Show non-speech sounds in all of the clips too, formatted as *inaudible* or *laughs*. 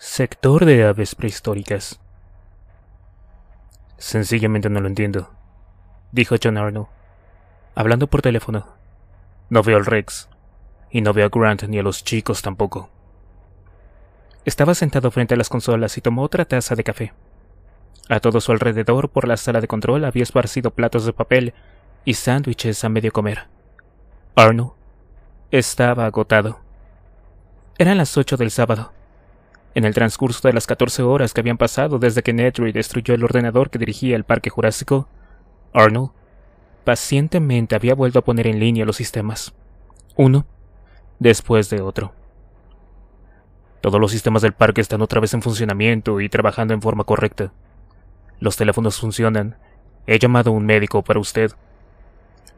Sector de aves prehistóricas. Sencillamente no lo entiendo, dijo John Arnold, hablando por teléfono. No veo al Rex, y no veo a Grant ni a los chicos tampoco. Estaba sentado frente a las consolas y tomó otra taza de café. A todo su alrededor, por la sala de control, había esparcido platos de papel y sándwiches a medio comer. Arnold estaba agotado. Eran las ocho del sábado en el transcurso de las 14 horas que habían pasado desde que Nedry destruyó el ordenador que dirigía el Parque Jurásico, Arnold pacientemente había vuelto a poner en línea los sistemas, uno después de otro. Todos los sistemas del parque están otra vez en funcionamiento y trabajando en forma correcta. Los teléfonos funcionan. He llamado a un médico para usted.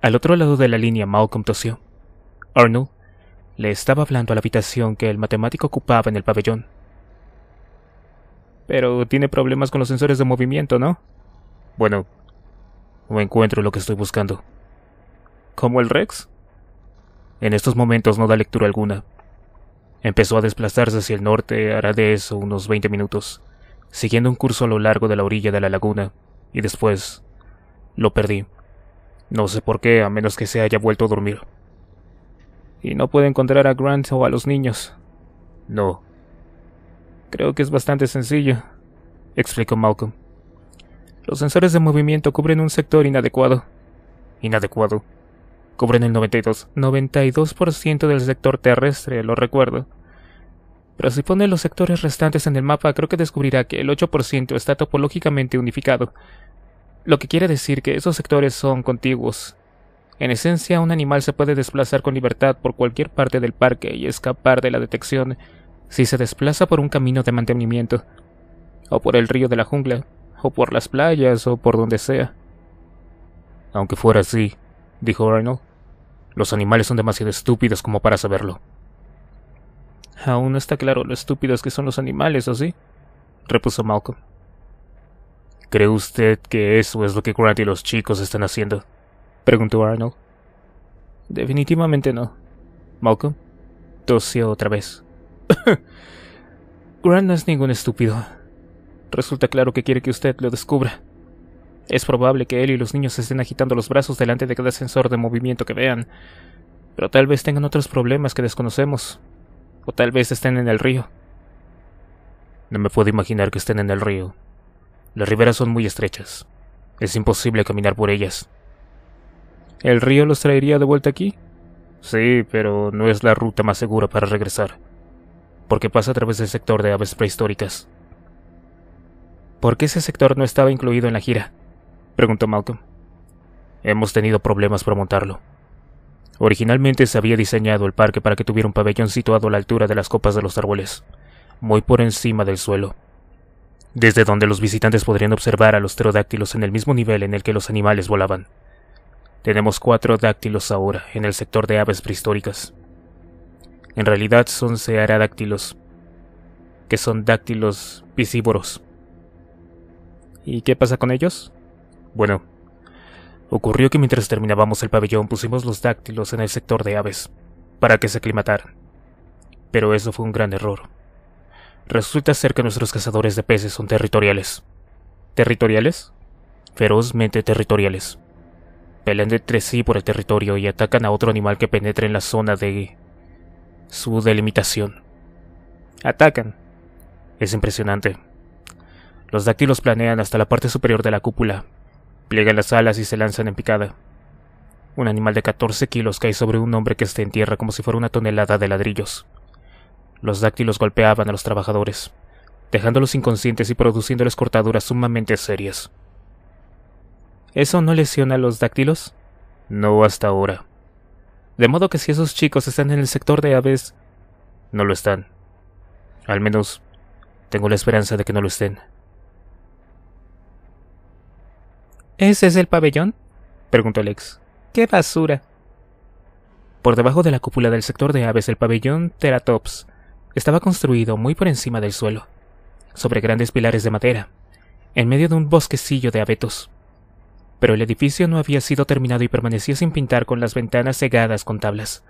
Al otro lado de la línea, Malcolm tosió. Arnold le estaba hablando a la habitación que el matemático ocupaba en el pabellón. Pero tiene problemas con los sensores de movimiento, ¿no? Bueno, no encuentro lo que estoy buscando. ¿Como el Rex? En estos momentos no da lectura alguna. Empezó a desplazarse hacia el norte, hará de eso unos 20 minutos, siguiendo un curso a lo largo de la orilla de la laguna, y después lo perdí. No sé por qué, a menos que se haya vuelto a dormir. Y no puede encontrar a Grant o a los niños. No, Creo que es bastante sencillo, explicó Malcolm. Los sensores de movimiento cubren un sector inadecuado. Inadecuado. Cubren el 92, 92% del sector terrestre, lo recuerdo. Pero si pone los sectores restantes en el mapa, creo que descubrirá que el 8% está topológicamente unificado, lo que quiere decir que esos sectores son contiguos. En esencia, un animal se puede desplazar con libertad por cualquier parte del parque y escapar de la detección si se desplaza por un camino de mantenimiento, o por el río de la jungla, o por las playas, o por donde sea. Aunque fuera así, dijo Arnold, los animales son demasiado estúpidos como para saberlo. Aún no está claro lo estúpidos que son los animales, ¿o sí? repuso Malcolm. ¿Cree usted que eso es lo que Grant y los chicos están haciendo? preguntó Arnold. Definitivamente no. Malcolm tosió otra vez. *coughs* Grant no es ningún estúpido. Resulta claro que quiere que usted lo descubra. Es probable que él y los niños estén agitando los brazos delante de cada sensor de movimiento que vean, pero tal vez tengan otros problemas que desconocemos, o tal vez estén en el río. No me puedo imaginar que estén en el río. Las riberas son muy estrechas. Es imposible caminar por ellas. ¿El río los traería de vuelta aquí? Sí, pero no es la ruta más segura para regresar porque pasa a través del sector de aves prehistóricas. ¿Por qué ese sector no estaba incluido en la gira? preguntó Malcolm. Hemos tenido problemas para montarlo. Originalmente se había diseñado el parque para que tuviera un pabellón situado a la altura de las copas de los árboles, muy por encima del suelo, desde donde los visitantes podrían observar a los pterodáctilos en el mismo nivel en el que los animales volaban. Tenemos cuatro dáctilos ahora en el sector de aves prehistóricas en realidad son cearadáctilos, que son dáctilos pisívoros. ¿Y qué pasa con ellos? Bueno, ocurrió que mientras terminábamos el pabellón pusimos los dáctilos en el sector de aves, para que se aclimataran. Pero eso fue un gran error. Resulta ser que nuestros cazadores de peces son territoriales. ¿Territoriales? Ferozmente territoriales. Pelean entre sí por el territorio y atacan a otro animal que penetre en la zona de su delimitación. Atacan. Es impresionante. Los dáctilos planean hasta la parte superior de la cúpula, pliegan las alas y se lanzan en picada. Un animal de 14 kilos cae sobre un hombre que está en tierra como si fuera una tonelada de ladrillos. Los dáctilos golpeaban a los trabajadores, dejándolos inconscientes y produciéndoles cortaduras sumamente serias. ¿Eso no lesiona a los dáctilos? No hasta ahora. De modo que si esos chicos están en el sector de aves, no lo están. Al menos tengo la esperanza de que no lo estén. ¿Ese es el pabellón? preguntó Alex. ¡Qué basura! Por debajo de la cúpula del sector de aves, el pabellón Teratops estaba construido muy por encima del suelo, sobre grandes pilares de madera, en medio de un bosquecillo de abetos pero el edificio no había sido terminado y permanecía sin pintar con las ventanas cegadas con tablas.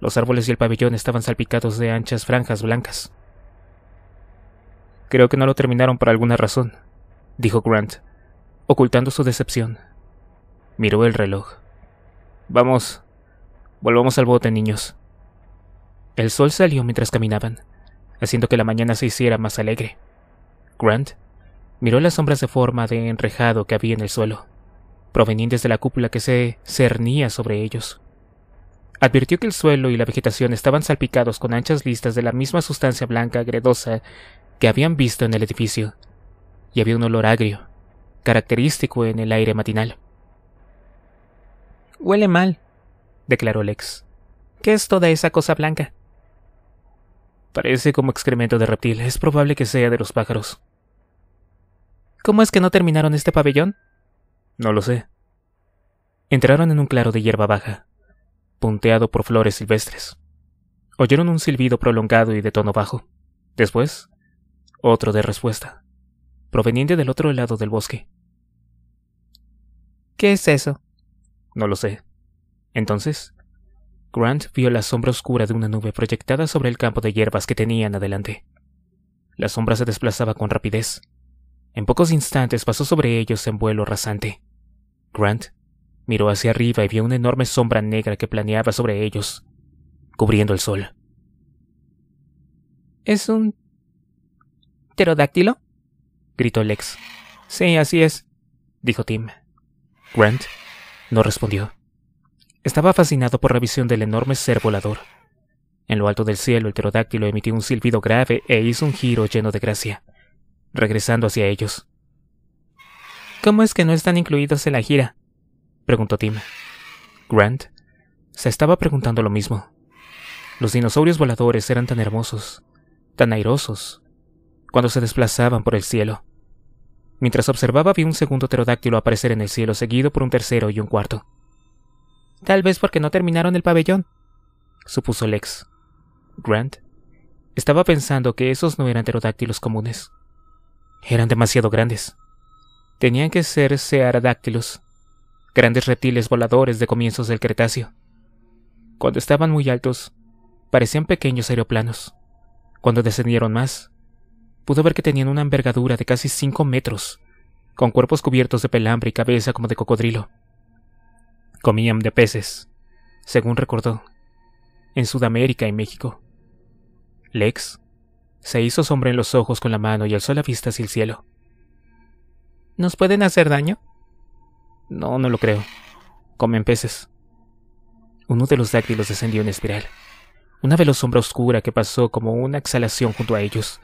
Los árboles y el pabellón estaban salpicados de anchas franjas blancas. Creo que no lo terminaron por alguna razón, dijo Grant, ocultando su decepción. Miró el reloj. Vamos, volvamos al bote, niños. El sol salió mientras caminaban, haciendo que la mañana se hiciera más alegre. Grant miró las sombras de forma de enrejado que había en el suelo provenientes de la cúpula que se cernía sobre ellos. Advirtió que el suelo y la vegetación estaban salpicados con anchas listas de la misma sustancia blanca agredosa que habían visto en el edificio, y había un olor agrio, característico en el aire matinal. Huele mal, declaró Lex. ¿Qué es toda esa cosa blanca? Parece como excremento de reptil. Es probable que sea de los pájaros. ¿Cómo es que no terminaron este pabellón? No lo sé. Entraron en un claro de hierba baja, punteado por flores silvestres. Oyeron un silbido prolongado y de tono bajo. Después, otro de respuesta, proveniente del otro lado del bosque. ¿Qué es eso? No lo sé. Entonces, Grant vio la sombra oscura de una nube proyectada sobre el campo de hierbas que tenían adelante. La sombra se desplazaba con rapidez. En pocos instantes pasó sobre ellos en vuelo rasante. Grant miró hacia arriba y vio una enorme sombra negra que planeaba sobre ellos, cubriendo el sol. ¿Es un pterodáctilo? gritó Lex. Sí, así es, dijo Tim. Grant no respondió. Estaba fascinado por la visión del enorme ser volador. En lo alto del cielo, el pterodáctilo emitió un silbido grave e hizo un giro lleno de gracia, regresando hacia ellos. ¿Cómo es que no están incluidos en la gira? preguntó Tim. Grant se estaba preguntando lo mismo. Los dinosaurios voladores eran tan hermosos, tan airosos, cuando se desplazaban por el cielo. Mientras observaba vi un segundo pterodáctilo aparecer en el cielo seguido por un tercero y un cuarto. Tal vez porque no terminaron el pabellón, supuso Lex. Grant estaba pensando que esos no eran pterodáctilos comunes. Eran demasiado grandes tenían que ser cearadáctilos, grandes reptiles voladores de comienzos del Cretáceo. Cuando estaban muy altos, parecían pequeños aeroplanos. Cuando descendieron más, pudo ver que tenían una envergadura de casi cinco metros, con cuerpos cubiertos de pelambre y cabeza como de cocodrilo. Comían de peces, según recordó, en Sudamérica y México. Lex se hizo sombra en los ojos con la mano y alzó la vista hacia el cielo. ¿Nos pueden hacer daño? No, no lo creo. Comen peces. Uno de los dáctilos descendió en espiral. Una veloz sombra oscura que pasó como una exhalación junto a ellos,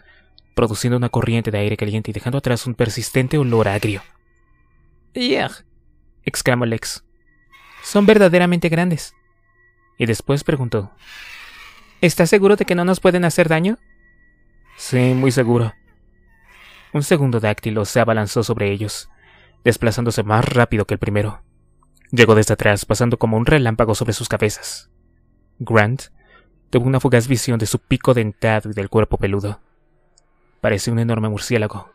produciendo una corriente de aire caliente y dejando atrás un persistente olor agrio. ¡Ya! exclamó Lex. Son verdaderamente grandes. Y después preguntó: ¿Estás seguro de que no nos pueden hacer daño? Sí, muy seguro. Un segundo dáctilo se abalanzó sobre ellos, desplazándose más rápido que el primero. Llegó desde atrás, pasando como un relámpago sobre sus cabezas. Grant tuvo una fugaz visión de su pico dentado y del cuerpo peludo. Parecía un enorme murciélago.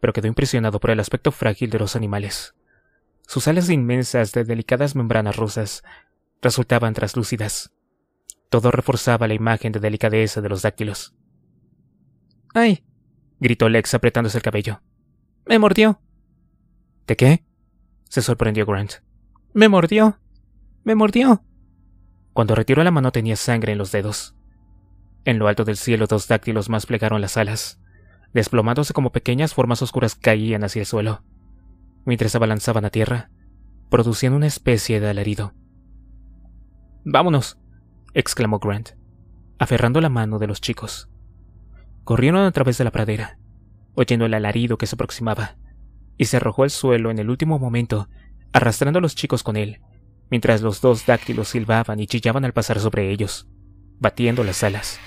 Pero quedó impresionado por el aspecto frágil de los animales. Sus alas inmensas de delicadas membranas rosas resultaban traslúcidas. Todo reforzaba la imagen de delicadeza de los dáctilos. ¡Ay! gritó Lex apretándose el cabello. Me mordió. ¿De qué? se sorprendió Grant. Me mordió. Me mordió. Cuando retiró la mano tenía sangre en los dedos. En lo alto del cielo dos dáctilos más plegaron las alas, desplomándose como pequeñas formas oscuras caían hacia el suelo, mientras abalanzaban a tierra, produciendo una especie de alarido. Vámonos, exclamó Grant, aferrando la mano de los chicos corrieron a través de la pradera, oyendo el alarido que se aproximaba, y se arrojó al suelo en el último momento, arrastrando a los chicos con él, mientras los dos dáctilos silbaban y chillaban al pasar sobre ellos, batiendo las alas.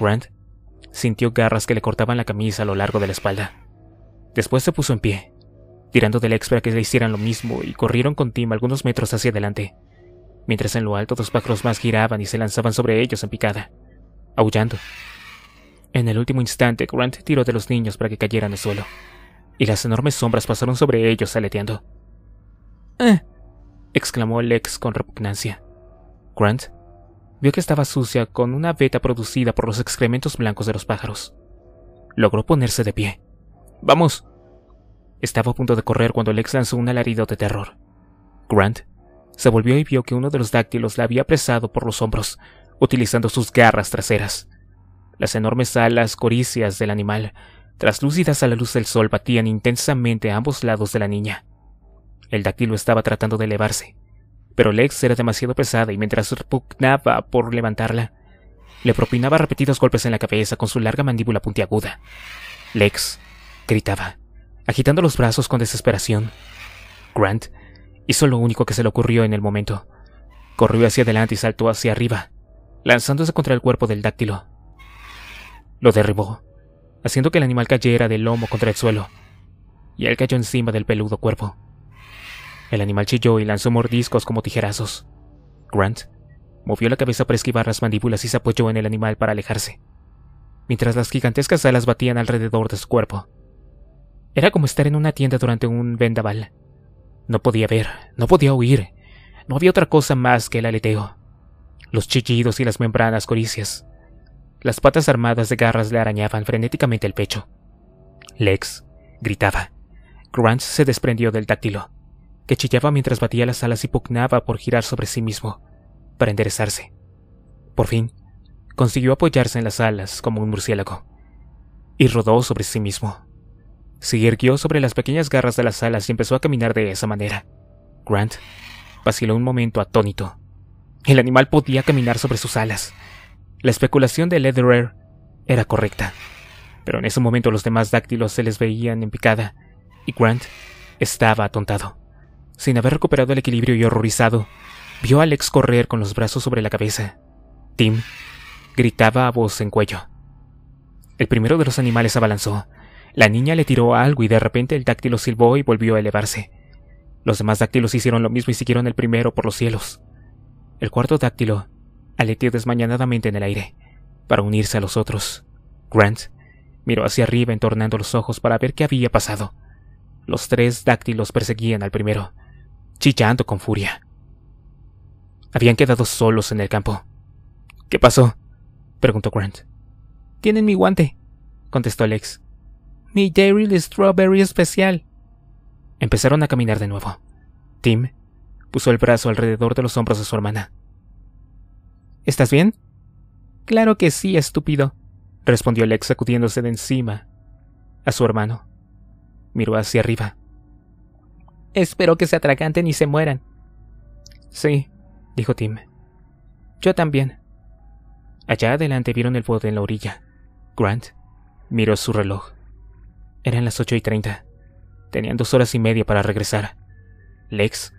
Grant sintió garras que le cortaban la camisa a lo largo de la espalda. Después se puso en pie, tirando del ex para que le hicieran lo mismo y corrieron con Tim algunos metros hacia adelante, mientras en lo alto dos pájaros más giraban y se lanzaban sobre ellos en picada, aullando en el último instante, Grant tiró de los niños para que cayeran al suelo, y las enormes sombras pasaron sobre ellos aleteando. ¡Eh! exclamó Lex con repugnancia. Grant vio que estaba sucia con una veta producida por los excrementos blancos de los pájaros. Logró ponerse de pie. ¡Vamos! Estaba a punto de correr cuando Lex lanzó un alarido de terror. Grant se volvió y vio que uno de los dáctilos la había apresado por los hombros, utilizando sus garras traseras. Las enormes alas coricias del animal, traslúcidas a la luz del sol, batían intensamente a ambos lados de la niña. El dáctilo estaba tratando de elevarse, pero Lex era demasiado pesada y mientras repugnaba por levantarla, le propinaba repetidos golpes en la cabeza con su larga mandíbula puntiaguda. Lex gritaba, agitando los brazos con desesperación. Grant hizo lo único que se le ocurrió en el momento. Corrió hacia adelante y saltó hacia arriba, lanzándose contra el cuerpo del dáctilo. Lo derribó, haciendo que el animal cayera de lomo contra el suelo, y él cayó encima del peludo cuerpo. El animal chilló y lanzó mordiscos como tijerazos. Grant movió la cabeza para esquivar las mandíbulas y se apoyó en el animal para alejarse, mientras las gigantescas alas batían alrededor de su cuerpo. Era como estar en una tienda durante un vendaval. No podía ver, no podía oír, no había otra cosa más que el aleteo, los chillidos y las membranas coricias. Las patas armadas de garras le arañaban frenéticamente el pecho. Lex gritaba. Grant se desprendió del táctilo, que chillaba mientras batía las alas y pugnaba por girar sobre sí mismo, para enderezarse. Por fin, consiguió apoyarse en las alas como un murciélago, y rodó sobre sí mismo. Se irguió sobre las pequeñas garras de las alas y empezó a caminar de esa manera. Grant vaciló un momento atónito. El animal podía caminar sobre sus alas. La especulación de Lederer era correcta, pero en ese momento los demás dáctilos se les veían en picada, y Grant estaba atontado. Sin haber recuperado el equilibrio y horrorizado, vio a Alex correr con los brazos sobre la cabeza. Tim gritaba a voz en cuello. El primero de los animales abalanzó. La niña le tiró algo y de repente el dáctilo silbó y volvió a elevarse. Los demás dáctilos hicieron lo mismo y siguieron el primero por los cielos. El cuarto dáctilo aleteó desmañanadamente en el aire, para unirse a los otros. Grant miró hacia arriba entornando los ojos para ver qué había pasado. Los tres dáctilos perseguían al primero, chillando con furia. Habían quedado solos en el campo. ¿Qué pasó? preguntó Grant. Tienen mi guante, contestó Alex. Mi Daryl Strawberry especial. Empezaron a caminar de nuevo. Tim puso el brazo alrededor de los hombros de su hermana. ¿Estás bien? Claro que sí, estúpido, respondió Lex sacudiéndose de encima a su hermano. Miró hacia arriba. Espero que se atraganten y se mueran. Sí, dijo Tim. Yo también. Allá adelante vieron el bote en la orilla. Grant miró su reloj. Eran las ocho y treinta. Tenían dos horas y media para regresar. Lex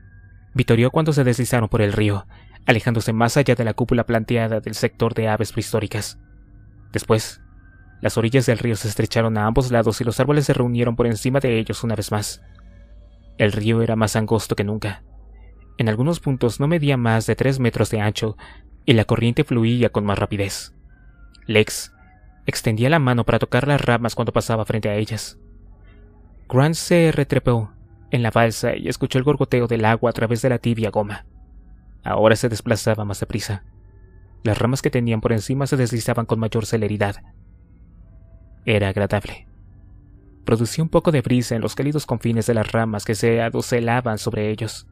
vitoreó cuando se deslizaron por el río alejándose más allá de la cúpula planteada del sector de aves prehistóricas. Después, las orillas del río se estrecharon a ambos lados y los árboles se reunieron por encima de ellos una vez más. El río era más angosto que nunca. En algunos puntos no medía más de tres metros de ancho y la corriente fluía con más rapidez. Lex extendía la mano para tocar las ramas cuando pasaba frente a ellas. Grant se retrepó en la balsa y escuchó el gorgoteo del agua a través de la tibia goma. Ahora se desplazaba más deprisa. Las ramas que tenían por encima se deslizaban con mayor celeridad. Era agradable. Producía un poco de brisa en los cálidos confines de las ramas que se adoselaban sobre ellos.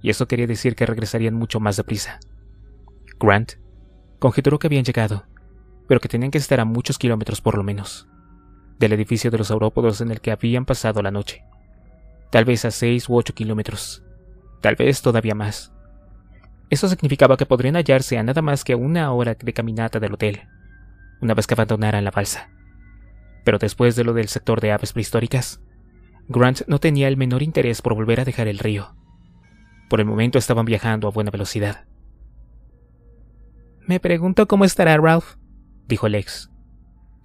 Y eso quería decir que regresarían mucho más deprisa. Grant conjeturó que habían llegado, pero que tenían que estar a muchos kilómetros por lo menos, del edificio de los aurópodos en el que habían pasado la noche. Tal vez a seis u ocho kilómetros. Tal vez todavía más. Eso significaba que podrían hallarse a nada más que una hora de caminata del hotel, una vez que abandonaran la balsa. Pero después de lo del sector de aves prehistóricas, Grant no tenía el menor interés por volver a dejar el río. Por el momento estaban viajando a buena velocidad. Me pregunto cómo estará Ralph, dijo Lex.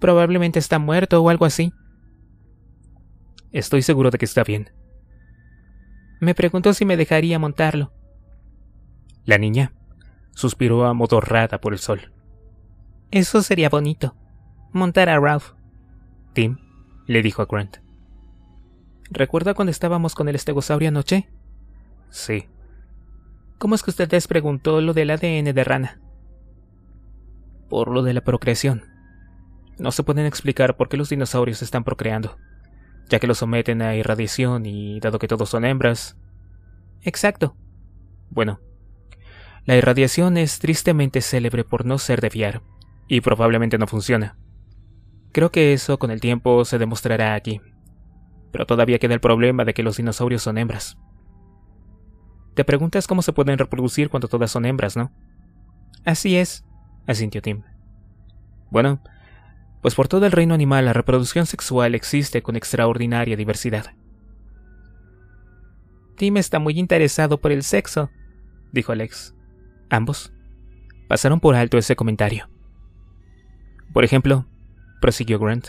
Probablemente está muerto o algo así. Estoy seguro de que está bien. Me pregunto si me dejaría montarlo. La niña suspiró amodorrada por el sol. Eso sería bonito. Montar a Ralph. Tim le dijo a Grant. ¿Recuerda cuando estábamos con el estegosaurio anoche? Sí. ¿Cómo es que usted les preguntó lo del ADN de rana? Por lo de la procreación. No se pueden explicar por qué los dinosaurios se están procreando, ya que los someten a irradiación y dado que todos son hembras. Exacto. Bueno, la irradiación es tristemente célebre por no ser de fiar, y probablemente no funciona. Creo que eso con el tiempo se demostrará aquí. Pero todavía queda el problema de que los dinosaurios son hembras. Te preguntas cómo se pueden reproducir cuando todas son hembras, ¿no? Así es, asintió Tim. Bueno, pues por todo el reino animal la reproducción sexual existe con extraordinaria diversidad. Tim está muy interesado por el sexo, dijo Alex. Ambos pasaron por alto ese comentario. Por ejemplo, prosiguió Grant,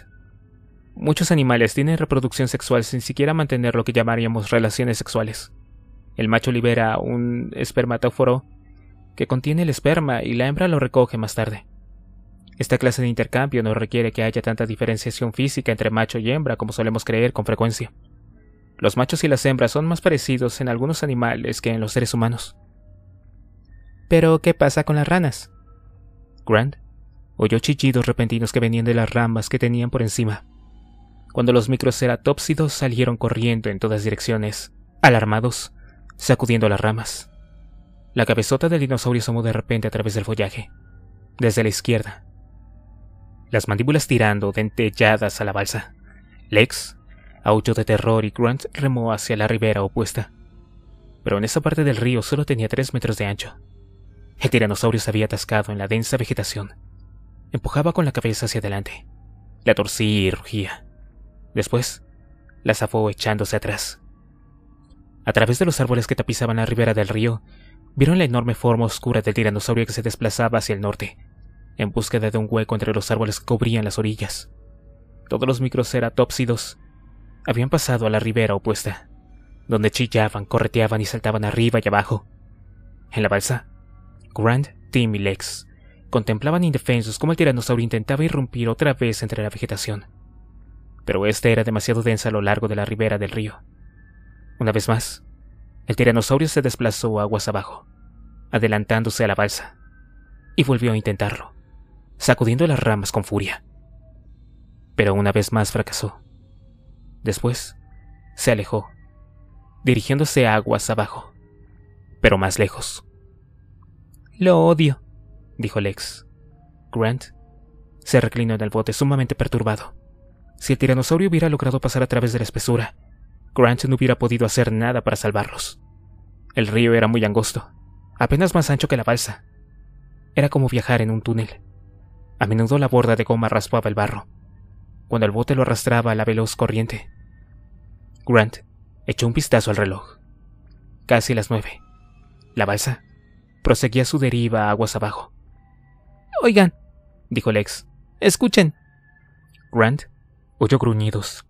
muchos animales tienen reproducción sexual sin siquiera mantener lo que llamaríamos relaciones sexuales. El macho libera un espermatóforo que contiene el esperma y la hembra lo recoge más tarde. Esta clase de intercambio no requiere que haya tanta diferenciación física entre macho y hembra como solemos creer con frecuencia. Los machos y las hembras son más parecidos en algunos animales que en los seres humanos. Pero, ¿qué pasa con las ranas? Grant oyó chillidos repentinos que venían de las ramas que tenían por encima. Cuando los microceratópsidos salieron corriendo en todas direcciones, alarmados, sacudiendo las ramas. La cabezota del dinosaurio asomó de repente a través del follaje, desde la izquierda. Las mandíbulas tirando, dentelladas a la balsa. Lex aulló de terror y Grant remó hacia la ribera opuesta. Pero en esa parte del río solo tenía tres metros de ancho. El tiranosaurio se había atascado en la densa vegetación. Empujaba con la cabeza hacia adelante. La torcía y rugía. Después, la zafó echándose atrás. A través de los árboles que tapizaban la ribera del río, vieron la enorme forma oscura del tiranosaurio que se desplazaba hacia el norte, en búsqueda de un hueco entre los árboles que cubrían las orillas. Todos los microceratópsidos habían pasado a la ribera opuesta, donde chillaban, correteaban y saltaban arriba y abajo. En la balsa, Grant Lex Contemplaban indefensos cómo el tiranosaurio intentaba irrumpir otra vez entre la vegetación. Pero esta era demasiado densa a lo largo de la ribera del río. Una vez más, el tiranosaurio se desplazó aguas abajo, adelantándose a la balsa, y volvió a intentarlo, sacudiendo las ramas con furia. Pero una vez más fracasó. Después, se alejó, dirigiéndose aguas abajo, pero más lejos. Lo odio, dijo Lex. Grant se reclinó en el bote sumamente perturbado. Si el tiranosaurio hubiera logrado pasar a través de la espesura, Grant no hubiera podido hacer nada para salvarlos. El río era muy angosto, apenas más ancho que la balsa. Era como viajar en un túnel. A menudo la borda de goma raspaba el barro, cuando el bote lo arrastraba a la veloz corriente. Grant echó un vistazo al reloj. Casi las nueve. La balsa proseguía su deriva aguas abajo. Oigan, dijo Lex, escuchen. Grant oyó gruñidos,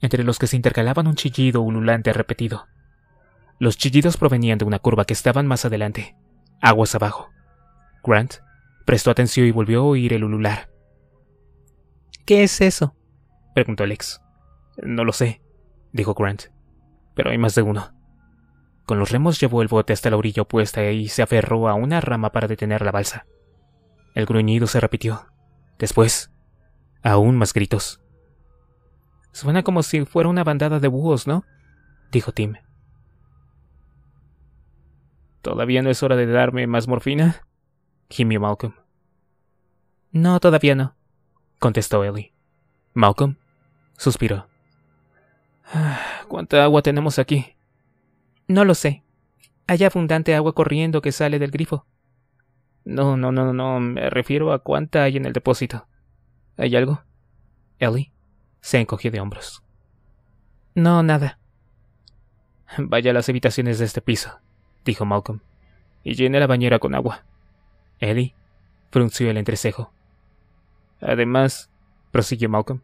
entre los que se intercalaban un chillido ululante repetido. Los chillidos provenían de una curva que estaban más adelante, aguas abajo. Grant prestó atención y volvió a oír el ulular. ¿Qué es eso? preguntó Lex. No lo sé, dijo Grant, pero hay más de uno. Con los remos llevó el bote hasta la orilla opuesta y se aferró a una rama para detener la balsa. El gruñido se repitió. Después, aún más gritos. Suena como si fuera una bandada de búhos, ¿no? dijo Tim. ¿Todavía no es hora de darme más morfina? gimió Malcolm. No, todavía no, contestó Ellie. Malcolm suspiró. Ah, ¿Cuánta agua tenemos aquí? No lo sé. Hay abundante agua corriendo que sale del grifo. No, no, no, no, me refiero a cuánta hay en el depósito. ¿Hay algo? Ellie se encogió de hombros. No, nada. Vaya a las habitaciones de este piso, dijo Malcolm, y llene la bañera con agua. Ellie frunció el entrecejo. Además, prosiguió Malcolm,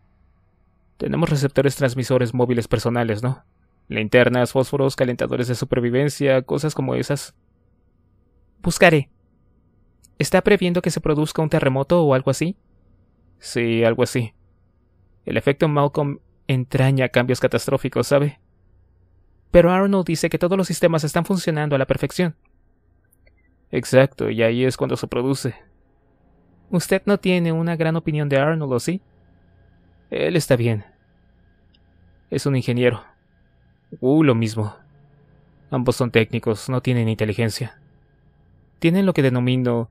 tenemos receptores transmisores móviles personales, ¿no? Linternas, fósforos, calentadores de supervivencia, cosas como esas. Buscaré. ¿Está previendo que se produzca un terremoto o algo así? Sí, algo así. El efecto Malcolm entraña cambios catastróficos, ¿sabe? Pero Arnold dice que todos los sistemas están funcionando a la perfección. Exacto, y ahí es cuando se produce. Usted no tiene una gran opinión de Arnold, ¿o sí? Él está bien. Es un ingeniero. Uh, lo mismo. Ambos son técnicos, no tienen inteligencia. Tienen lo que denomino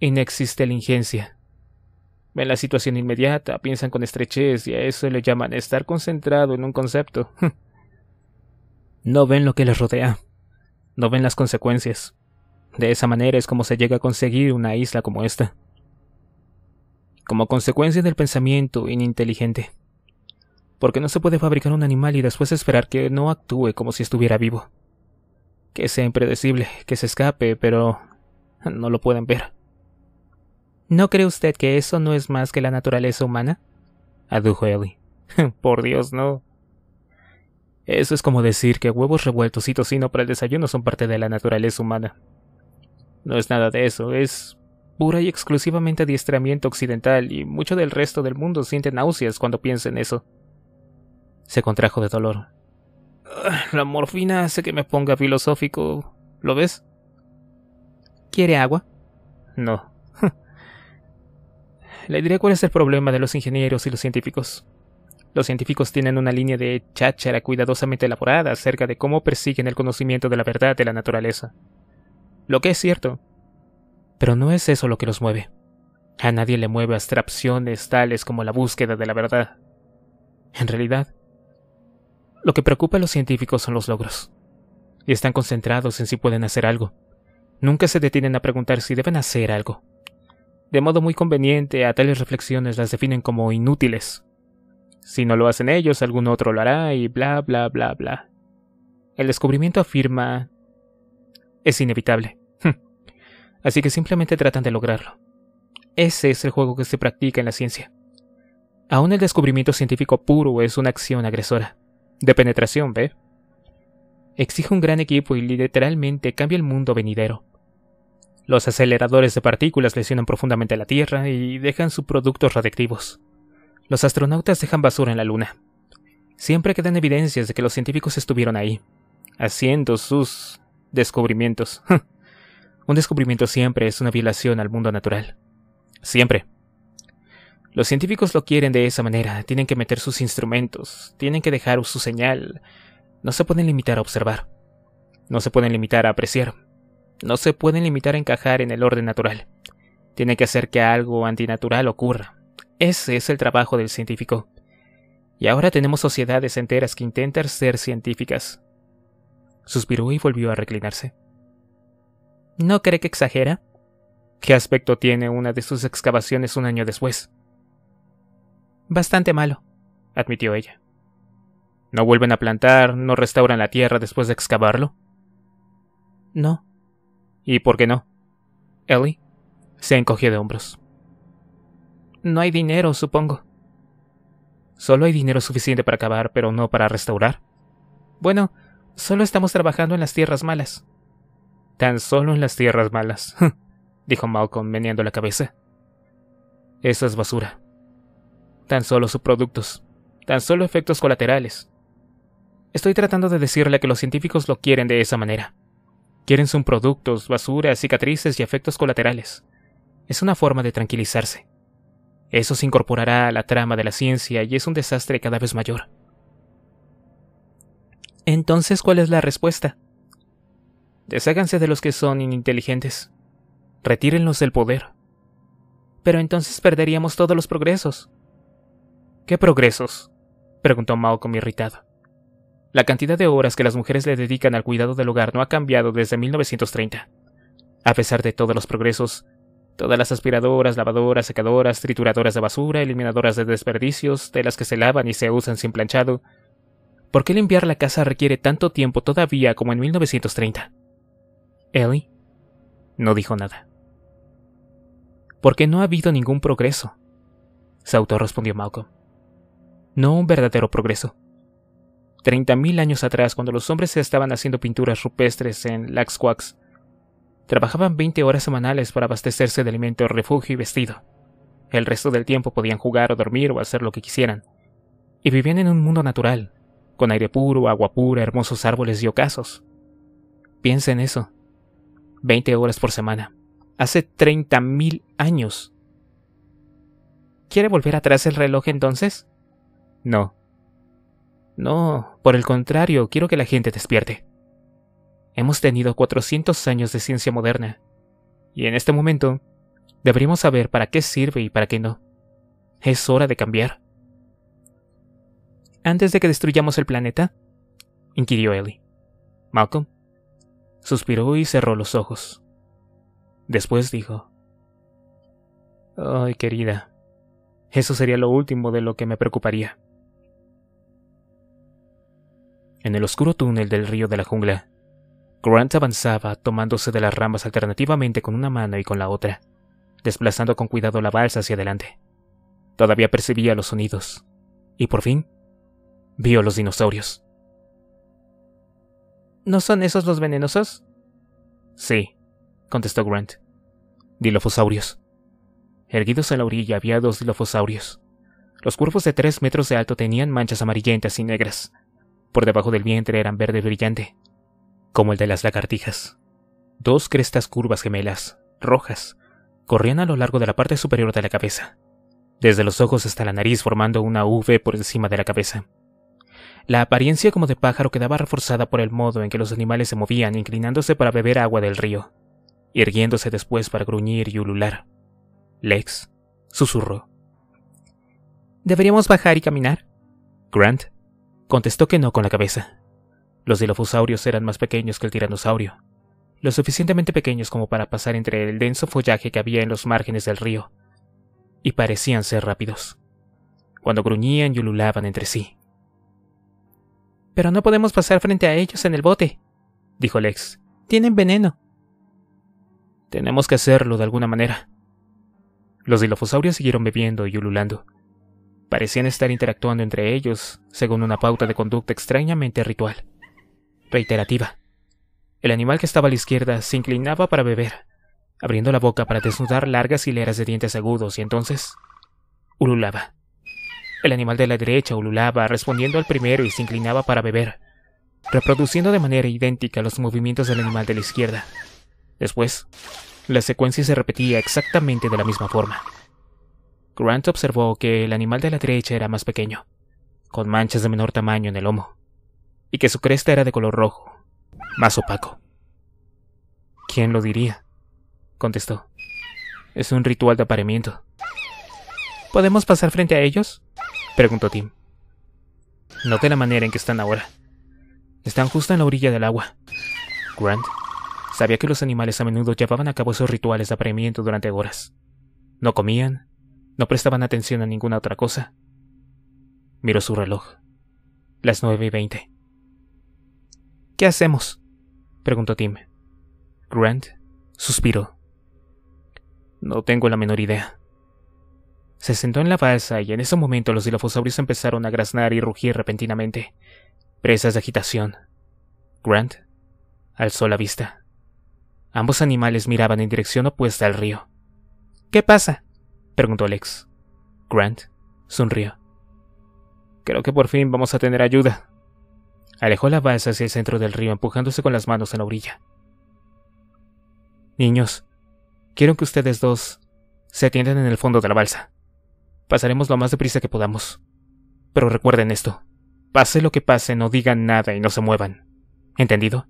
inexisteligencia. Ven la situación inmediata, piensan con estrechez y a eso le llaman estar concentrado en un concepto. *laughs* no ven lo que les rodea, no ven las consecuencias. De esa manera es como se llega a conseguir una isla como esta. Como consecuencia del pensamiento ininteligente porque no se puede fabricar un animal y después esperar que no actúe como si estuviera vivo. Que sea impredecible, que se escape, pero no lo pueden ver. ¿No cree usted que eso no es más que la naturaleza humana? adujo Ellie. *laughs* Por Dios, no. Eso es como decir que huevos revueltos y tocino para el desayuno son parte de la naturaleza humana. No es nada de eso, es pura y exclusivamente adiestramiento occidental y mucho del resto del mundo siente náuseas cuando piensa en eso. Se contrajo de dolor. Ah, la morfina hace que me ponga filosófico. ¿Lo ves? ¿Quiere agua? No. *laughs* Le diré cuál es el problema de los ingenieros y los científicos. Los científicos tienen una línea de cháchara cuidadosamente elaborada acerca de cómo persiguen el conocimiento de la verdad de la naturaleza. Lo que es cierto. Pero no es eso lo que los mueve. A nadie le mueve abstracciones tales como la búsqueda de la verdad. En realidad, lo que preocupa a los científicos son los logros. Y están concentrados en si pueden hacer algo. Nunca se detienen a preguntar si deben hacer algo. De modo muy conveniente, a tales reflexiones las definen como inútiles. Si no lo hacen ellos, algún otro lo hará y bla, bla, bla, bla. El descubrimiento afirma... es inevitable. Hm. Así que simplemente tratan de lograrlo. Ese es el juego que se practica en la ciencia. Aún el descubrimiento científico puro es una acción agresora de penetración, ¿ve? Exige un gran equipo y literalmente cambia el mundo venidero. Los aceleradores de partículas lesionan profundamente la Tierra y dejan sus productos radiactivos. Los astronautas dejan basura en la Luna. Siempre quedan evidencias de que los científicos estuvieron ahí, haciendo sus descubrimientos. *laughs* un descubrimiento siempre es una violación al mundo natural. Siempre. Los científicos lo quieren de esa manera, tienen que meter sus instrumentos, tienen que dejar su señal. No se pueden limitar a observar. No se pueden limitar a apreciar. No se pueden limitar a encajar en el orden natural. Tienen que hacer que algo antinatural ocurra. Ese es el trabajo del científico. Y ahora tenemos sociedades enteras que intentan ser científicas. Suspiró y volvió a reclinarse. ¿No cree que exagera? ¿Qué aspecto tiene una de sus excavaciones un año después? Bastante malo, admitió ella. ¿No vuelven a plantar, no restauran la tierra después de excavarlo? No. ¿Y por qué no? Ellie se encogió de hombros. No hay dinero, supongo. Solo hay dinero suficiente para acabar, pero no para restaurar. Bueno, solo estamos trabajando en las tierras malas. Tan solo en las tierras malas, *laughs* dijo Malcolm meneando la cabeza. Esa es basura tan solo subproductos, tan solo efectos colaterales. Estoy tratando de decirle que los científicos lo quieren de esa manera. Quieren subproductos, basura, cicatrices y efectos colaterales. Es una forma de tranquilizarse. Eso se incorporará a la trama de la ciencia y es un desastre cada vez mayor. Entonces, ¿cuál es la respuesta? Desháganse de los que son ininteligentes. Retírenlos del poder. Pero entonces perderíamos todos los progresos. ¿Qué progresos? preguntó Malcolm irritado. La cantidad de horas que las mujeres le dedican al cuidado del hogar no ha cambiado desde 1930. A pesar de todos los progresos, todas las aspiradoras, lavadoras, secadoras, trituradoras de basura, eliminadoras de desperdicios, de las que se lavan y se usan sin planchado, ¿por qué limpiar la casa requiere tanto tiempo todavía como en 1930? Ellie no dijo nada. Porque no ha habido ningún progreso, se respondió Malcolm no un verdadero progreso. Treinta mil años atrás, cuando los hombres estaban haciendo pinturas rupestres en Laxquax, trabajaban 20 horas semanales para abastecerse de alimento, refugio y vestido. El resto del tiempo podían jugar o dormir o hacer lo que quisieran. Y vivían en un mundo natural, con aire puro, agua pura, hermosos árboles y ocasos. Piensa en eso. Veinte horas por semana. Hace 30.000 años. ¿Quiere volver atrás el reloj entonces? No. No, por el contrario, quiero que la gente despierte. Hemos tenido 400 años de ciencia moderna, y en este momento deberíamos saber para qué sirve y para qué no. Es hora de cambiar. ¿Antes de que destruyamos el planeta? inquirió Ellie. Malcolm suspiró y cerró los ojos. Después dijo, Ay, querida, eso sería lo último de lo que me preocuparía en el oscuro túnel del río de la jungla. Grant avanzaba tomándose de las ramas alternativamente con una mano y con la otra, desplazando con cuidado la balsa hacia adelante. Todavía percibía los sonidos, y por fin vio los dinosaurios. ¿No son esos los venenosos? Sí, contestó Grant. Dilofosaurios. Erguidos a la orilla había dos dilofosaurios. Los cuerpos de tres metros de alto tenían manchas amarillentas y negras, por debajo del vientre eran verde brillante, como el de las lagartijas. Dos crestas curvas gemelas, rojas, corrían a lo largo de la parte superior de la cabeza, desde los ojos hasta la nariz formando una V por encima de la cabeza. La apariencia como de pájaro quedaba reforzada por el modo en que los animales se movían inclinándose para beber agua del río, irguiéndose después para gruñir y ulular. Lex susurró. ¿Deberíamos bajar y caminar? Grant Contestó que no con la cabeza. Los dilofosaurios eran más pequeños que el tiranosaurio, lo suficientemente pequeños como para pasar entre el denso follaje que había en los márgenes del río, y parecían ser rápidos, cuando gruñían y ululaban entre sí. Pero no podemos pasar frente a ellos en el bote, dijo Lex. Tienen veneno. Tenemos que hacerlo de alguna manera. Los dilofosaurios siguieron bebiendo y ululando, Parecían estar interactuando entre ellos, según una pauta de conducta extrañamente ritual. Reiterativa. El animal que estaba a la izquierda se inclinaba para beber, abriendo la boca para desnudar largas hileras de dientes agudos y entonces ululaba. El animal de la derecha ululaba, respondiendo al primero y se inclinaba para beber, reproduciendo de manera idéntica los movimientos del animal de la izquierda. Después, la secuencia se repetía exactamente de la misma forma. Grant observó que el animal de la derecha era más pequeño, con manchas de menor tamaño en el lomo, y que su cresta era de color rojo, más opaco. ¿Quién lo diría? contestó. Es un ritual de apareamiento. ¿Podemos pasar frente a ellos? preguntó Tim. de la manera en que están ahora. Están justo en la orilla del agua. Grant sabía que los animales a menudo llevaban a cabo esos rituales de apareamiento durante horas. No comían, no prestaban atención a ninguna otra cosa. Miró su reloj. Las nueve y veinte. ¿Qué hacemos? preguntó Tim. Grant suspiró. No tengo la menor idea. Se sentó en la balsa y en ese momento los dilofosaurios empezaron a graznar y rugir repentinamente, presas de agitación. Grant alzó la vista. Ambos animales miraban en dirección opuesta al río. ¿Qué pasa? Preguntó Alex. Grant sonrió. Creo que por fin vamos a tener ayuda. Alejó la balsa hacia el centro del río empujándose con las manos en la orilla. Niños, quiero que ustedes dos se atiendan en el fondo de la balsa. Pasaremos lo más deprisa que podamos. Pero recuerden esto. Pase lo que pase, no digan nada y no se muevan. ¿Entendido?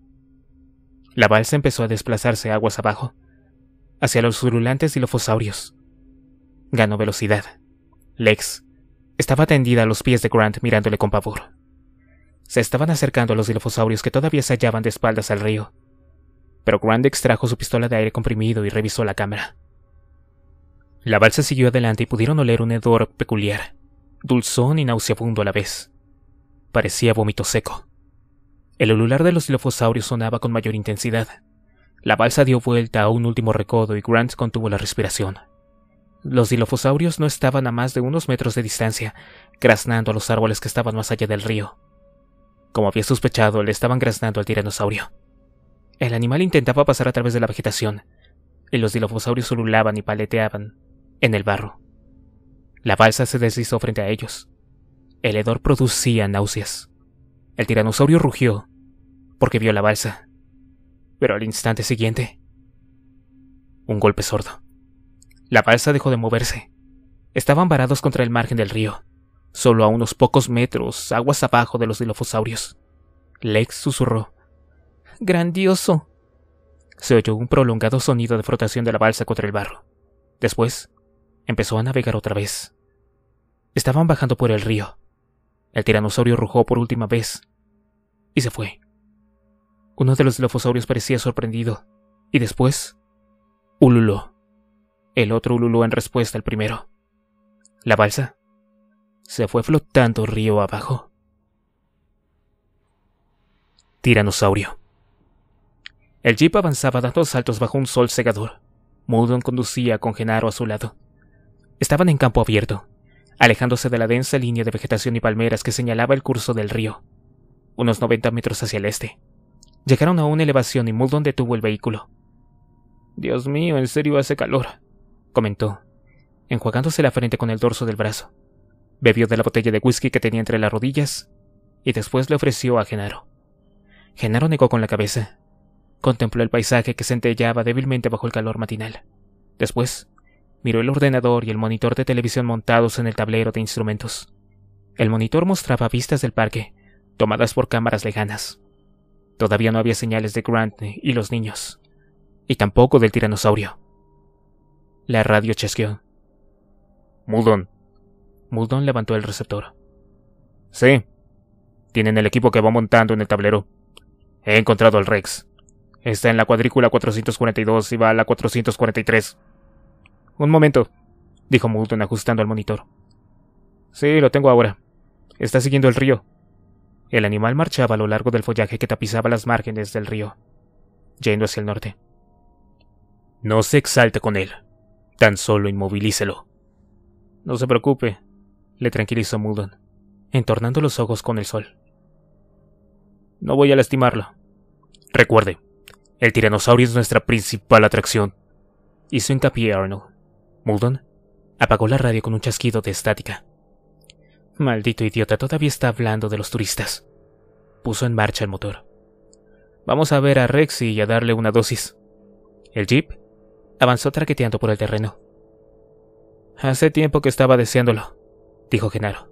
La balsa empezó a desplazarse aguas abajo, hacia los surulantes y los fosaurios. Ganó velocidad. Lex estaba tendida a los pies de Grant mirándole con pavor. Se estaban acercando a los dilofosaurios que todavía se hallaban de espaldas al río. Pero Grant extrajo su pistola de aire comprimido y revisó la cámara. La balsa siguió adelante y pudieron oler un hedor peculiar, dulzón y nauseabundo a la vez. Parecía vómito seco. El ulular de los dilofosaurios sonaba con mayor intensidad. La balsa dio vuelta a un último recodo y Grant contuvo la respiración. Los dilofosaurios no estaban a más de unos metros de distancia, graznando a los árboles que estaban más allá del río. Como había sospechado, le estaban graznando al tiranosaurio. El animal intentaba pasar a través de la vegetación, y los dilofosaurios ululaban y paleteaban en el barro. La balsa se deslizó frente a ellos. El hedor producía náuseas. El tiranosaurio rugió, porque vio la balsa. Pero al instante siguiente, un golpe sordo. La balsa dejó de moverse. Estaban varados contra el margen del río, solo a unos pocos metros aguas abajo de los dilofosaurios. Lex susurró. ¡Grandioso! Se oyó un prolongado sonido de frotación de la balsa contra el barro. Después, empezó a navegar otra vez. Estaban bajando por el río. El tiranosaurio rujó por última vez y se fue. Uno de los dilofosaurios parecía sorprendido y después ululó. El otro ululó en respuesta al primero. La balsa se fue flotando río abajo. Tiranosaurio. El jeep avanzaba dando saltos bajo un sol cegador. Mudon conducía con Genaro a su lado. Estaban en campo abierto, alejándose de la densa línea de vegetación y palmeras que señalaba el curso del río, unos 90 metros hacia el este. Llegaron a una elevación y Muldon detuvo el vehículo. Dios mío, en serio hace calor, comentó, enjuagándose la frente con el dorso del brazo. Bebió de la botella de whisky que tenía entre las rodillas y después le ofreció a Genaro. Genaro negó con la cabeza. Contempló el paisaje que centellaba débilmente bajo el calor matinal. Después, miró el ordenador y el monitor de televisión montados en el tablero de instrumentos. El monitor mostraba vistas del parque, tomadas por cámaras lejanas. Todavía no había señales de Grant y los niños, y tampoco del tiranosaurio. La radio chasqueó. Muldon. Muldon levantó el receptor. Sí. Tienen el equipo que va montando en el tablero. He encontrado al Rex. Está en la cuadrícula 442 y va a la 443. Un momento, dijo Muldon ajustando el monitor. Sí, lo tengo ahora. Está siguiendo el río. El animal marchaba a lo largo del follaje que tapizaba las márgenes del río, yendo hacia el norte. No se exalte con él, Tan solo inmovilícelo. No se preocupe, le tranquilizó Muldon, entornando los ojos con el sol. No voy a lastimarlo. Recuerde, el tiranosaurio es nuestra principal atracción. Hizo hincapié Arnold. Muldon apagó la radio con un chasquido de estática. Maldito idiota, todavía está hablando de los turistas. Puso en marcha el motor. Vamos a ver a Rexy y a darle una dosis. El jeep avanzó traqueteando por el terreno. Hace tiempo que estaba deseándolo, dijo Genaro.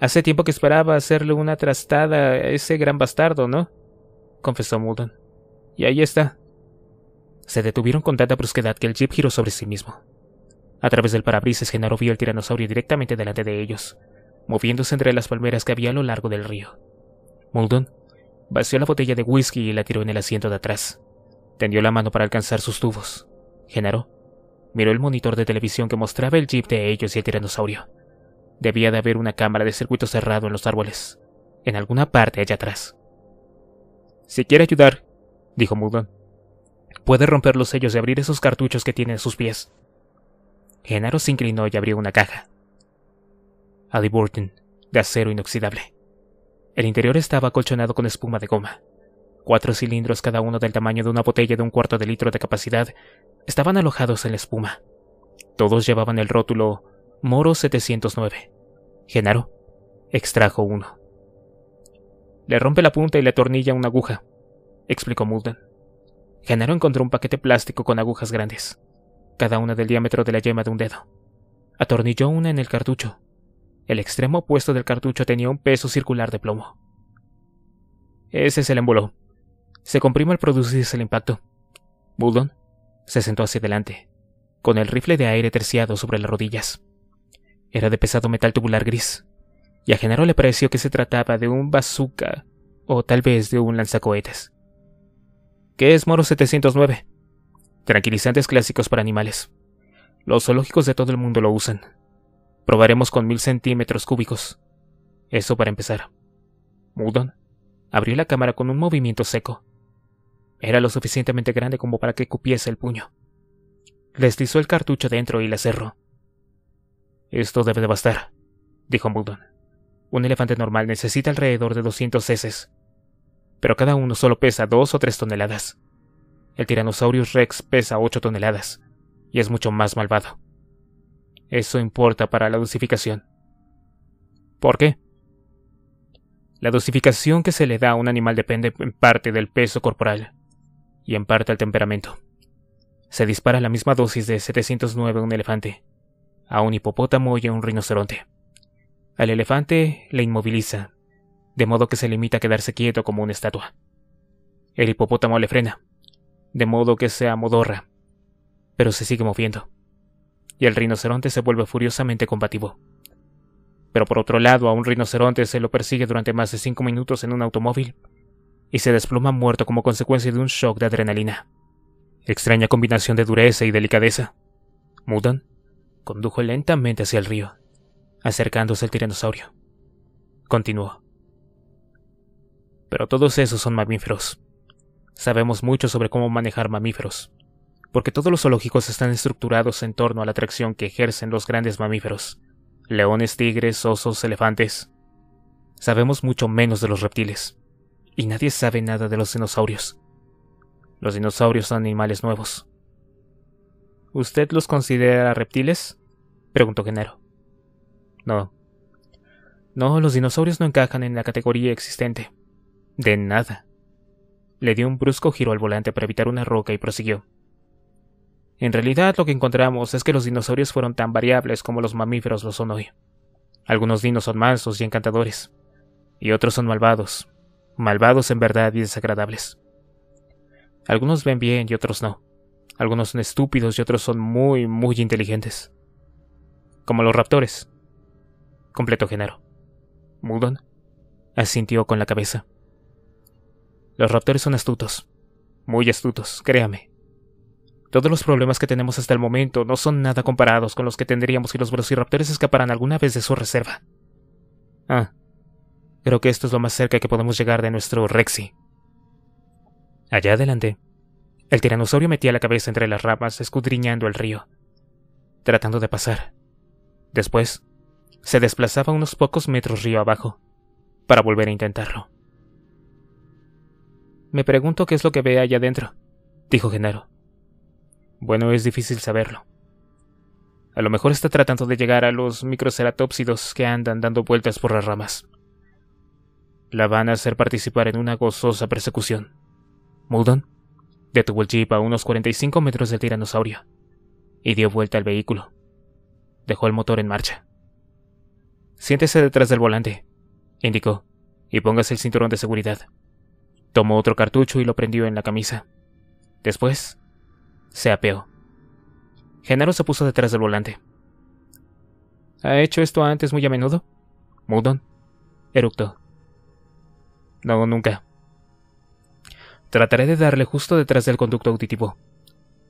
Hace tiempo que esperaba hacerle una trastada a ese gran bastardo, ¿no? confesó Muldoon. Y ahí está. Se detuvieron con tanta brusquedad que el jeep giró sobre sí mismo. A través del parabrisas, Genaro vio al tiranosaurio directamente delante de ellos, moviéndose entre las palmeras que había a lo largo del río. Muldoon vació la botella de whisky y la tiró en el asiento de atrás. Tendió la mano para alcanzar sus tubos. Genaro miró el monitor de televisión que mostraba el jeep de ellos y el tiranosaurio. Debía de haber una cámara de circuito cerrado en los árboles, en alguna parte allá atrás. Si quiere ayudar, dijo Mudon, puede romper los sellos y abrir esos cartuchos que tiene en sus pies. Genaro se inclinó y abrió una caja. Burton, de acero inoxidable. El interior estaba acolchonado con espuma de goma. Cuatro cilindros, cada uno del tamaño de una botella de un cuarto de litro de capacidad, estaban alojados en la espuma. Todos llevaban el rótulo Moro 709. Genaro extrajo uno. Le rompe la punta y le atornilla una aguja, explicó Mulden. Genaro encontró un paquete plástico con agujas grandes, cada una del diámetro de la yema de un dedo. Atornilló una en el cartucho. El extremo opuesto del cartucho tenía un peso circular de plomo. Ese es el emboló se comprimió al producirse el impacto. Budon se sentó hacia adelante, con el rifle de aire terciado sobre las rodillas. Era de pesado metal tubular gris, y a Genaro le pareció que se trataba de un bazooka o tal vez de un lanzacohetes. ¿Qué es Moro 709? Tranquilizantes clásicos para animales. Los zoológicos de todo el mundo lo usan. Probaremos con mil centímetros cúbicos. Eso para empezar. Mudon abrió la cámara con un movimiento seco era lo suficientemente grande como para que cupiese el puño. Deslizó el cartucho dentro y la cerró. Esto debe de bastar, dijo Muldoon. Un elefante normal necesita alrededor de 200 heces, pero cada uno solo pesa dos o tres toneladas. El Tyrannosaurus Rex pesa 8 toneladas y es mucho más malvado. Eso importa para la dosificación. ¿Por qué? La dosificación que se le da a un animal depende en parte del peso corporal y en parte al temperamento. Se dispara la misma dosis de 709 a un elefante, a un hipopótamo y a un rinoceronte. Al elefante le inmoviliza, de modo que se limita a quedarse quieto como una estatua. El hipopótamo le frena, de modo que se amodorra, pero se sigue moviendo. Y el rinoceronte se vuelve furiosamente combativo. Pero por otro lado, a un rinoceronte se lo persigue durante más de cinco minutos en un automóvil y se desploma muerto como consecuencia de un shock de adrenalina. Extraña combinación de dureza y delicadeza. Mudan condujo lentamente hacia el río, acercándose al tiranosaurio. Continuó. Pero todos esos son mamíferos. Sabemos mucho sobre cómo manejar mamíferos, porque todos los zoológicos están estructurados en torno a la atracción que ejercen los grandes mamíferos. Leones, tigres, osos, elefantes. Sabemos mucho menos de los reptiles y nadie sabe nada de los dinosaurios. Los dinosaurios son animales nuevos. ¿Usted los considera reptiles? preguntó Genaro. No. No, los dinosaurios no encajan en la categoría existente. De nada. Le dio un brusco giro al volante para evitar una roca y prosiguió. En realidad lo que encontramos es que los dinosaurios fueron tan variables como los mamíferos lo son hoy. Algunos dinos son mansos y encantadores, y otros son malvados, malvados en verdad y desagradables. Algunos ven bien y otros no. Algunos son estúpidos y otros son muy, muy inteligentes. Como los raptores. Completo género. Mudon asintió con la cabeza. Los raptores son astutos. Muy astutos, créame. Todos los problemas que tenemos hasta el momento no son nada comparados con los que tendríamos si los velociraptores escaparan alguna vez de su reserva. Ah, Creo que esto es lo más cerca que podemos llegar de nuestro Rexy. Allá adelante, el tiranosaurio metía la cabeza entre las ramas, escudriñando el río, tratando de pasar. Después, se desplazaba unos pocos metros río abajo, para volver a intentarlo. Me pregunto qué es lo que ve allá adentro, dijo Genaro. Bueno, es difícil saberlo. A lo mejor está tratando de llegar a los microceratopsidos que andan dando vueltas por las ramas. La van a hacer participar en una gozosa persecución. mudon detuvo el jeep a unos 45 metros del tiranosaurio y dio vuelta al vehículo. Dejó el motor en marcha. Siéntese detrás del volante, indicó, y póngase el cinturón de seguridad. Tomó otro cartucho y lo prendió en la camisa. Después, se apeó. Genaro se puso detrás del volante. ¿Ha hecho esto antes muy a menudo? Mudon eructó. No, nunca. Trataré de darle justo detrás del conducto auditivo.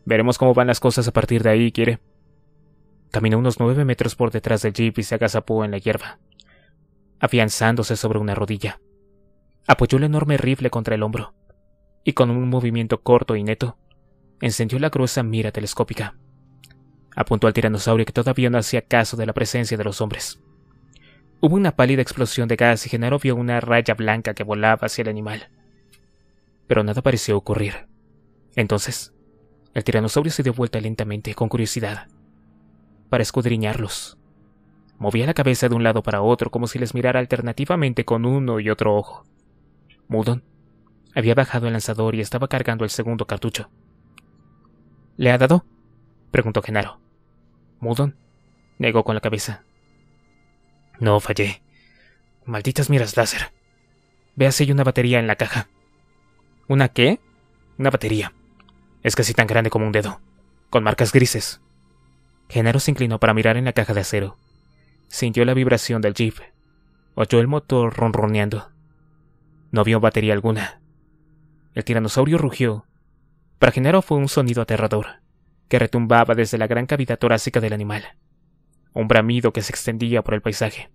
Veremos cómo van las cosas a partir de ahí, ¿quiere? Caminó unos nueve metros por detrás del jeep y se agazapó en la hierba, afianzándose sobre una rodilla. Apoyó el enorme rifle contra el hombro, y con un movimiento corto y neto, encendió la gruesa mira telescópica. Apuntó al tiranosaurio que todavía no hacía caso de la presencia de los hombres. Hubo una pálida explosión de gas y Genaro vio una raya blanca que volaba hacia el animal. Pero nada pareció ocurrir. Entonces, el tiranosaurio se dio vuelta lentamente con curiosidad para escudriñarlos. Movía la cabeza de un lado para otro como si les mirara alternativamente con uno y otro ojo. Mudon había bajado el lanzador y estaba cargando el segundo cartucho. ¿Le ha dado? preguntó Genaro. Mudon negó con la cabeza. No fallé. Malditas miras láser. Veas si hay una batería en la caja. ¿Una qué? Una batería. Es casi tan grande como un dedo, con marcas grises. Genaro se inclinó para mirar en la caja de acero. Sintió la vibración del jeep. Oyó el motor ronroneando. No vio batería alguna. El tiranosaurio rugió. Para Genaro fue un sonido aterrador, que retumbaba desde la gran cavidad torácica del animal un bramido que se extendía por el paisaje.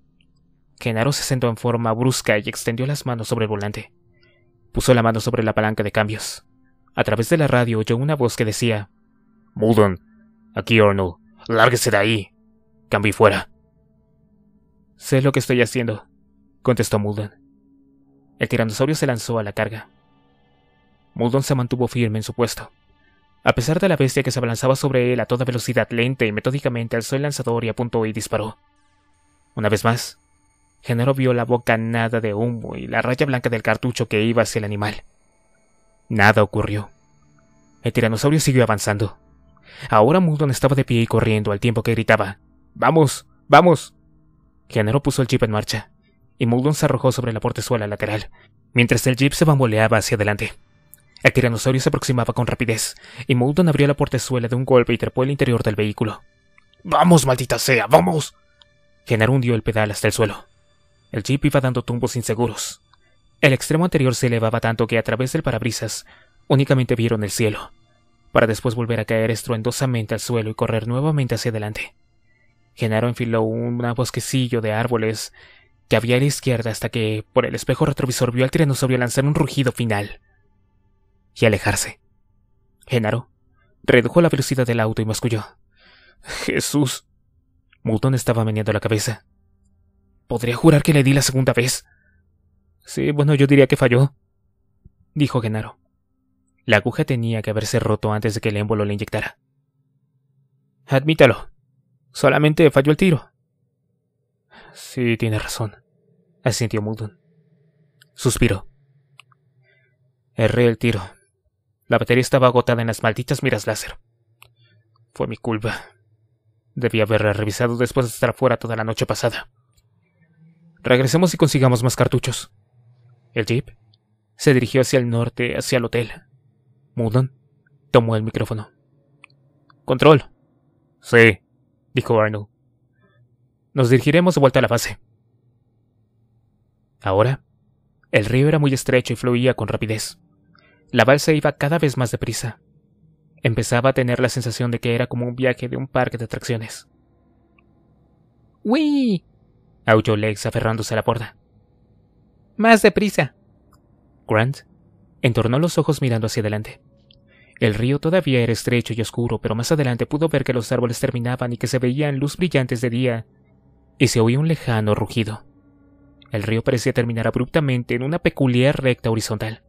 Genaro se sentó en forma brusca y extendió las manos sobre el volante. Puso la mano sobre la palanca de cambios. A través de la radio oyó una voz que decía: Muldon, aquí Arnold, lárguese de ahí. Cambie fuera. Sé lo que estoy haciendo, contestó Mulden. El tiranosaurio se lanzó a la carga. Mulden se mantuvo firme en su puesto. A pesar de la bestia que se abalanzaba sobre él a toda velocidad lenta y metódicamente alzó el lanzador y apuntó y disparó. Una vez más, Genaro vio la boca nada de humo y la raya blanca del cartucho que iba hacia el animal. Nada ocurrió. El tiranosaurio siguió avanzando. Ahora Muldoon estaba de pie y corriendo al tiempo que gritaba: ¡Vamos! ¡Vamos! Genaro puso el jeep en marcha, y Muldoon se arrojó sobre la portezuela lateral, mientras el jeep se bamboleaba hacia adelante. El tiranosaurio se aproximaba con rapidez, y Moulton abrió la portezuela de un golpe y trepó el interior del vehículo. ¡Vamos, maldita sea, vamos! Genaro hundió el pedal hasta el suelo. El jeep iba dando tumbos inseguros. El extremo anterior se elevaba tanto que a través del parabrisas únicamente vieron el cielo, para después volver a caer estruendosamente al suelo y correr nuevamente hacia adelante. Genaro enfiló un bosquecillo de árboles que había a la izquierda hasta que, por el espejo retrovisor, vio al tiranosaurio lanzar un rugido final y alejarse. Genaro redujo la velocidad del auto y masculló. Jesús. Mutón estaba meneando la cabeza. Podría jurar que le di la segunda vez. Sí, bueno, yo diría que falló, dijo Genaro. La aguja tenía que haberse roto antes de que el émbolo le inyectara. Admítalo. Solamente falló el tiro. Sí, tiene razón, asintió Muldoon. Suspiró. Erré el tiro. La batería estaba agotada en las malditas miras láser. Fue mi culpa. Debí haberla revisado después de estar fuera toda la noche pasada. Regresemos y consigamos más cartuchos. El jeep se dirigió hacia el norte, hacia el hotel. Mudon tomó el micrófono. Control. Sí, dijo Arnold. Nos dirigiremos de vuelta a la base. Ahora, el río era muy estrecho y fluía con rapidez. La balsa iba cada vez más deprisa. Empezaba a tener la sensación de que era como un viaje de un parque de atracciones. ¡Uy! aulló Lex aferrándose a la borda. ¡Más deprisa! Grant entornó los ojos mirando hacia adelante. El río todavía era estrecho y oscuro, pero más adelante pudo ver que los árboles terminaban y que se veían luz brillantes de día, y se oía un lejano rugido. El río parecía terminar abruptamente en una peculiar recta horizontal.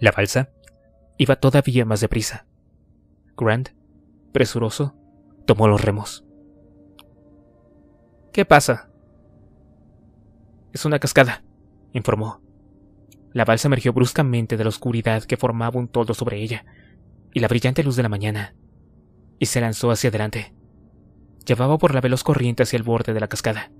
La balsa iba todavía más deprisa. Grant, presuroso, tomó los remos. ¿Qué pasa? Es una cascada, informó. La balsa emergió bruscamente de la oscuridad que formaba un toldo sobre ella y la brillante luz de la mañana, y se lanzó hacia adelante. Llevaba por la veloz corriente hacia el borde de la cascada.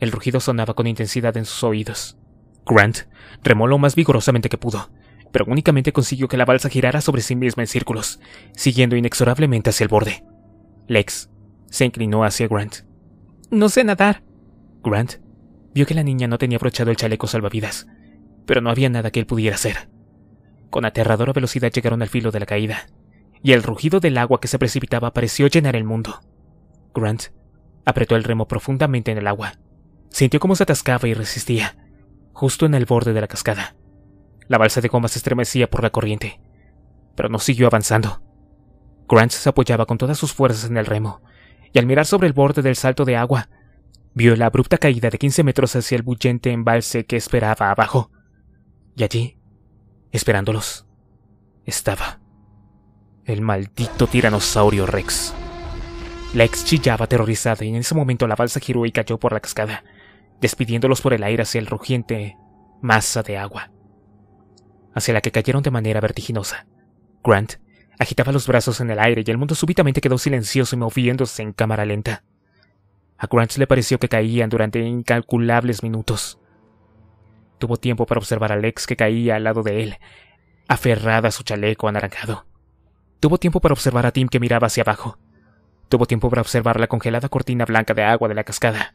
El rugido sonaba con intensidad en sus oídos. Grant remó lo más vigorosamente que pudo, pero únicamente consiguió que la balsa girara sobre sí misma en círculos, siguiendo inexorablemente hacia el borde. Lex se inclinó hacia Grant. No sé nadar. Grant vio que la niña no tenía brochado el chaleco salvavidas, pero no había nada que él pudiera hacer. Con aterradora velocidad llegaron al filo de la caída, y el rugido del agua que se precipitaba pareció llenar el mundo. Grant apretó el remo profundamente en el agua. Sintió cómo se atascaba y resistía, justo en el borde de la cascada. La balsa de goma se estremecía por la corriente, pero no siguió avanzando. Grant se apoyaba con todas sus fuerzas en el remo, y al mirar sobre el borde del salto de agua, vio la abrupta caída de 15 metros hacia el bullente embalse que esperaba abajo. Y allí, esperándolos, estaba el maldito tiranosaurio Rex. La ex chillaba aterrorizada y en ese momento la balsa giró y cayó por la cascada, despidiéndolos por el aire hacia el rugiente masa de agua hacia la que cayeron de manera vertiginosa. Grant agitaba los brazos en el aire y el mundo súbitamente quedó silencioso y moviéndose en cámara lenta. A Grant le pareció que caían durante incalculables minutos. Tuvo tiempo para observar a Lex que caía al lado de él, aferrada a su chaleco anaranjado. Tuvo tiempo para observar a Tim que miraba hacia abajo. Tuvo tiempo para observar la congelada cortina blanca de agua de la cascada.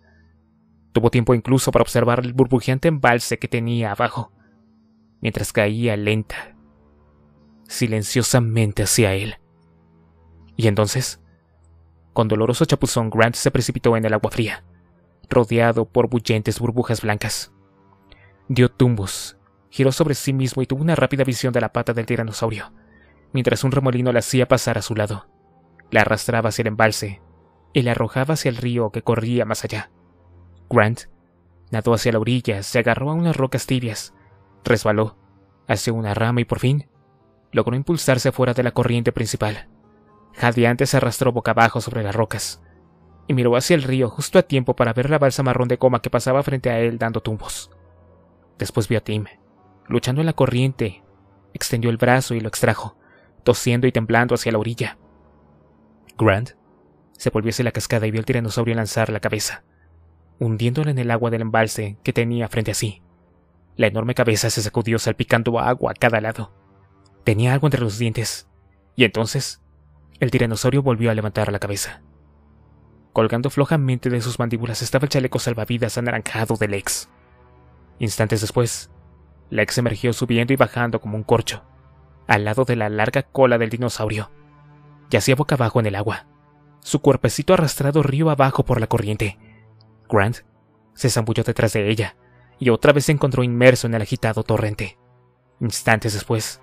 Tuvo tiempo incluso para observar el burbujeante embalse que tenía abajo mientras caía lenta, silenciosamente hacia él. Y entonces, con doloroso chapuzón, Grant se precipitó en el agua fría, rodeado por bullentes burbujas blancas. Dio tumbos, giró sobre sí mismo y tuvo una rápida visión de la pata del tiranosaurio, mientras un remolino la hacía pasar a su lado. La arrastraba hacia el embalse y la arrojaba hacia el río que corría más allá. Grant nadó hacia la orilla, se agarró a unas rocas tibias resbaló hacia una rama y por fin logró impulsarse fuera de la corriente principal. Jadeante se arrastró boca abajo sobre las rocas y miró hacia el río justo a tiempo para ver la balsa marrón de coma que pasaba frente a él dando tumbos. Después vio a Tim, luchando en la corriente, extendió el brazo y lo extrajo, tosiendo y temblando hacia la orilla. Grant se volvió hacia la cascada y vio al tiranosaurio lanzar la cabeza, hundiéndola en el agua del embalse que tenía frente a sí. La enorme cabeza se sacudió salpicando agua a cada lado. Tenía algo entre los dientes. Y entonces, el tiranosaurio volvió a levantar la cabeza. Colgando flojamente de sus mandíbulas estaba el chaleco salvavidas anaranjado del ex. Instantes después, la ex emergió subiendo y bajando como un corcho, al lado de la larga cola del dinosaurio. Yacía boca abajo en el agua, su cuerpecito arrastrado río abajo por la corriente. Grant se zambulló detrás de ella, y otra vez se encontró inmerso en el agitado torrente. Instantes después,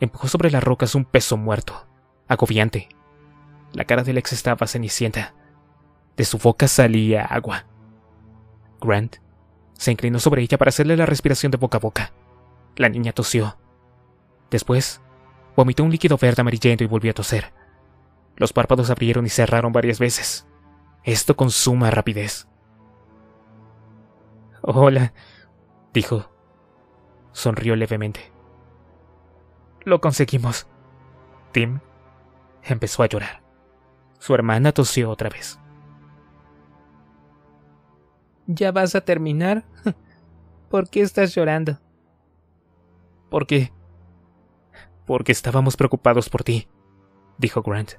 empujó sobre las rocas un peso muerto, agobiante. La cara del ex estaba cenicienta. De su boca salía agua. Grant se inclinó sobre ella para hacerle la respiración de boca a boca. La niña tosió. Después, vomitó un líquido verde amarillento y volvió a toser. Los párpados abrieron y cerraron varias veces. Esto con suma rapidez. Hola, dijo. Sonrió levemente. Lo conseguimos. Tim empezó a llorar. Su hermana tosió otra vez. ¿Ya vas a terminar? *laughs* ¿Por qué estás llorando? ¿Por qué? Porque estábamos preocupados por ti, dijo Grant.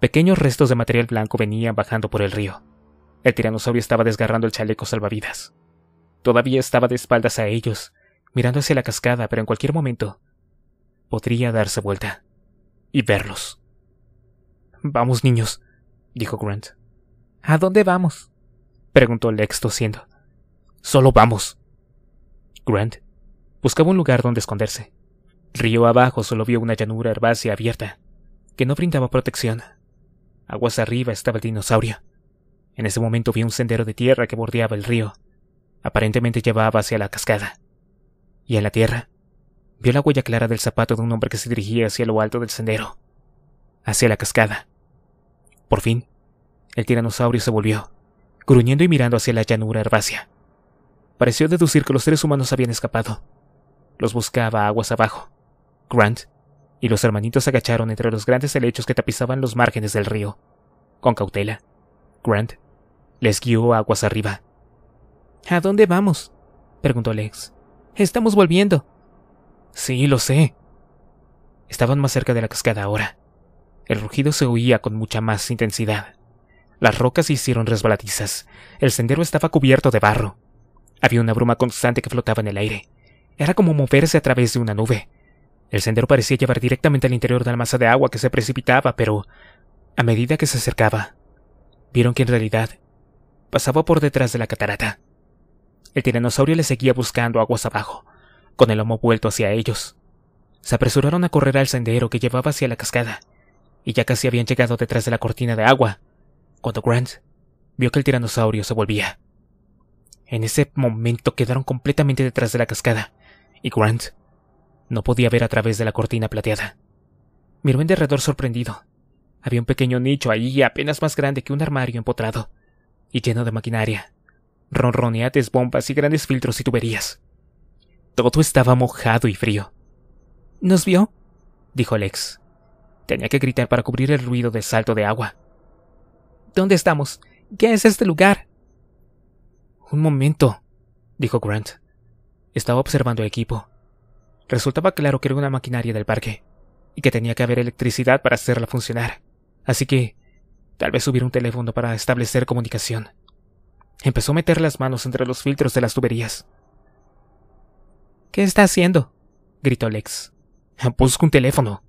Pequeños restos de material blanco venían bajando por el río. El tiranosaurio estaba desgarrando el chaleco salvavidas. Todavía estaba de espaldas a ellos, mirando hacia la cascada, pero en cualquier momento podría darse vuelta y verlos. Vamos, niños, dijo Grant. ¿A dónde vamos? preguntó Lex tosiendo. Solo vamos. Grant buscaba un lugar donde esconderse. Río abajo solo vio una llanura herbácea abierta, que no brindaba protección. Aguas arriba estaba el dinosaurio, en ese momento vi un sendero de tierra que bordeaba el río. Aparentemente llevaba hacia la cascada. Y en la tierra, vio la huella clara del zapato de un hombre que se dirigía hacia lo alto del sendero, hacia la cascada. Por fin, el tiranosaurio se volvió, gruñendo y mirando hacia la llanura herbácea. Pareció deducir que los seres humanos habían escapado. Los buscaba aguas abajo. Grant y los hermanitos se agacharon entre los grandes helechos que tapizaban los márgenes del río. Con cautela, Grant les guió aguas arriba. ¿A dónde vamos? preguntó Lex. Estamos volviendo. Sí, lo sé. Estaban más cerca de la cascada ahora. El rugido se oía con mucha más intensidad. Las rocas se hicieron resbaladizas. El sendero estaba cubierto de barro. Había una bruma constante que flotaba en el aire. Era como moverse a través de una nube. El sendero parecía llevar directamente al interior de la masa de agua que se precipitaba, pero a medida que se acercaba, vieron que en realidad pasaba por detrás de la catarata. El tiranosaurio le seguía buscando aguas abajo, con el lomo vuelto hacia ellos. Se apresuraron a correr al sendero que llevaba hacia la cascada, y ya casi habían llegado detrás de la cortina de agua, cuando Grant vio que el tiranosaurio se volvía. En ese momento quedaron completamente detrás de la cascada, y Grant no podía ver a través de la cortina plateada. Miró en derredor sorprendido. Había un pequeño nicho ahí apenas más grande que un armario empotrado y lleno de maquinaria, ronroneates, bombas y grandes filtros y tuberías. Todo estaba mojado y frío. ¿Nos vio? dijo Alex. Tenía que gritar para cubrir el ruido del salto de agua. ¿Dónde estamos? ¿Qué es este lugar? Un momento, dijo Grant. Estaba observando el equipo. Resultaba claro que era una maquinaria del parque, y que tenía que haber electricidad para hacerla funcionar. Así que Tal vez hubiera un teléfono para establecer comunicación. Empezó a meter las manos entre los filtros de las tuberías. ¿Qué está haciendo? gritó Lex. Busco un teléfono.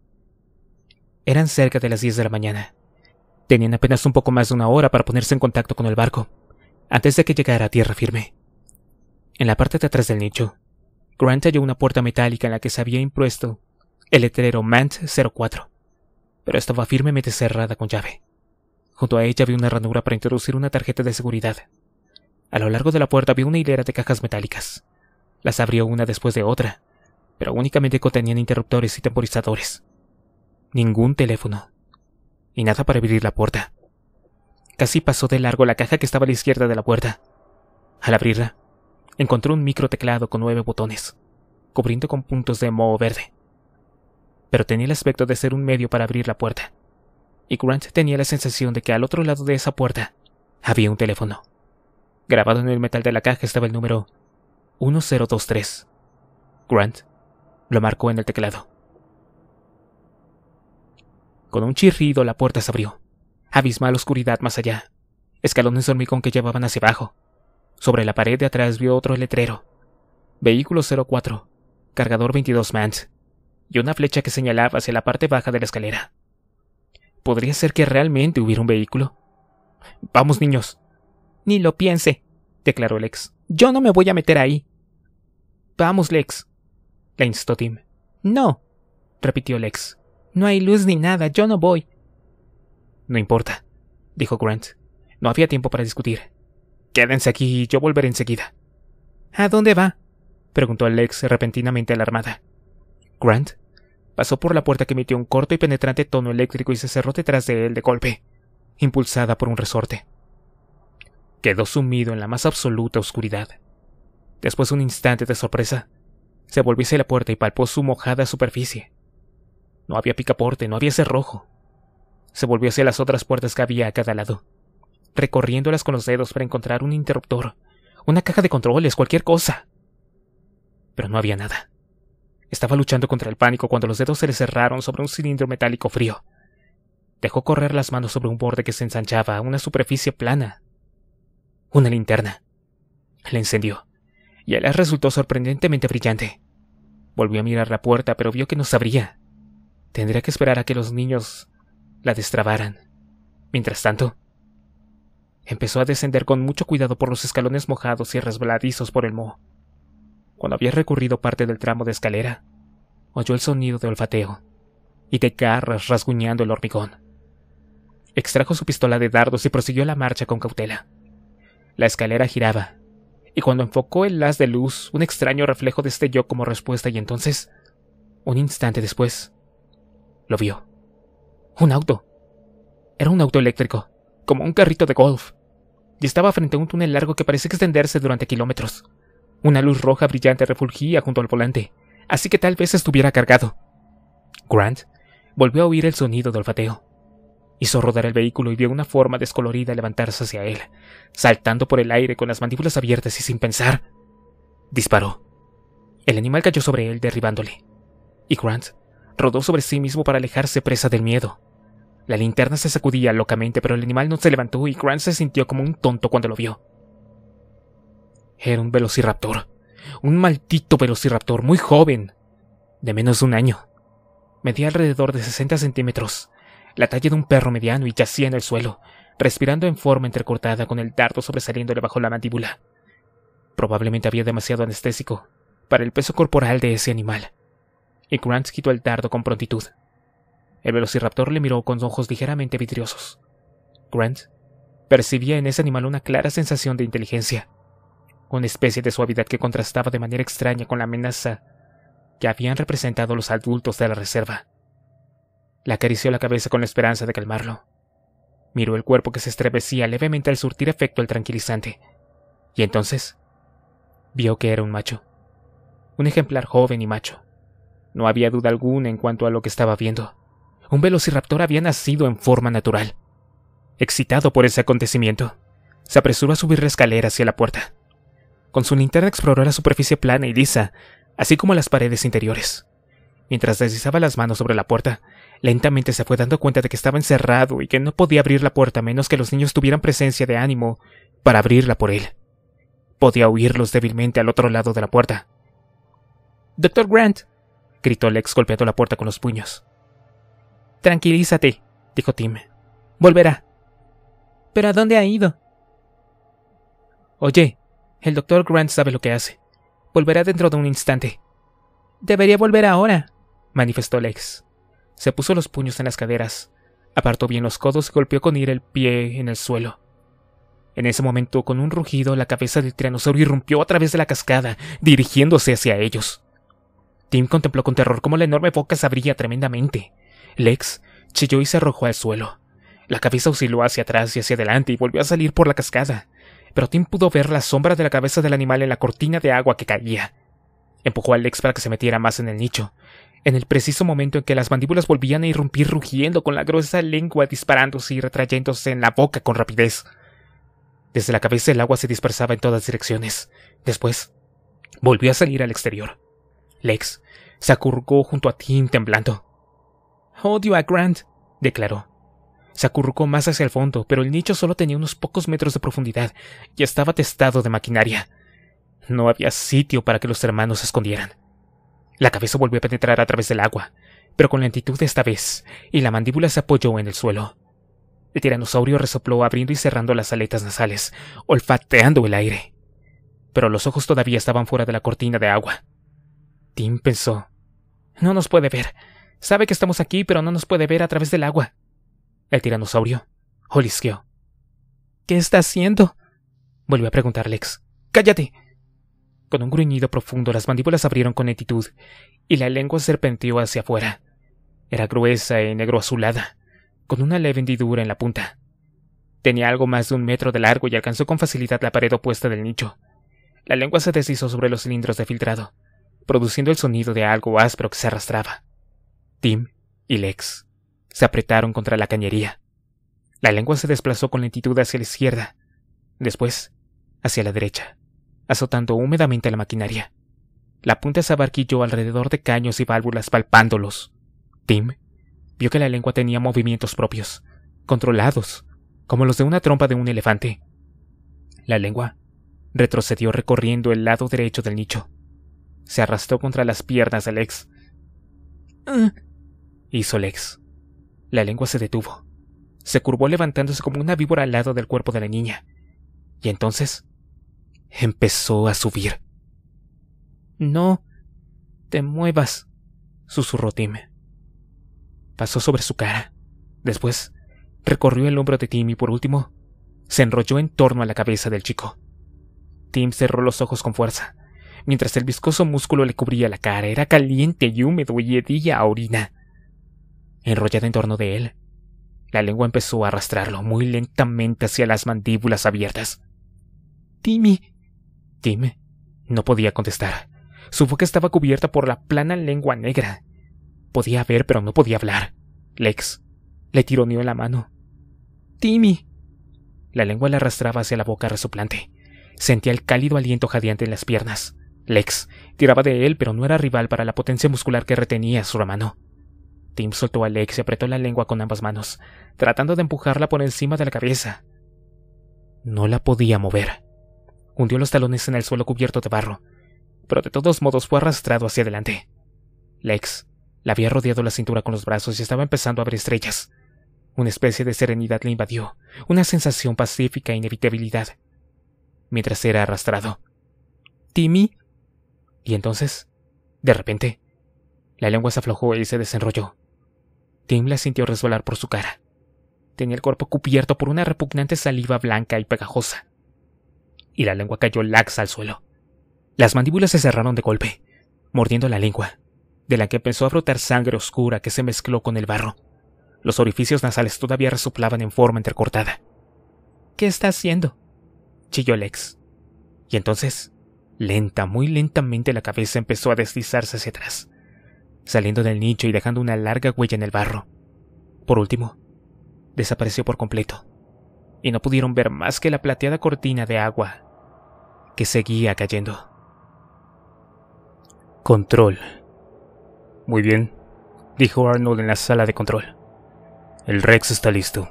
Eran cerca de las 10 de la mañana. Tenían apenas un poco más de una hora para ponerse en contacto con el barco, antes de que llegara a tierra firme. En la parte de atrás del nicho, Grant halló una puerta metálica en la que se había impuesto el letrero MANT 04, pero estaba firmemente cerrada con llave. Junto a ella vi una ranura para introducir una tarjeta de seguridad. A lo largo de la puerta había una hilera de cajas metálicas. Las abrió una después de otra, pero únicamente contenían interruptores y temporizadores. Ningún teléfono. Y nada para abrir la puerta. Casi pasó de largo la caja que estaba a la izquierda de la puerta. Al abrirla, encontró un micro teclado con nueve botones, cubriendo con puntos de moho verde. Pero tenía el aspecto de ser un medio para abrir la puerta y Grant tenía la sensación de que al otro lado de esa puerta había un teléfono. Grabado en el metal de la caja estaba el número 1023. Grant lo marcó en el teclado. Con un chirrido la puerta se abrió. Abismal oscuridad más allá. Escalones de hormigón que llevaban hacia abajo. Sobre la pared de atrás vio otro letrero. Vehículo 04. Cargador 22 Mant. Y una flecha que señalaba hacia la parte baja de la escalera podría ser que realmente hubiera un vehículo. Vamos, niños. Ni lo piense, declaró Lex. Yo no me voy a meter ahí. Vamos, Lex, —le instó Tim. No, repitió Lex. No hay luz ni nada, yo no voy. No importa, dijo Grant. No había tiempo para discutir. Quédense aquí y yo volveré enseguida. ¿A dónde va? preguntó Lex repentinamente alarmada. Grant Pasó por la puerta que emitió un corto y penetrante tono eléctrico y se cerró detrás de él de golpe, impulsada por un resorte. Quedó sumido en la más absoluta oscuridad. Después de un instante de sorpresa, se volvió hacia la puerta y palpó su mojada superficie. No había picaporte, no había cerrojo. Se volvió hacia las otras puertas que había a cada lado, recorriéndolas con los dedos para encontrar un interruptor, una caja de controles, cualquier cosa. Pero no había nada. Estaba luchando contra el pánico cuando los dedos se le cerraron sobre un cilindro metálico frío. Dejó correr las manos sobre un borde que se ensanchaba a una superficie plana. Una linterna. La encendió, y el resultó sorprendentemente brillante. Volvió a mirar la puerta, pero vio que no sabría. Tendría que esperar a que los niños la destrabaran. Mientras tanto, empezó a descender con mucho cuidado por los escalones mojados y resbaladizos por el moho. Cuando había recurrido parte del tramo de escalera, oyó el sonido de olfateo y de garras rasguñando el hormigón. Extrajo su pistola de dardos y prosiguió la marcha con cautela. La escalera giraba, y cuando enfocó el haz de luz, un extraño reflejo destelló como respuesta y entonces, un instante después, lo vio. Un auto. Era un auto eléctrico, como un carrito de golf, y estaba frente a un túnel largo que parecía extenderse durante kilómetros. Una luz roja brillante refulgía junto al volante, así que tal vez estuviera cargado. Grant volvió a oír el sonido del olfateo. Hizo rodar el vehículo y vio una forma descolorida levantarse hacia él, saltando por el aire con las mandíbulas abiertas y sin pensar. Disparó. El animal cayó sobre él derribándole. Y Grant rodó sobre sí mismo para alejarse presa del miedo. La linterna se sacudía locamente, pero el animal no se levantó y Grant se sintió como un tonto cuando lo vio. Era un velociraptor. Un maldito velociraptor muy joven. De menos de un año. Medía alrededor de 60 centímetros. La talla de un perro mediano y yacía en el suelo, respirando en forma entrecortada con el dardo sobresaliéndole bajo la mandíbula. Probablemente había demasiado anestésico para el peso corporal de ese animal. Y Grant quitó el dardo con prontitud. El velociraptor le miró con ojos ligeramente vidriosos. Grant percibía en ese animal una clara sensación de inteligencia, una especie de suavidad que contrastaba de manera extraña con la amenaza que habían representado los adultos de la reserva. Le acarició la cabeza con la esperanza de calmarlo. Miró el cuerpo que se estremecía levemente al surtir efecto el tranquilizante. Y entonces vio que era un macho. Un ejemplar joven y macho. No había duda alguna en cuanto a lo que estaba viendo. Un velociraptor había nacido en forma natural. Excitado por ese acontecimiento, se apresuró a subir la escalera hacia la puerta. Con su linterna exploró la superficie plana y lisa, así como las paredes interiores. Mientras deslizaba las manos sobre la puerta, lentamente se fue dando cuenta de que estaba encerrado y que no podía abrir la puerta a menos que los niños tuvieran presencia de ánimo para abrirla por él. Podía oírlos débilmente al otro lado de la puerta. Doctor Grant, gritó Lex golpeando la puerta con los puños. Tranquilízate, dijo Tim. Volverá. ¿Pero a dónde ha ido? Oye, el doctor Grant sabe lo que hace. Volverá dentro de un instante. Debería volver ahora, manifestó Lex. Se puso los puños en las caderas, apartó bien los codos y golpeó con ira el pie en el suelo. En ese momento, con un rugido, la cabeza del tiranosaurio irrumpió a través de la cascada, dirigiéndose hacia ellos. Tim contempló con terror cómo la enorme boca se abría tremendamente. Lex chilló y se arrojó al suelo. La cabeza osciló hacia atrás y hacia adelante y volvió a salir por la cascada pero Tim pudo ver la sombra de la cabeza del animal en la cortina de agua que caía. Empujó a Lex para que se metiera más en el nicho. En el preciso momento en que las mandíbulas volvían a irrumpir rugiendo con la gruesa lengua disparándose y retrayéndose en la boca con rapidez. Desde la cabeza el agua se dispersaba en todas direcciones. Después, volvió a salir al exterior. Lex se acurrucó junto a Tim temblando. Odio a Grant, declaró. Se acurrucó más hacia el fondo, pero el nicho solo tenía unos pocos metros de profundidad y estaba testado de maquinaria. No había sitio para que los hermanos se escondieran. La cabeza volvió a penetrar a través del agua, pero con lentitud esta vez, y la mandíbula se apoyó en el suelo. El tiranosaurio resopló abriendo y cerrando las aletas nasales, olfateando el aire. Pero los ojos todavía estaban fuera de la cortina de agua. Tim pensó, no nos puede ver. Sabe que estamos aquí, pero no nos puede ver a través del agua. El tiranosaurio holisqueó. ¿Qué está haciendo? volvió a preguntar Lex. ¡Cállate! Con un gruñido profundo las mandíbulas abrieron con lentitud y la lengua serpenteó hacia afuera. Era gruesa y negro azulada, con una leve hendidura en la punta. Tenía algo más de un metro de largo y alcanzó con facilidad la pared opuesta del nicho. La lengua se deslizó sobre los cilindros de filtrado, produciendo el sonido de algo áspero que se arrastraba. Tim y Lex se apretaron contra la cañería. La lengua se desplazó con lentitud hacia la izquierda, después hacia la derecha, azotando húmedamente la maquinaria. La punta se abarquilló alrededor de caños y válvulas palpándolos. Tim vio que la lengua tenía movimientos propios, controlados, como los de una trompa de un elefante. La lengua retrocedió recorriendo el lado derecho del nicho. Se arrastró contra las piernas de Lex. Ah. hizo Lex. La lengua se detuvo. Se curvó levantándose como una víbora al lado del cuerpo de la niña. Y entonces empezó a subir. No te muevas, susurró Tim. Pasó sobre su cara. Después recorrió el hombro de Tim y por último se enrolló en torno a la cabeza del chico. Tim cerró los ojos con fuerza, mientras el viscoso músculo le cubría la cara. Era caliente y húmedo y hedía a orina enrollada en torno de él. La lengua empezó a arrastrarlo muy lentamente hacia las mandíbulas abiertas. Timmy. —Timmy no podía contestar. Su boca estaba cubierta por la plana lengua negra. Podía ver, pero no podía hablar. Lex le tironeó la mano. Timmy. La lengua la arrastraba hacia la boca resoplante. Sentía el cálido aliento jadeante en las piernas. Lex tiraba de él, pero no era rival para la potencia muscular que retenía su mano. Tim soltó a Lex y apretó la lengua con ambas manos, tratando de empujarla por encima de la cabeza. No la podía mover. Hundió los talones en el suelo cubierto de barro, pero de todos modos fue arrastrado hacia adelante. Lex la había rodeado la cintura con los brazos y estaba empezando a ver estrellas. Una especie de serenidad le invadió, una sensación pacífica e inevitabilidad. Mientras era arrastrado. Timmy. Y entonces, de repente, la lengua se aflojó y se desenrolló. Tim la sintió resbalar por su cara. Tenía el cuerpo cubierto por una repugnante saliva blanca y pegajosa. Y la lengua cayó laxa al suelo. Las mandíbulas se cerraron de golpe, mordiendo la lengua, de la que empezó a brotar sangre oscura que se mezcló con el barro. Los orificios nasales todavía resoplaban en forma entrecortada. ¿Qué está haciendo? chilló Lex. Y entonces, lenta, muy lentamente la cabeza empezó a deslizarse hacia atrás, saliendo del nicho y dejando una larga huella en el barro. Por último, desapareció por completo, y no pudieron ver más que la plateada cortina de agua que seguía cayendo. Control. Muy bien, dijo Arnold en la sala de control. El Rex está listo.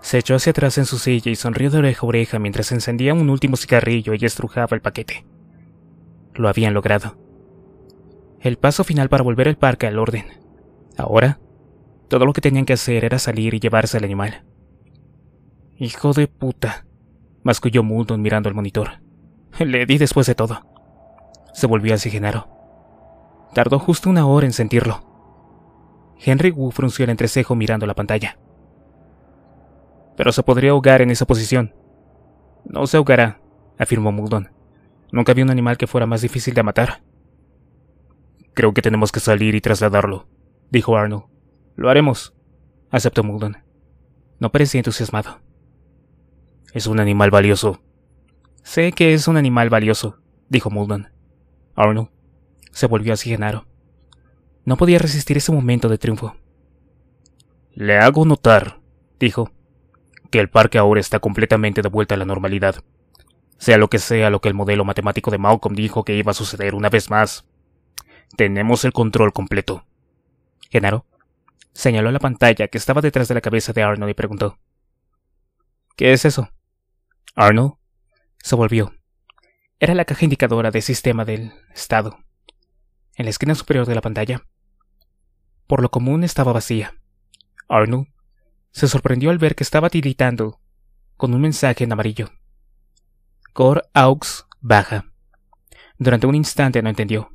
Se echó hacia atrás en su silla y sonrió de oreja a oreja mientras encendía un último cigarrillo y estrujaba el paquete. Lo habían logrado el paso final para volver el parque al orden. Ahora, todo lo que tenían que hacer era salir y llevarse al animal. Hijo de puta, masculló Muldon mirando el monitor. Le di después de todo. Se volvió hacia Genaro. Tardó justo una hora en sentirlo. Henry Wu frunció el entrecejo mirando la pantalla. Pero se podría ahogar en esa posición. No se ahogará, afirmó Muldon. Nunca vi un animal que fuera más difícil de matar. Creo que tenemos que salir y trasladarlo, dijo Arnold. Lo haremos, aceptó Mulden. No parecía entusiasmado. Es un animal valioso. Sé que es un animal valioso, dijo Mulden. Arnold se volvió a Genaro. No podía resistir ese momento de triunfo. Le hago notar, dijo, que el parque ahora está completamente de vuelta a la normalidad. Sea lo que sea lo que el modelo matemático de Malcolm dijo que iba a suceder una vez más, tenemos el control completo. Genaro señaló la pantalla que estaba detrás de la cabeza de Arnold y preguntó. ¿Qué es eso? Arnold se volvió. Era la caja indicadora del sistema del estado. En la esquina superior de la pantalla, por lo común estaba vacía. Arnold se sorprendió al ver que estaba tiritando con un mensaje en amarillo. Core Aux baja. Durante un instante no entendió.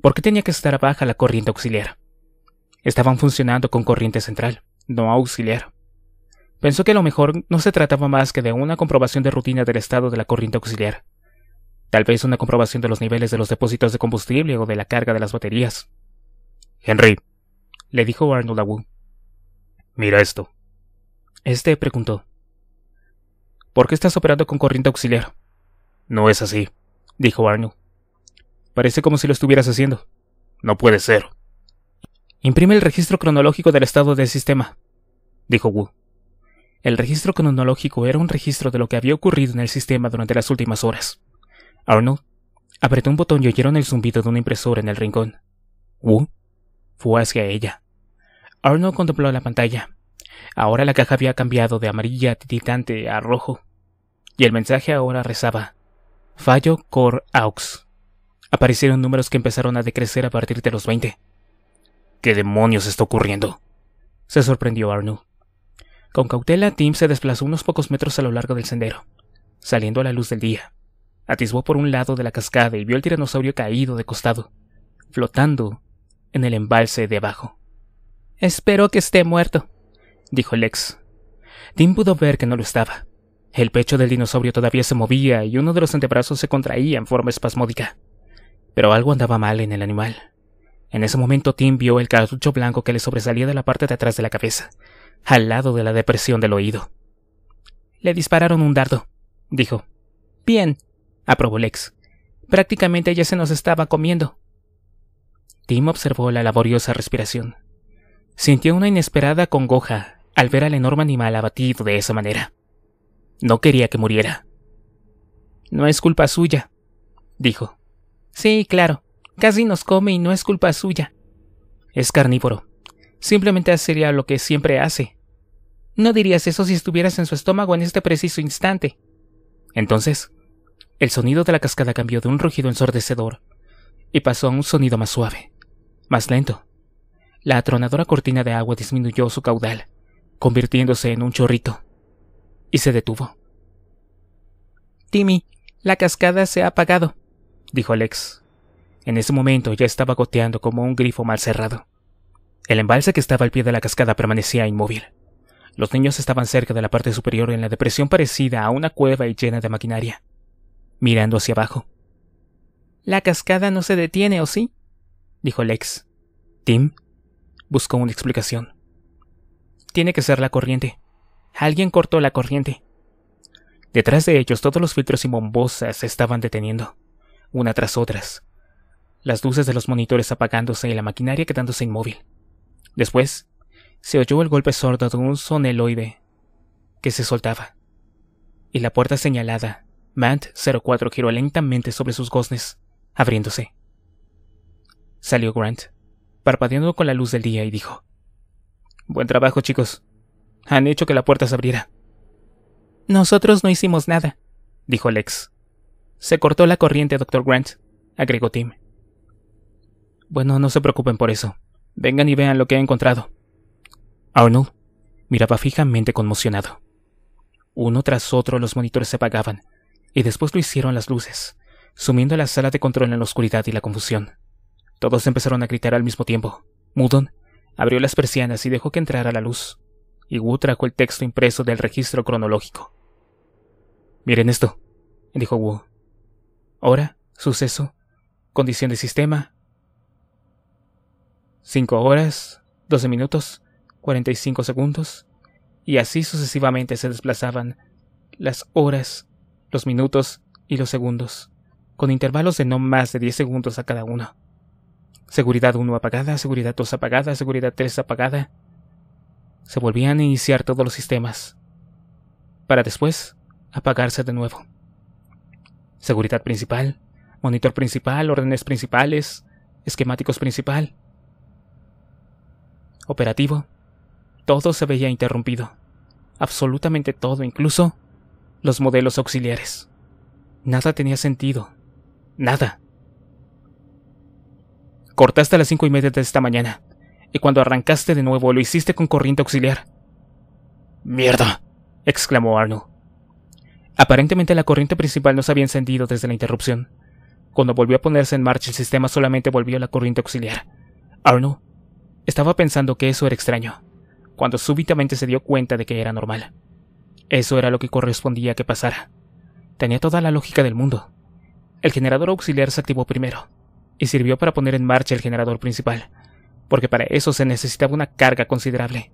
¿Por qué tenía que estar baja la corriente auxiliar. Estaban funcionando con corriente central, no auxiliar. Pensó que a lo mejor no se trataba más que de una comprobación de rutina del estado de la corriente auxiliar. Tal vez una comprobación de los niveles de los depósitos de combustible o de la carga de las baterías. Henry, le dijo Arnold a Mira esto. Este preguntó. ¿Por qué estás operando con corriente auxiliar? No es así, dijo Arnold. Parece como si lo estuvieras haciendo. No puede ser. Imprime el registro cronológico del estado del sistema, dijo Wu. El registro cronológico era un registro de lo que había ocurrido en el sistema durante las últimas horas. Arnold apretó un botón y oyeron el zumbido de una impresora en el rincón. Wu fue hacia ella. Arnold contempló la pantalla. Ahora la caja había cambiado de amarilla tititante a rojo, y el mensaje ahora rezaba: Fallo Core Aux aparecieron números que empezaron a decrecer a partir de los 20. ¿Qué demonios está ocurriendo? se sorprendió Arnold. Con cautela, Tim se desplazó unos pocos metros a lo largo del sendero, saliendo a la luz del día. Atisbó por un lado de la cascada y vio al tiranosaurio caído de costado, flotando en el embalse de abajo. Espero que esté muerto, dijo Lex. Tim pudo ver que no lo estaba. El pecho del dinosaurio todavía se movía y uno de los antebrazos se contraía en forma espasmódica pero algo andaba mal en el animal. En ese momento Tim vio el cartucho blanco que le sobresalía de la parte de atrás de la cabeza, al lado de la depresión del oído. Le dispararon un dardo, dijo. Bien, aprobó Lex. Prácticamente ya se nos estaba comiendo. Tim observó la laboriosa respiración. Sintió una inesperada congoja al ver al enorme animal abatido de esa manera. No quería que muriera. No es culpa suya, dijo. Sí, claro. Casi nos come y no es culpa suya. Es carnívoro. Simplemente hacería lo que siempre hace. No dirías eso si estuvieras en su estómago en este preciso instante. Entonces, el sonido de la cascada cambió de un rugido ensordecedor y pasó a un sonido más suave, más lento. La atronadora cortina de agua disminuyó su caudal, convirtiéndose en un chorrito, y se detuvo. Timmy, la cascada se ha apagado dijo Alex. En ese momento ya estaba goteando como un grifo mal cerrado. El embalse que estaba al pie de la cascada permanecía inmóvil. Los niños estaban cerca de la parte superior en la depresión parecida a una cueva y llena de maquinaria, mirando hacia abajo. La cascada no se detiene, ¿o sí? dijo Lex. Tim buscó una explicación. Tiene que ser la corriente. Alguien cortó la corriente. Detrás de ellos todos los filtros y bombosas se estaban deteniendo una tras otras, las luces de los monitores apagándose y la maquinaria quedándose inmóvil. Después, se oyó el golpe sordo de un soneloide que se soltaba, y la puerta señalada, MANT 04, giró lentamente sobre sus goznes, abriéndose. Salió Grant, parpadeando con la luz del día, y dijo: Buen trabajo, chicos. Han hecho que la puerta se abriera. Nosotros no hicimos nada, dijo Lex. Se cortó la corriente, Dr. Grant, agregó Tim. Bueno, no se preocupen por eso. Vengan y vean lo que he encontrado. Arnold miraba fijamente conmocionado. Uno tras otro los monitores se apagaban, y después lo hicieron las luces, sumiendo la sala de control en la oscuridad y la confusión. Todos empezaron a gritar al mismo tiempo. Mudon abrió las persianas y dejó que entrara la luz. Y Wu trajo el texto impreso del registro cronológico. Miren esto, dijo Wu. Hora, suceso, condición de sistema. 5 horas, 12 minutos, 45 segundos, y así sucesivamente se desplazaban las horas, los minutos y los segundos, con intervalos de no más de 10 segundos a cada uno. Seguridad 1 apagada, seguridad 2 apagada, seguridad 3 apagada. Se volvían a iniciar todos los sistemas, para después apagarse de nuevo seguridad principal, monitor principal, órdenes principales, esquemáticos principal, operativo. Todo se veía interrumpido. Absolutamente todo, incluso los modelos auxiliares. Nada tenía sentido. Nada. Cortaste a las cinco y media de esta mañana, y cuando arrancaste de nuevo lo hiciste con corriente auxiliar. ¡Mierda! exclamó Arno. Aparentemente la corriente principal no se había encendido desde la interrupción. Cuando volvió a ponerse en marcha el sistema solamente volvió la corriente auxiliar. Arno estaba pensando que eso era extraño, cuando súbitamente se dio cuenta de que era normal. Eso era lo que correspondía que pasara. Tenía toda la lógica del mundo. El generador auxiliar se activó primero, y sirvió para poner en marcha el generador principal, porque para eso se necesitaba una carga considerable.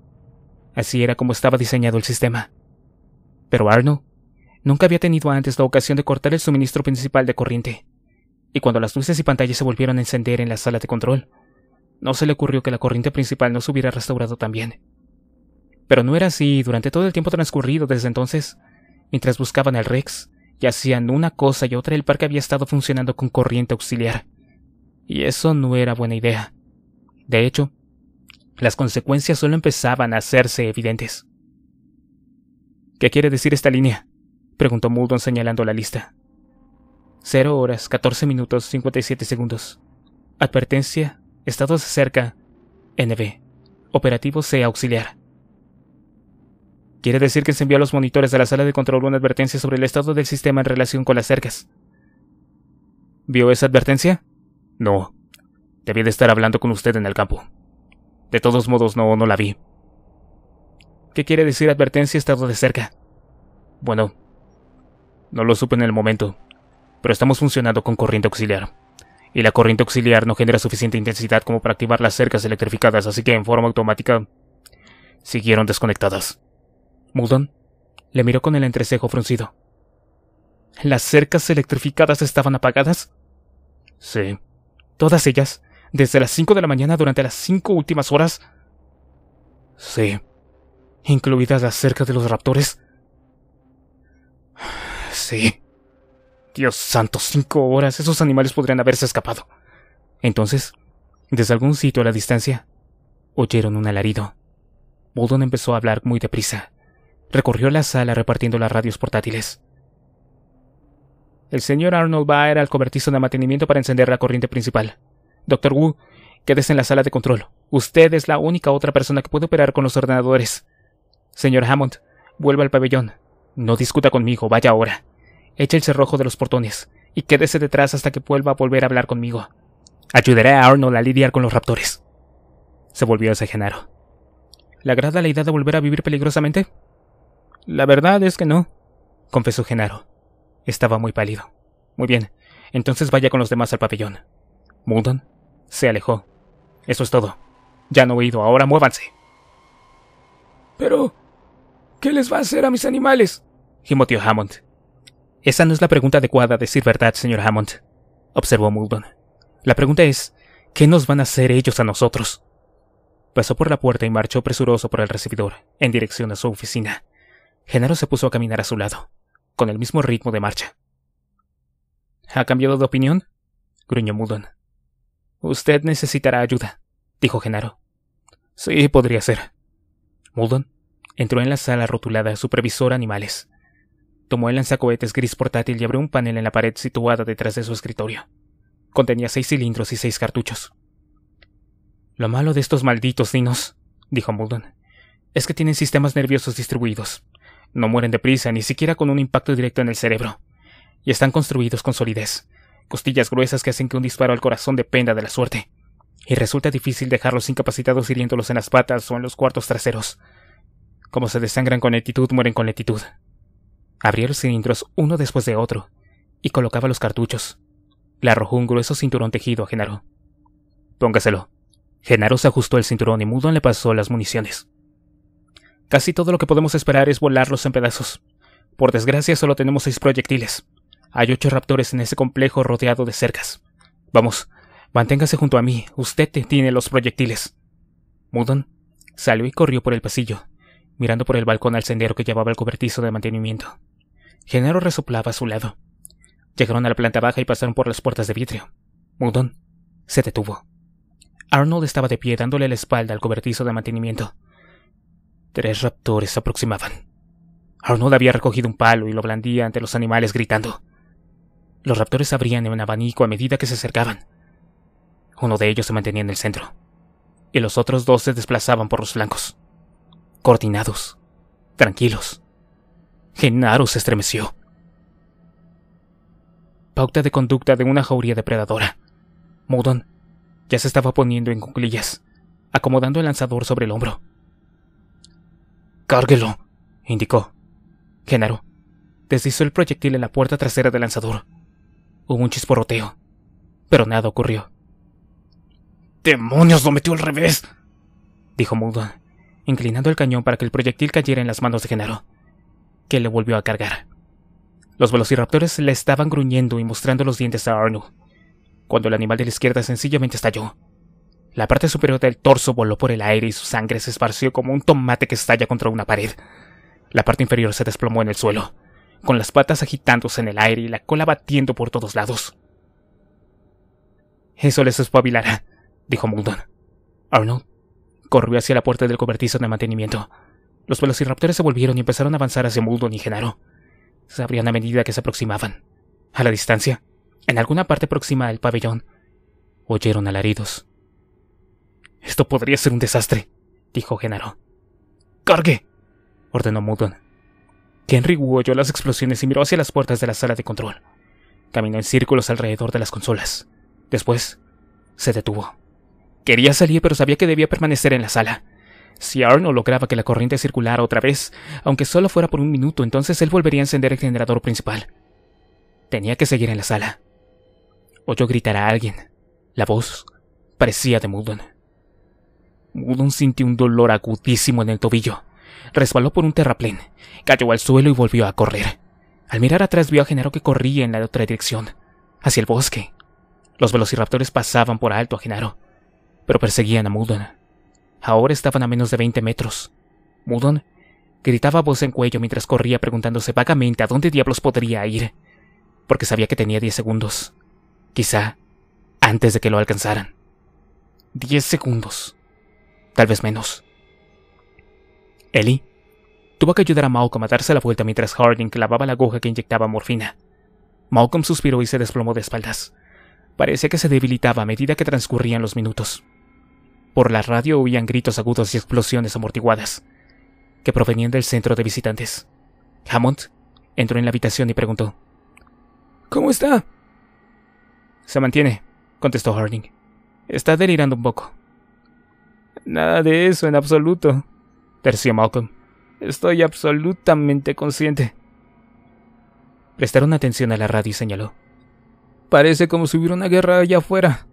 Así era como estaba diseñado el sistema. Pero Arno Nunca había tenido antes la ocasión de cortar el suministro principal de corriente. Y cuando las luces y pantallas se volvieron a encender en la sala de control, no se le ocurrió que la corriente principal no se hubiera restaurado también. Pero no era así durante todo el tiempo transcurrido desde entonces, mientras buscaban al Rex y hacían una cosa y otra, el parque había estado funcionando con corriente auxiliar. Y eso no era buena idea. De hecho, las consecuencias solo empezaban a hacerse evidentes. ¿Qué quiere decir esta línea? Preguntó Muldon señalando la lista. Cero horas, catorce minutos, y siete segundos. Advertencia, Estado de cerca. NB. Operativo C auxiliar. Quiere decir que se envió a los monitores de la sala de control una advertencia sobre el estado del sistema en relación con las cercas. ¿Vio esa advertencia? No. Debí de estar hablando con usted en el campo. De todos modos, no, no la vi. ¿Qué quiere decir advertencia estado de cerca? Bueno, no lo supe en el momento, pero estamos funcionando con corriente auxiliar. Y la corriente auxiliar no genera suficiente intensidad como para activar las cercas electrificadas, así que en forma automática siguieron desconectadas. Mudon le miró con el entrecejo fruncido. ¿Las cercas electrificadas estaban apagadas? Sí. ¿Todas ellas? ¿Desde las cinco de la mañana durante las cinco últimas horas? Sí. ¿Incluidas las cercas de los raptores? Sí. Dios santo, cinco horas. Esos animales podrían haberse escapado. Entonces, desde algún sitio a la distancia, oyeron un alarido. Bolton empezó a hablar muy deprisa. Recorrió la sala repartiendo las radios portátiles. El señor Arnold va a ir al cobertizo de mantenimiento para encender la corriente principal. Doctor Wu, quédese en la sala de control. Usted es la única otra persona que puede operar con los ordenadores. Señor Hammond, vuelva al pabellón. No discuta conmigo, vaya ahora. Echa el cerrojo de los portones y quédese detrás hasta que vuelva a volver a hablar conmigo. Ayudaré a Arnold a lidiar con los raptores. Se volvió hacia Genaro. ¿Le agrada la idea de volver a vivir peligrosamente? La verdad es que no, confesó Genaro. Estaba muy pálido. Muy bien, entonces vaya con los demás al pabellón. Muldon. se alejó. Eso es todo. Ya no he ido, ahora muévanse. Pero... ¿Qué les va a hacer a mis animales? gimoteó Hammond. Esa no es la pregunta adecuada, a decir verdad, señor Hammond, observó Muldoon. La pregunta es, ¿qué nos van a hacer ellos a nosotros? Pasó por la puerta y marchó presuroso por el recibidor, en dirección a su oficina. Genaro se puso a caminar a su lado, con el mismo ritmo de marcha. ¿Ha cambiado de opinión? gruñó Muldoon. Usted necesitará ayuda, dijo Genaro. Sí, podría ser. Muldoon Entró en la sala rotulada Supervisor Animales. Tomó el lanzacohetes gris portátil y abrió un panel en la pared situada detrás de su escritorio. Contenía seis cilindros y seis cartuchos. Lo malo de estos malditos dinos dijo Muldoon, es que tienen sistemas nerviosos distribuidos. No mueren deprisa, ni siquiera con un impacto directo en el cerebro. Y están construidos con solidez, costillas gruesas que hacen que un disparo al corazón dependa de la suerte. Y resulta difícil dejarlos incapacitados hiriéndolos en las patas o en los cuartos traseros. Como se desangran con lentitud, mueren con lentitud. Abrió los cilindros uno después de otro y colocaba los cartuchos. Le arrojó un grueso cinturón tejido a Genaro. Póngaselo. Genaro se ajustó el cinturón y Mudon le pasó las municiones. Casi todo lo que podemos esperar es volarlos en pedazos. Por desgracia, solo tenemos seis proyectiles. Hay ocho raptores en ese complejo rodeado de cercas. Vamos, manténgase junto a mí. Usted tiene los proyectiles. Mudon salió y corrió por el pasillo, mirando por el balcón al sendero que llevaba al cobertizo de mantenimiento. Genaro resoplaba a su lado. Llegaron a la planta baja y pasaron por las puertas de vidrio. Mudón se detuvo. Arnold estaba de pie dándole la espalda al cobertizo de mantenimiento. Tres raptores se aproximaban. Arnold había recogido un palo y lo blandía ante los animales gritando. Los raptores abrían en un abanico a medida que se acercaban. Uno de ellos se mantenía en el centro, y los otros dos se desplazaban por los flancos coordinados, tranquilos. Genaro se estremeció. Pauta de conducta de una jauría depredadora. Mudon ya se estaba poniendo en cuclillas, acomodando el lanzador sobre el hombro. Cárguelo, indicó. Genaro deslizó el proyectil en la puerta trasera del lanzador. Hubo un chisporroteo, pero nada ocurrió. ¡Demonios, lo metió al revés! dijo Mudon inclinando el cañón para que el proyectil cayera en las manos de Genaro, que le volvió a cargar. Los velociraptores le estaban gruñendo y mostrando los dientes a Arnold, cuando el animal de la izquierda sencillamente estalló. La parte superior del torso voló por el aire y su sangre se esparció como un tomate que estalla contra una pared. La parte inferior se desplomó en el suelo, con las patas agitándose en el aire y la cola batiendo por todos lados. Eso les espabilará, dijo Muldon. Arnold Corrió hacia la puerta del cobertizo de mantenimiento. Los velociraptores se volvieron y empezaron a avanzar hacia Muldoon y Genaro. Se abrían a medida que se aproximaban. A la distancia, en alguna parte próxima al pabellón, oyeron alaridos. Esto podría ser un desastre, dijo Genaro. ¡Cargue! ordenó Muldoon. Henry Wu oyó las explosiones y miró hacia las puertas de la sala de control. Caminó en círculos alrededor de las consolas. Después, se detuvo. Quería salir, pero sabía que debía permanecer en la sala. Si Arno lograba que la corriente circulara otra vez, aunque solo fuera por un minuto, entonces él volvería a encender el generador principal. Tenía que seguir en la sala. Oyó gritar a alguien. La voz parecía de Mudon. Mudon sintió un dolor agudísimo en el tobillo. Resbaló por un terraplén, cayó al suelo y volvió a correr. Al mirar atrás vio a Genaro que corría en la otra dirección, hacia el bosque. Los velociraptores pasaban por alto a Genaro pero perseguían a Mudon. Ahora estaban a menos de 20 metros. Mudon gritaba voz en cuello mientras corría preguntándose vagamente a dónde diablos podría ir, porque sabía que tenía 10 segundos. Quizá antes de que lo alcanzaran. 10 segundos. Tal vez menos. Ellie tuvo que ayudar a Malcolm a darse la vuelta mientras Harding clavaba la aguja que inyectaba morfina. Malcolm suspiró y se desplomó de espaldas. Parecía que se debilitaba a medida que transcurrían los minutos. Por la radio oían gritos agudos y explosiones amortiguadas, que provenían del centro de visitantes. Hammond entró en la habitación y preguntó. ¿Cómo está? Se mantiene, contestó Harding. Está delirando un poco. Nada de eso en absoluto, terció Malcolm. Estoy absolutamente consciente. Prestaron atención a la radio y señaló. Parece como si hubiera una guerra allá afuera.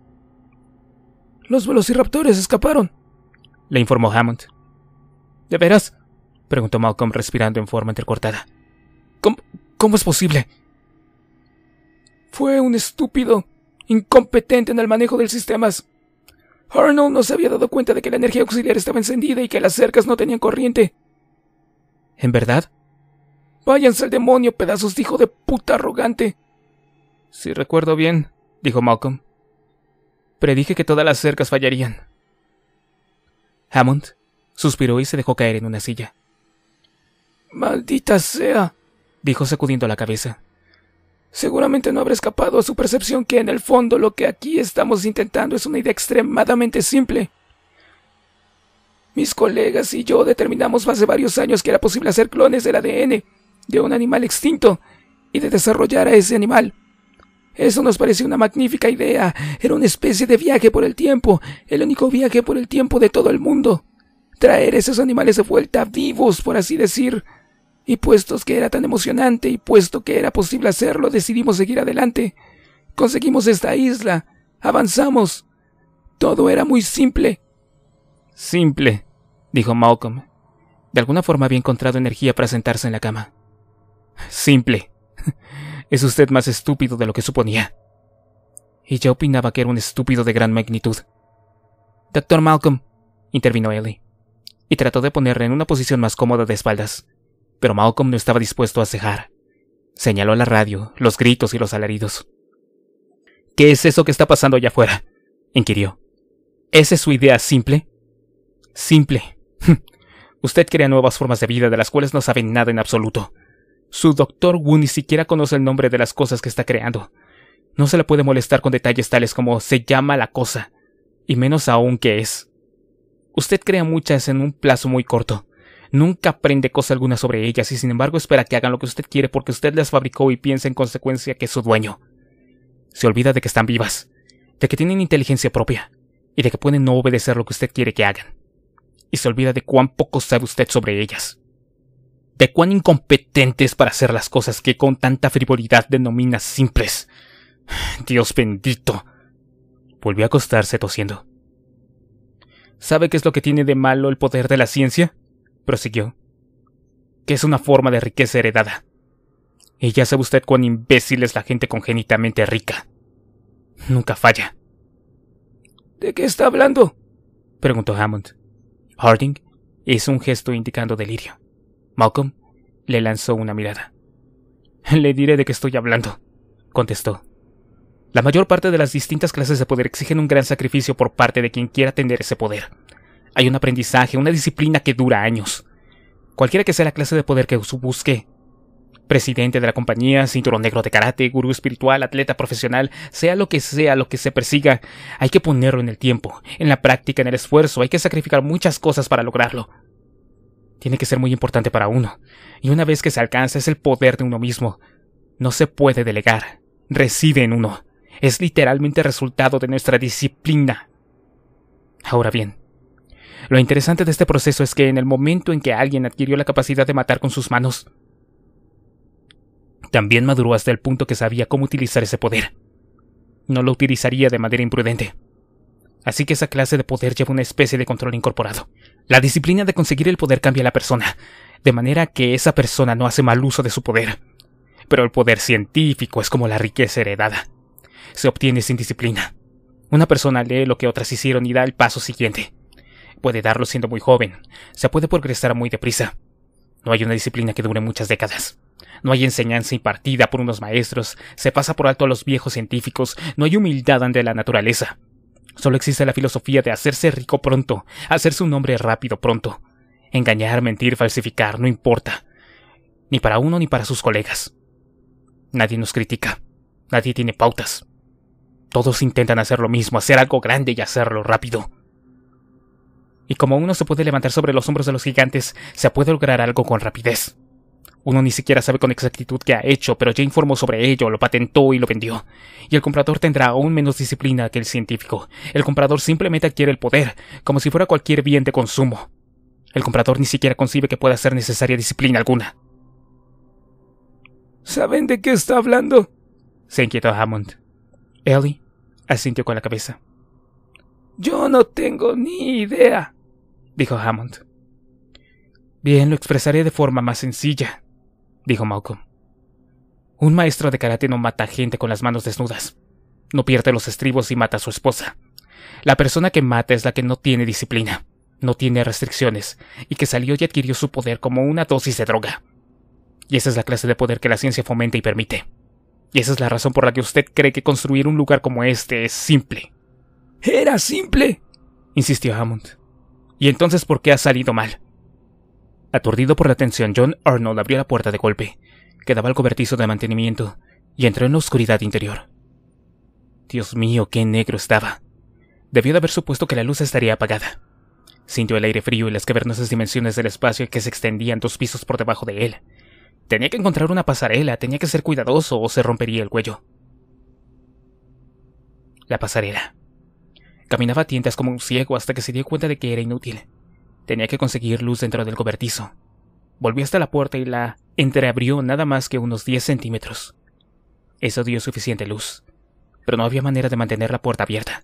Los velociraptores escaparon, le informó Hammond. ¿De veras? preguntó Malcolm respirando en forma entrecortada. ¿Cómo, es posible? Fue un estúpido, incompetente en el manejo del sistema. Arnold no se había dado cuenta de que la energía auxiliar estaba encendida y que las cercas no tenían corriente. ¿En verdad? Váyanse al demonio, pedazos de hijo de puta arrogante. Si recuerdo bien, dijo Malcolm, Predije que todas las cercas fallarían. Hammond suspiró y se dejó caer en una silla. Maldita sea, dijo sacudiendo la cabeza. Seguramente no habrá escapado a su percepción que en el fondo lo que aquí estamos intentando es una idea extremadamente simple. Mis colegas y yo determinamos hace varios años que era posible hacer clones del ADN de un animal extinto y de desarrollar a ese animal eso nos pareció una magnífica idea. Era una especie de viaje por el tiempo, el único viaje por el tiempo de todo el mundo. Traer esos animales de vuelta vivos, por así decir. Y puesto que era tan emocionante y puesto que era posible hacerlo, decidimos seguir adelante. Conseguimos esta isla. Avanzamos. Todo era muy simple. Simple, dijo Malcolm. De alguna forma había encontrado energía para sentarse en la cama. Simple. Es usted más estúpido de lo que suponía. Y ya opinaba que era un estúpido de gran magnitud. Doctor Malcolm, intervino Ellie, y trató de ponerle en una posición más cómoda de espaldas. Pero Malcolm no estaba dispuesto a cejar. Señaló la radio, los gritos y los alaridos. ¿Qué es eso que está pasando allá afuera? inquirió. ¿Esa es su idea simple? Simple. *laughs* Usted crea nuevas formas de vida de las cuales no sabe nada en absoluto. Su doctor Wu ni siquiera conoce el nombre de las cosas que está creando. No se le puede molestar con detalles tales como se llama la cosa, y menos aún que es. Usted crea muchas en un plazo muy corto. Nunca aprende cosa alguna sobre ellas y sin embargo espera que hagan lo que usted quiere porque usted las fabricó y piensa en consecuencia que es su dueño. Se olvida de que están vivas, de que tienen inteligencia propia y de que pueden no obedecer lo que usted quiere que hagan. Y se olvida de cuán poco sabe usted sobre ellas de cuán incompetentes para hacer las cosas que con tanta frivolidad denominas simples. *sighs* Dios bendito. Volvió a acostarse tosiendo. ¿Sabe qué es lo que tiene de malo el poder de la ciencia? prosiguió. Que es una forma de riqueza heredada. Y ya sabe usted cuán imbécil es la gente congénitamente rica. Nunca falla. ¿De qué está hablando? preguntó Hammond. Harding hizo un gesto indicando delirio. Malcolm le lanzó una mirada. *laughs* Le diré de qué estoy hablando, contestó. La mayor parte de las distintas clases de poder exigen un gran sacrificio por parte de quien quiera tener ese poder. Hay un aprendizaje, una disciplina que dura años. Cualquiera que sea la clase de poder que busque, presidente de la compañía, cinturón negro de karate, gurú espiritual, atleta profesional, sea lo que sea lo que se persiga, hay que ponerlo en el tiempo, en la práctica, en el esfuerzo, hay que sacrificar muchas cosas para lograrlo tiene que ser muy importante para uno, y una vez que se alcanza es el poder de uno mismo. No se puede delegar, reside en uno, es literalmente resultado de nuestra disciplina. Ahora bien, lo interesante de este proceso es que en el momento en que alguien adquirió la capacidad de matar con sus manos, también maduró hasta el punto que sabía cómo utilizar ese poder. No lo utilizaría de manera imprudente. Así que esa clase de poder lleva una especie de control incorporado. La disciplina de conseguir el poder cambia a la persona, de manera que esa persona no hace mal uso de su poder. Pero el poder científico es como la riqueza heredada. Se obtiene sin disciplina. Una persona lee lo que otras hicieron y da el paso siguiente. Puede darlo siendo muy joven, se puede progresar muy deprisa. No hay una disciplina que dure muchas décadas. No hay enseñanza impartida por unos maestros, se pasa por alto a los viejos científicos, no hay humildad ante la naturaleza. Solo existe la filosofía de hacerse rico pronto, hacerse un hombre rápido pronto. Engañar, mentir, falsificar, no importa. Ni para uno ni para sus colegas. Nadie nos critica. Nadie tiene pautas. Todos intentan hacer lo mismo, hacer algo grande y hacerlo rápido. Y como uno se puede levantar sobre los hombros de los gigantes, se puede lograr algo con rapidez. Uno ni siquiera sabe con exactitud qué ha hecho, pero ya informó sobre ello, lo patentó y lo vendió. Y el comprador tendrá aún menos disciplina que el científico. El comprador simplemente adquiere el poder, como si fuera cualquier bien de consumo. El comprador ni siquiera concibe que pueda ser necesaria disciplina alguna. ¿Saben de qué está hablando? se inquietó Hammond. Ellie asintió con la cabeza. Yo no tengo ni idea, dijo Hammond. Bien, lo expresaré de forma más sencilla, dijo Malcolm. Un maestro de karate no mata a gente con las manos desnudas. No pierde los estribos y mata a su esposa. La persona que mata es la que no tiene disciplina, no tiene restricciones, y que salió y adquirió su poder como una dosis de droga. Y esa es la clase de poder que la ciencia fomenta y permite. Y esa es la razón por la que usted cree que construir un lugar como este es simple. Era simple, insistió Hammond. ¿Y entonces por qué ha salido mal? Aturdido por la tensión, John Arnold abrió la puerta de golpe, Quedaba el cobertizo de mantenimiento, y entró en la oscuridad interior. Dios mío, qué negro estaba. Debió de haber supuesto que la luz estaría apagada. Sintió el aire frío y las cavernosas dimensiones del espacio que se extendían dos pisos por debajo de él. Tenía que encontrar una pasarela, tenía que ser cuidadoso o se rompería el cuello. La pasarela. Caminaba a tientas como un ciego hasta que se dio cuenta de que era inútil. Tenía que conseguir luz dentro del cobertizo. Volvió hasta la puerta y la entreabrió nada más que unos 10 centímetros. Eso dio suficiente luz, pero no había manera de mantener la puerta abierta.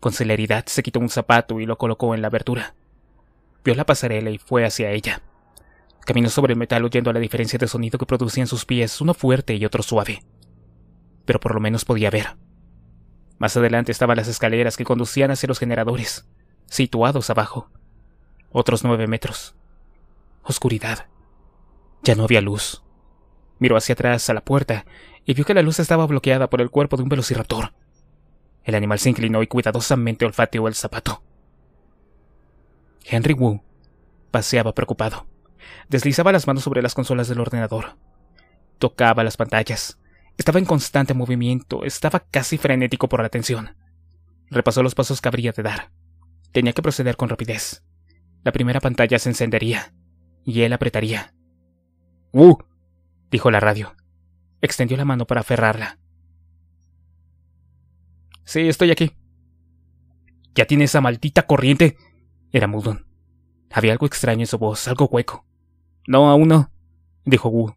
Con celeridad se quitó un zapato y lo colocó en la abertura. Vio la pasarela y fue hacia ella. Caminó sobre el metal oyendo la diferencia de sonido que producían sus pies, uno fuerte y otro suave. Pero por lo menos podía ver. Más adelante estaban las escaleras que conducían hacia los generadores, situados abajo otros nueve metros. Oscuridad. Ya no había luz. Miró hacia atrás a la puerta y vio que la luz estaba bloqueada por el cuerpo de un velociraptor. El animal se inclinó y cuidadosamente olfateó el zapato. Henry Wu paseaba preocupado. Deslizaba las manos sobre las consolas del ordenador. Tocaba las pantallas. Estaba en constante movimiento, estaba casi frenético por la tensión. Repasó los pasos que habría de dar. Tenía que proceder con rapidez la primera pantalla se encendería y él apretaría. Wu, ¡Uh! dijo la radio. Extendió la mano para aferrarla. Sí, estoy aquí. Ya tiene esa maldita corriente. Era Muldoon. Había algo extraño en su voz, algo hueco. No, aún no, dijo Wu.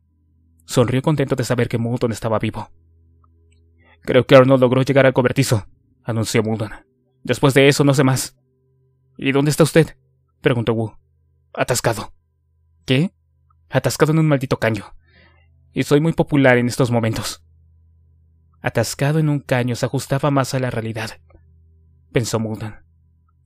Sonrió contento de saber que Muldoon estaba vivo. Creo que Arnold logró llegar al cobertizo, anunció Muldoon. Después de eso no sé más. ¿Y dónde está usted? preguntó Wu. Atascado. ¿Qué? Atascado en un maldito caño. Y soy muy popular en estos momentos. Atascado en un caño se ajustaba más a la realidad, pensó Muldan.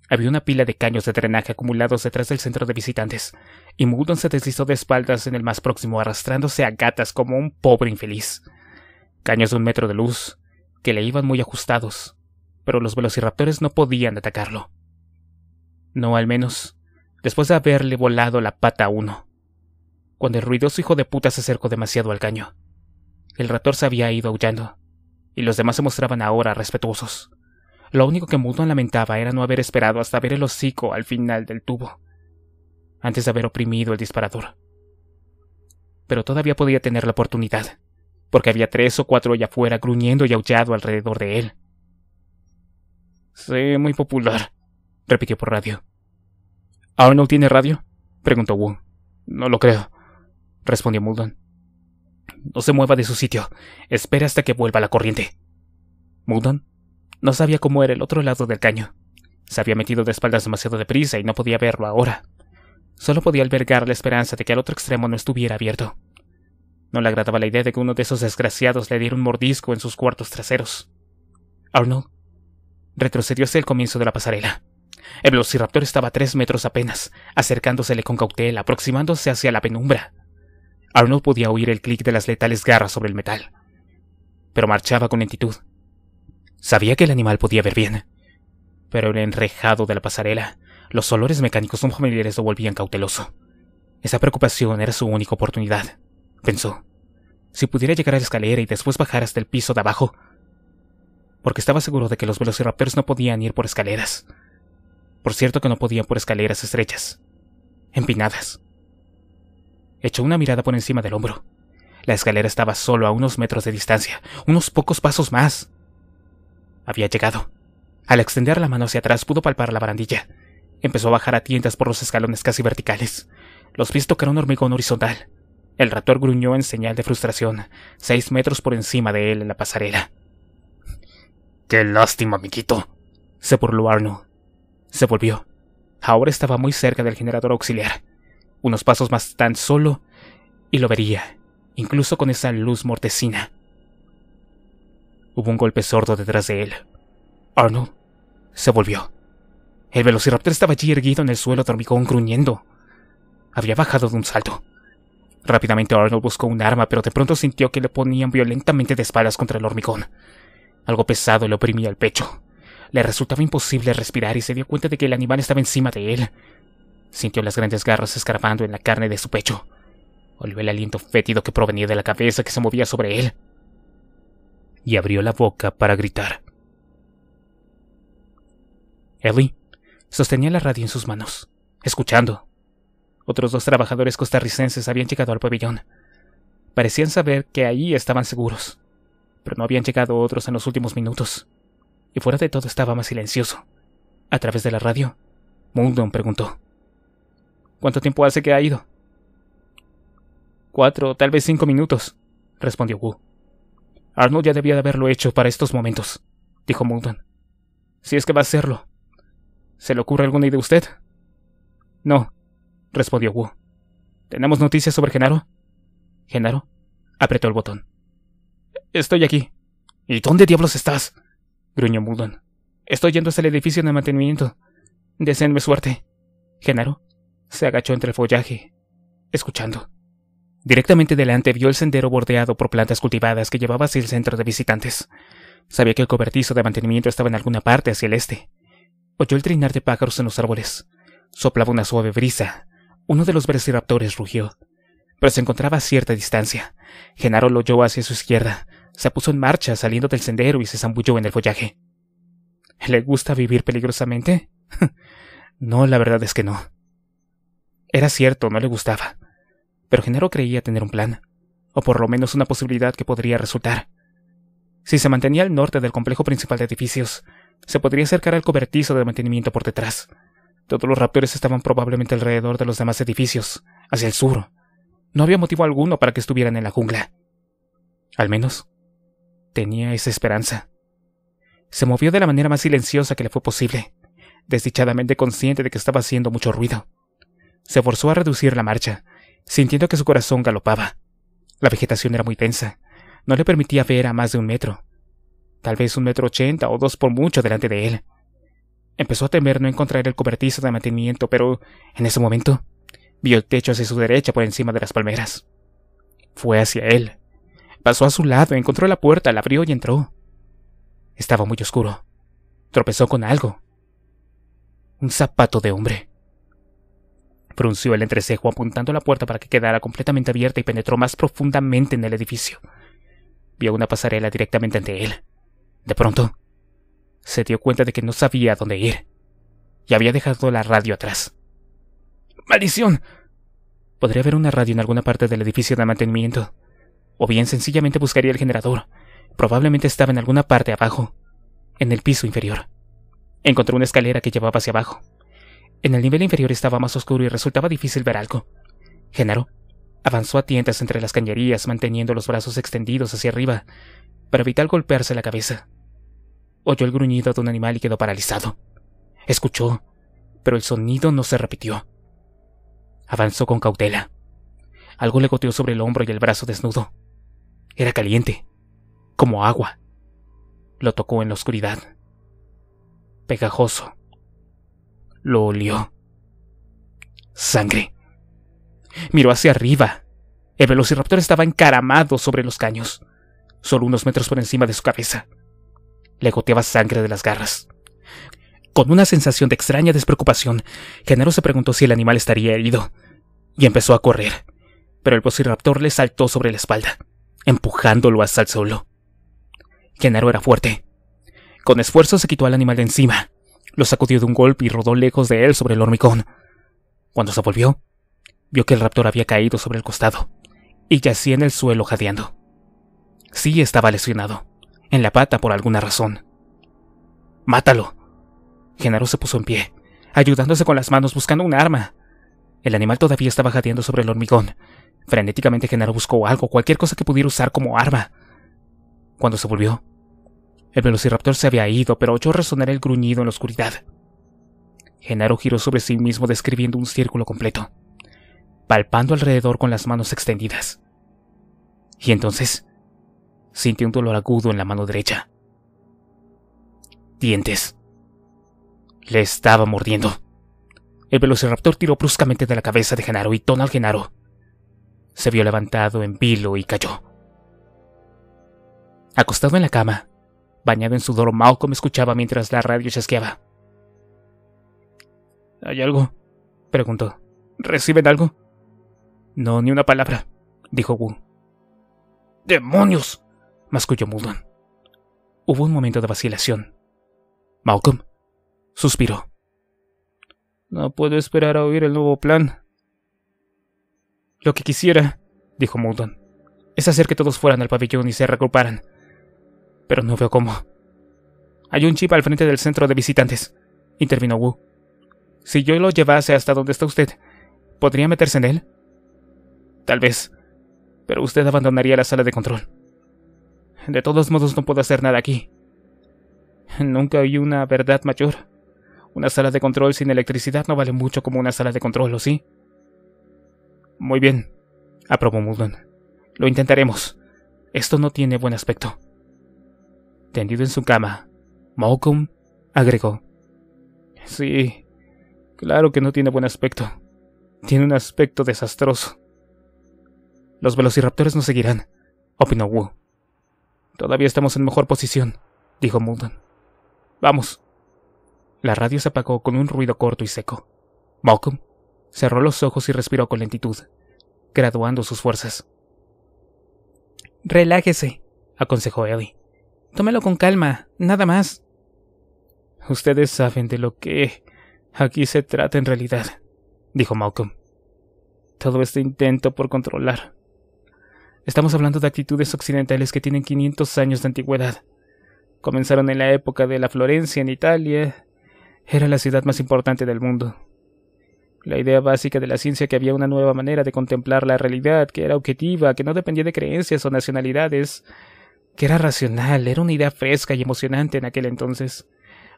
Había una pila de caños de drenaje acumulados detrás del centro de visitantes, y Muldan se deslizó de espaldas en el más próximo, arrastrándose a gatas como un pobre infeliz. Caños de un metro de luz, que le iban muy ajustados, pero los velociraptores no podían atacarlo. No al menos después de haberle volado la pata a uno, cuando el ruidoso hijo de puta se acercó demasiado al caño. El raptor se había ido aullando, y los demás se mostraban ahora respetuosos. Lo único que Mudon lamentaba era no haber esperado hasta ver el hocico al final del tubo, antes de haber oprimido el disparador. Pero todavía podía tener la oportunidad, porque había tres o cuatro allá afuera gruñendo y aullado alrededor de él. Sí, muy popular, repitió por radio. —¿Arnold no tiene radio? preguntó Wu. No lo creo, respondió Muldoon. No se mueva de su sitio. Espera hasta que vuelva la corriente. Muldoon no sabía cómo era el otro lado del caño. Se había metido de espaldas demasiado deprisa y no podía verlo ahora. Solo podía albergar la esperanza de que al otro extremo no estuviera abierto. No le agradaba la idea de que uno de esos desgraciados le diera un mordisco en sus cuartos traseros. Arnold retrocedió hacia el comienzo de la pasarela. El velociraptor estaba a tres metros apenas, acercándosele con cautela, aproximándose hacia la penumbra. Arnold podía oír el clic de las letales garras sobre el metal. Pero marchaba con lentitud. Sabía que el animal podía ver bien. Pero el enrejado de la pasarela, los olores mecánicos son familiares lo volvían cauteloso. Esa preocupación era su única oportunidad, pensó. Si pudiera llegar a la escalera y después bajar hasta el piso de abajo. Porque estaba seguro de que los velociraptores no podían ir por escaleras. Por cierto que no podían por escaleras estrechas, empinadas. Echó una mirada por encima del hombro. La escalera estaba solo a unos metros de distancia, unos pocos pasos más. Había llegado. Al extender la mano hacia atrás pudo palpar la barandilla. Empezó a bajar a tientas por los escalones casi verticales. Los era un hormigón horizontal. El raptor gruñó en señal de frustración, seis metros por encima de él en la pasarela. ¡Qué lástima, amiguito! se burló Arnold. Se volvió. Ahora estaba muy cerca del generador auxiliar. Unos pasos más tan solo y lo vería, incluso con esa luz mortecina. Hubo un golpe sordo detrás de él. Arnold se volvió. El velociraptor estaba allí erguido en el suelo de hormigón gruñendo. Había bajado de un salto. Rápidamente Arnold buscó un arma, pero de pronto sintió que le ponían violentamente de espaldas contra el hormigón. Algo pesado le oprimía el pecho. Le resultaba imposible respirar y se dio cuenta de que el animal estaba encima de él. Sintió las grandes garras escarbando en la carne de su pecho. Olió el aliento fétido que provenía de la cabeza que se movía sobre él. Y abrió la boca para gritar. Ellie sostenía la radio en sus manos, escuchando. Otros dos trabajadores costarricenses habían llegado al pabellón. Parecían saber que allí estaban seguros, pero no habían llegado otros en los últimos minutos y fuera de todo estaba más silencioso. A través de la radio, Mundon preguntó. ¿Cuánto tiempo hace que ha ido? Cuatro, tal vez cinco minutos, respondió Wu. Arnold ya debía de haberlo hecho para estos momentos, dijo Mundon. Si es que va a hacerlo. ¿Se le ocurre alguna idea a usted? No, respondió Wu. ¿Tenemos noticias sobre Genaro? Genaro apretó el botón. Estoy aquí. ¿Y dónde diablos estás? gruñó Mudon. Estoy yendo hasta el edificio de mantenimiento. Deseenme suerte. Genaro se agachó entre el follaje, escuchando. Directamente delante vio el sendero bordeado por plantas cultivadas que llevaba hacia el centro de visitantes. Sabía que el cobertizo de mantenimiento estaba en alguna parte hacia el este. Oyó el trinar de pájaros en los árboles. Soplaba una suave brisa. Uno de los verciraptores rugió. Pero se encontraba a cierta distancia. Genaro lo oyó hacia su izquierda, se puso en marcha saliendo del sendero y se zambulló en el follaje. ¿Le gusta vivir peligrosamente? *laughs* no, la verdad es que no. Era cierto, no le gustaba. Pero Genaro creía tener un plan, o por lo menos una posibilidad que podría resultar. Si se mantenía al norte del complejo principal de edificios, se podría acercar al cobertizo de mantenimiento por detrás. Todos los raptores estaban probablemente alrededor de los demás edificios, hacia el sur. No había motivo alguno para que estuvieran en la jungla. Al menos, Tenía esa esperanza. Se movió de la manera más silenciosa que le fue posible, desdichadamente consciente de que estaba haciendo mucho ruido. Se forzó a reducir la marcha, sintiendo que su corazón galopaba. La vegetación era muy densa, no le permitía ver a más de un metro, tal vez un metro ochenta o dos por mucho delante de él. Empezó a temer no encontrar el cobertizo de mantenimiento, pero en ese momento vio el techo hacia su derecha por encima de las palmeras. Fue hacia él. Pasó a su lado, encontró la puerta, la abrió y entró. Estaba muy oscuro. Tropezó con algo. Un zapato de hombre. Frunció el entrecejo apuntando la puerta para que quedara completamente abierta y penetró más profundamente en el edificio. Vio una pasarela directamente ante él. De pronto, se dio cuenta de que no sabía dónde ir. Y había dejado la radio atrás. ¡Maldición! Podría haber una radio en alguna parte del edificio de mantenimiento o bien sencillamente buscaría el generador. Probablemente estaba en alguna parte abajo, en el piso inferior. Encontró una escalera que llevaba hacia abajo. En el nivel inferior estaba más oscuro y resultaba difícil ver algo. Genaro avanzó a tientas entre las cañerías, manteniendo los brazos extendidos hacia arriba, para evitar golpearse la cabeza. Oyó el gruñido de un animal y quedó paralizado. Escuchó, pero el sonido no se repitió. Avanzó con cautela. Algo le goteó sobre el hombro y el brazo desnudo. Era caliente, como agua. Lo tocó en la oscuridad. Pegajoso. Lo olió. Sangre. Miró hacia arriba. El velociraptor estaba encaramado sobre los caños, solo unos metros por encima de su cabeza. Le goteaba sangre de las garras. Con una sensación de extraña despreocupación, Genaro se preguntó si el animal estaría herido, y empezó a correr, pero el velociraptor le saltó sobre la espalda empujándolo hasta el suelo. Genaro era fuerte. Con esfuerzo se quitó al animal de encima, lo sacudió de un golpe y rodó lejos de él sobre el hormigón. Cuando se volvió, vio que el raptor había caído sobre el costado y yacía en el suelo jadeando. Sí estaba lesionado, en la pata por alguna razón. ¡Mátalo! Genaro se puso en pie, ayudándose con las manos buscando un arma. El animal todavía estaba jadeando sobre el hormigón, Frenéticamente Genaro buscó algo, cualquier cosa que pudiera usar como arma. Cuando se volvió, el velociraptor se había ido, pero oyó resonar el gruñido en la oscuridad. Genaro giró sobre sí mismo describiendo un círculo completo, palpando alrededor con las manos extendidas. Y entonces, sintió un dolor agudo en la mano derecha. Dientes. Le estaba mordiendo. El velociraptor tiró bruscamente de la cabeza de Genaro y Tonal Genaro se vio levantado en vilo y cayó. Acostado en la cama, bañado en sudor, Malcolm escuchaba mientras la radio chasqueaba. ¿Hay algo? preguntó. ¿Reciben algo? No, ni una palabra, dijo Wu. ¡Demonios! masculló Muldon. Hubo un momento de vacilación. Malcolm suspiró. No puedo esperar a oír el nuevo plan, lo que quisiera, dijo Moulton, es hacer que todos fueran al pabellón y se reagruparan, Pero no veo cómo. Hay un chip al frente del centro de visitantes, intervino Wu. Si yo lo llevase hasta donde está usted, ¿podría meterse en él? Tal vez, pero usted abandonaría la sala de control. De todos modos, no puedo hacer nada aquí. Nunca oí una verdad mayor. Una sala de control sin electricidad no vale mucho como una sala de control, ¿o sí? Muy bien, aprobó Muldoon. Lo intentaremos. Esto no tiene buen aspecto. Tendido en su cama, Malcolm agregó. Sí, claro que no tiene buen aspecto. Tiene un aspecto desastroso. Los velociraptores nos seguirán, opinó Wu. Todavía estamos en mejor posición, dijo Muldoon. Vamos. La radio se apagó con un ruido corto y seco. Malcolm cerró los ojos y respiró con lentitud, graduando sus fuerzas. Relájese, aconsejó Ellie. Tómelo con calma, nada más. Ustedes saben de lo que aquí se trata en realidad, dijo Malcolm. Todo este intento por controlar. Estamos hablando de actitudes occidentales que tienen 500 años de antigüedad. Comenzaron en la época de la Florencia en Italia. Era la ciudad más importante del mundo. La idea básica de la ciencia que había una nueva manera de contemplar la realidad, que era objetiva, que no dependía de creencias o nacionalidades, que era racional, era una idea fresca y emocionante en aquel entonces.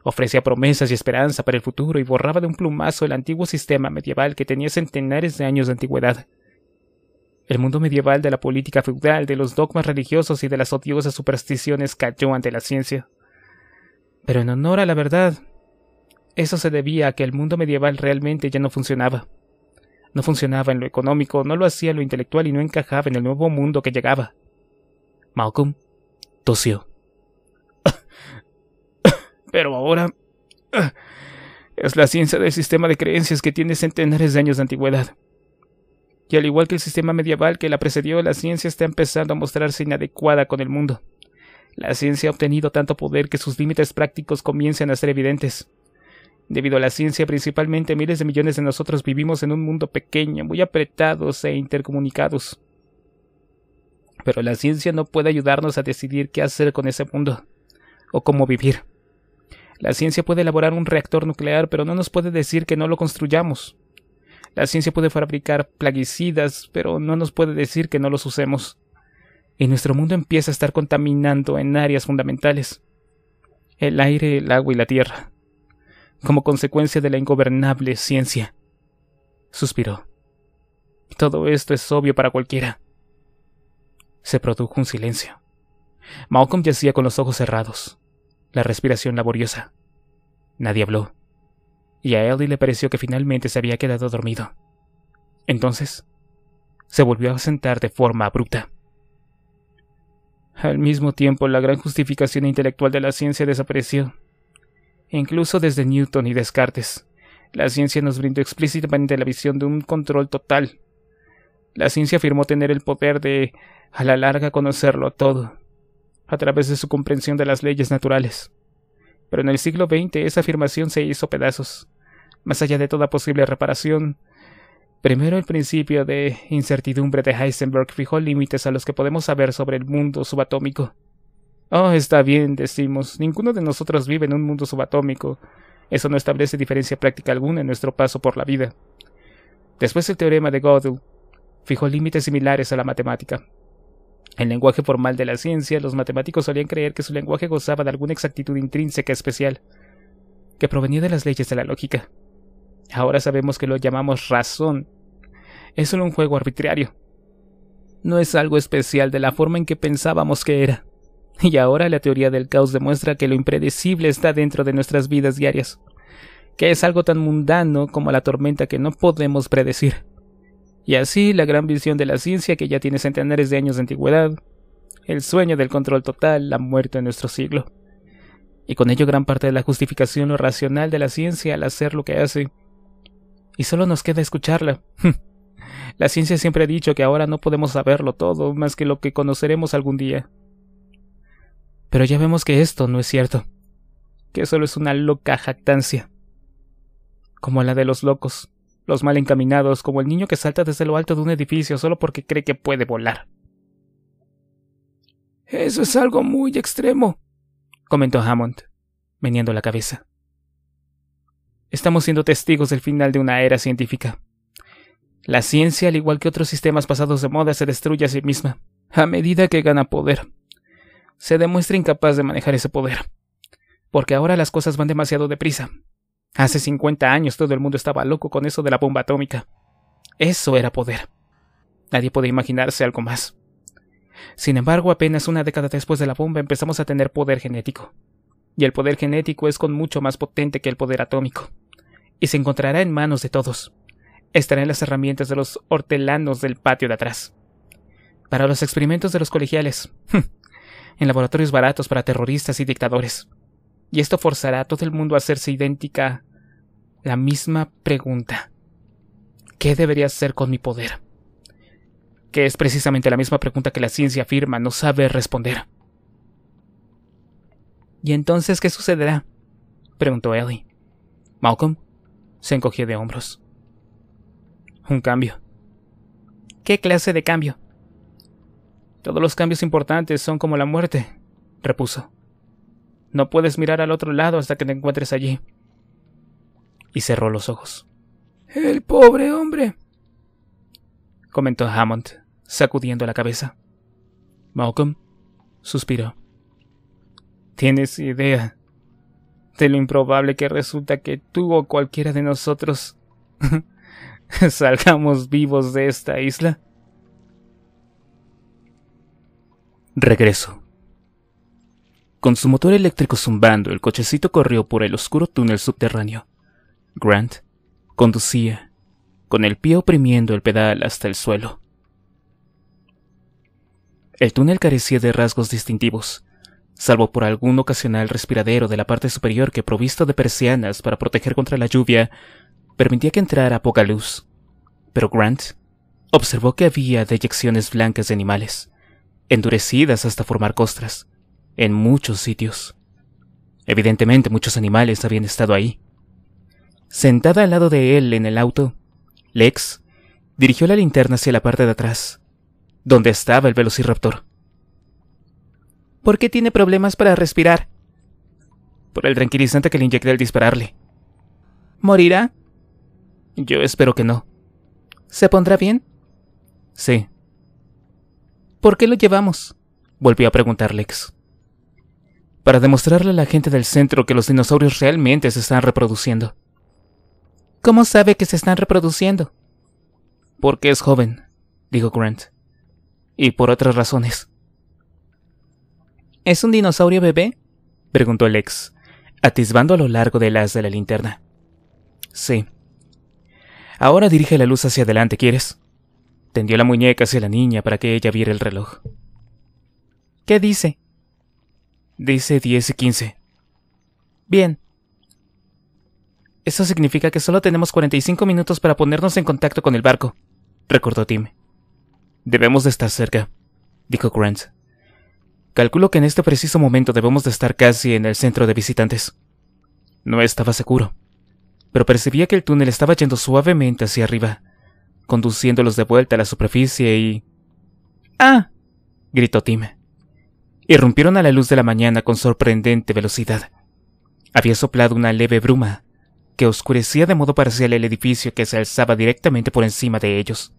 Ofrecía promesas y esperanza para el futuro y borraba de un plumazo el antiguo sistema medieval que tenía centenares de años de antigüedad. El mundo medieval de la política feudal, de los dogmas religiosos y de las odiosas supersticiones cayó ante la ciencia. Pero en honor a la verdad, eso se debía a que el mundo medieval realmente ya no funcionaba. No funcionaba en lo económico, no lo hacía en lo intelectual y no encajaba en el nuevo mundo que llegaba. Malcolm tosió. *coughs* Pero ahora... *coughs* Es la ciencia del sistema de creencias que tiene centenares de años de antigüedad. Y al igual que el sistema medieval que la precedió, la ciencia está empezando a mostrarse inadecuada con el mundo. La ciencia ha obtenido tanto poder que sus límites prácticos comienzan a ser evidentes. Debido a la ciencia principalmente, miles de millones de nosotros vivimos en un mundo pequeño, muy apretados e intercomunicados. Pero la ciencia no puede ayudarnos a decidir qué hacer con ese mundo, o cómo vivir. La ciencia puede elaborar un reactor nuclear, pero no nos puede decir que no lo construyamos. La ciencia puede fabricar plaguicidas, pero no nos puede decir que no los usemos. Y nuestro mundo empieza a estar contaminando en áreas fundamentales. El aire, el agua y la tierra como consecuencia de la ingobernable ciencia. Suspiró. Todo esto es obvio para cualquiera. Se produjo un silencio. Malcolm yacía con los ojos cerrados, la respiración laboriosa. Nadie habló, y a Ellie le pareció que finalmente se había quedado dormido. Entonces, se volvió a sentar de forma abrupta. Al mismo tiempo, la gran justificación intelectual de la ciencia desapareció e incluso desde Newton y Descartes. La ciencia nos brindó explícitamente la visión de un control total. La ciencia afirmó tener el poder de, a la larga, conocerlo todo, a través de su comprensión de las leyes naturales. Pero en el siglo XX esa afirmación se hizo pedazos. Más allá de toda posible reparación, primero el principio de incertidumbre de Heisenberg fijó límites a los que podemos saber sobre el mundo subatómico. Oh, está bien, decimos, ninguno de nosotros vive en un mundo subatómico. Eso no establece diferencia práctica alguna en nuestro paso por la vida. Después el teorema de Gödel fijó límites similares a la matemática. En lenguaje formal de la ciencia, los matemáticos solían creer que su lenguaje gozaba de alguna exactitud intrínseca especial, que provenía de las leyes de la lógica. Ahora sabemos que lo llamamos razón. Es solo un juego arbitrario. No es algo especial de la forma en que pensábamos que era. *laughs* Y ahora la teoría del caos demuestra que lo impredecible está dentro de nuestras vidas diarias, que es algo tan mundano como la tormenta que no podemos predecir. Y así la gran visión de la ciencia que ya tiene centenares de años de antigüedad, el sueño del control total, ha muerto en nuestro siglo. Y con ello gran parte de la justificación o racional de la ciencia al hacer lo que hace. Y solo nos queda escucharla. *laughs* la ciencia siempre ha dicho que ahora no podemos saberlo todo, más que lo que conoceremos algún día. Pero ya vemos que esto no es cierto, que solo es una loca jactancia, como la de los locos, los mal encaminados, como el niño que salta desde lo alto de un edificio solo porque cree que puede volar. Eso es algo muy extremo, comentó Hammond, meneando la cabeza. Estamos siendo testigos del final de una era científica. La ciencia, al igual que otros sistemas pasados de moda, se destruye a sí misma, a medida que gana poder se demuestra incapaz de manejar ese poder. Porque ahora las cosas van demasiado deprisa. Hace 50 mm. años todo el mundo estaba loco con eso de la bomba atómica. Eso era poder. Nadie podía imaginarse algo más. Sin embargo, apenas una década después de la bomba empezamos a tener poder genético. Y el poder genético es con mucho más potente que el poder atómico. Y se encontrará en manos de todos. Estará en las herramientas de los hortelanos del patio de atrás. Para los experimentos de los colegiales. *laughs* Hmm en laboratorios baratos para terroristas y dictadores. Y esto forzará a todo el mundo a hacerse idéntica la misma pregunta. ¿Qué debería hacer con mi poder? Que es precisamente la misma pregunta que la ciencia afirma no sabe responder. ¿Y entonces qué sucederá? preguntó Ellie. Malcolm se encogió de hombros. Un cambio. ¿Qué clase de cambio? Todos los cambios importantes son como la muerte, repuso. No puedes mirar al otro lado hasta que te encuentres allí. Y cerró los ojos. El pobre hombre, comentó Hammond, sacudiendo la cabeza. Malcolm suspiró. ¿Tienes idea de lo improbable que resulta que tú o cualquiera de nosotros *laughs* salgamos vivos de esta isla? Regreso. Con su motor eléctrico zumbando, el cochecito corrió por el oscuro túnel subterráneo. Grant conducía, con el pie oprimiendo el pedal hasta el suelo. El túnel carecía de rasgos distintivos, salvo por algún ocasional respiradero de la parte superior que, provisto de persianas para proteger contra la lluvia, permitía que entrara poca luz. Pero Grant observó que había deyecciones blancas de animales endurecidas hasta formar costras, en muchos sitios. Evidentemente muchos animales habían estado ahí. Sentada al lado de él en el auto, Lex dirigió la linterna hacia la parte de atrás, donde estaba el velociraptor. ¿Por qué tiene problemas para respirar? Por el tranquilizante que le inyecté al dispararle. ¿Morirá? Yo espero que no. ¿Se pondrá bien? Sí, ¿Por qué lo llevamos? volvió a preguntar Lex. Para demostrarle a la gente del centro que los dinosaurios realmente se están reproduciendo. ¿Cómo sabe que se están reproduciendo? Porque es joven, dijo Grant. Y por otras razones. ¿Es un dinosaurio bebé? preguntó Lex, atisbando a lo largo del haz de la linterna. Sí. Ahora dirige la luz hacia adelante, ¿quieres? Tendió la muñeca hacia la niña para que ella viera el reloj. ¿Qué dice? Dice 10 y 15. Bien. Eso significa que solo tenemos 45 minutos para ponernos en contacto con el barco, recordó Tim. Debemos de estar cerca, dijo Grant. Calculo que en este preciso momento debemos de estar casi en el centro de visitantes. No estaba seguro, pero percibía que el túnel estaba yendo suavemente hacia arriba, conduciéndolos de vuelta a la superficie y... ¡Ah! gritó Tim. Irrumpieron a la luz de la mañana con sorprendente velocidad. Había soplado una leve bruma, que oscurecía de modo parcial el edificio que se alzaba directamente por encima de ellos.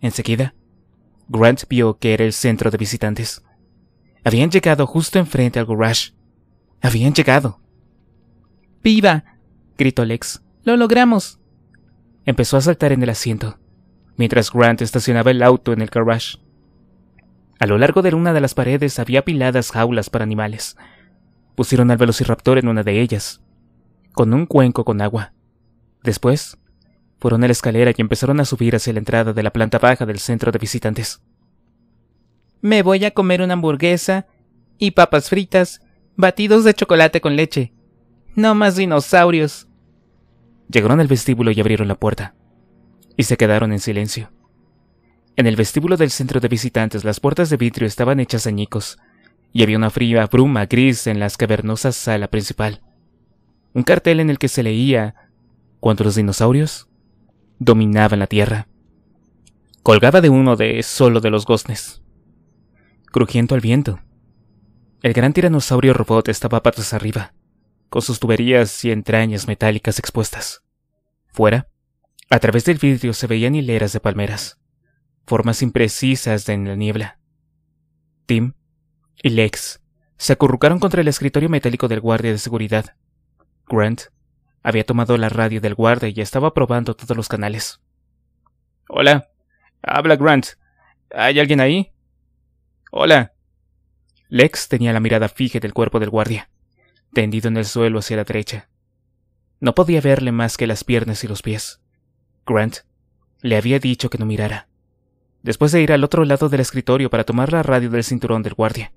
Enseguida, Grant vio que era el centro de visitantes. Habían llegado justo enfrente al garage. Habían llegado. ¡Viva! gritó Lex. ¡Lo logramos! Empezó a saltar en el asiento mientras Grant estacionaba el auto en el garage. A lo largo de una de las paredes había apiladas jaulas para animales. Pusieron al velociraptor en una de ellas, con un cuenco con agua. Después, fueron a la escalera y empezaron a subir hacia la entrada de la planta baja del centro de visitantes. Me voy a comer una hamburguesa y papas fritas, batidos de chocolate con leche. No más dinosaurios. Llegaron al vestíbulo y abrieron la puerta y se quedaron en silencio. En el vestíbulo del centro de visitantes las puertas de vidrio estaban hechas añicos, y había una fría bruma gris en la cavernosa sala principal. Un cartel en el que se leía cuando los dinosaurios dominaban la tierra. Colgaba de uno de solo de los goznes, crujiendo al viento. El gran tiranosaurio robot estaba patas arriba, con sus tuberías y entrañas metálicas expuestas. Fuera, a través del vidrio se veían hileras de palmeras, formas imprecisas en la niebla. Tim y Lex se acurrucaron contra el escritorio metálico del guardia de seguridad. Grant había tomado la radio del guardia y estaba probando todos los canales. Hola, habla Grant. ¿Hay alguien ahí? Hola. Lex tenía la mirada fija del cuerpo del guardia, tendido en el suelo hacia la derecha. No podía verle más que las piernas y los pies. Grant le había dicho que no mirara, después de ir al otro lado del escritorio para tomar la radio del cinturón del guardia.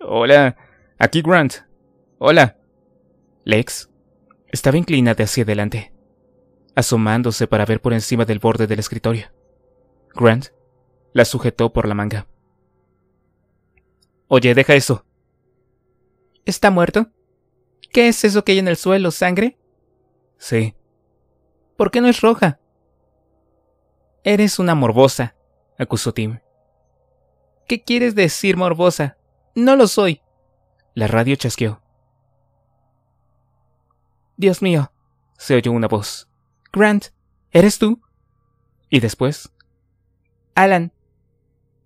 Hola, aquí Grant. Hola. Lex estaba inclinada hacia adelante, asomándose para ver por encima del borde del escritorio. Grant la sujetó por la manga. Oye, deja eso. ¿Está muerto? ¿Qué es eso que hay en el suelo? ¿Sangre? Sí. ¿Por qué no es roja? Eres una morbosa, acusó Tim. ¿Qué quieres decir, morbosa? No lo soy. La radio chasqueó. Dios mío, se oyó una voz. Grant, ¿eres tú? Y después. Alan.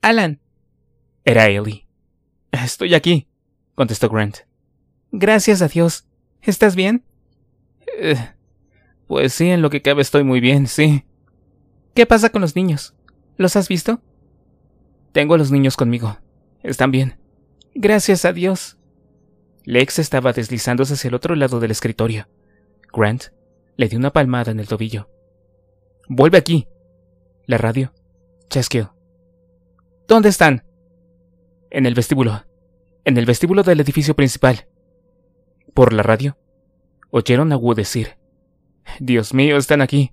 Alan. Era Ellie. Estoy aquí, contestó Grant. Gracias a Dios. ¿Estás bien? Eh, pues sí, en lo que cabe estoy muy bien, sí. ¿Qué pasa con los niños? ¿Los has visto? Tengo a los niños conmigo. Están bien. Gracias a Dios. Lex estaba deslizándose hacia el otro lado del escritorio. Grant le dio una palmada en el tobillo. Vuelve aquí. La radio. Chasqueó. ¿Dónde están? En el vestíbulo. En el vestíbulo del edificio principal. Por la radio. Oyeron a Wu decir. Dios mío, están aquí.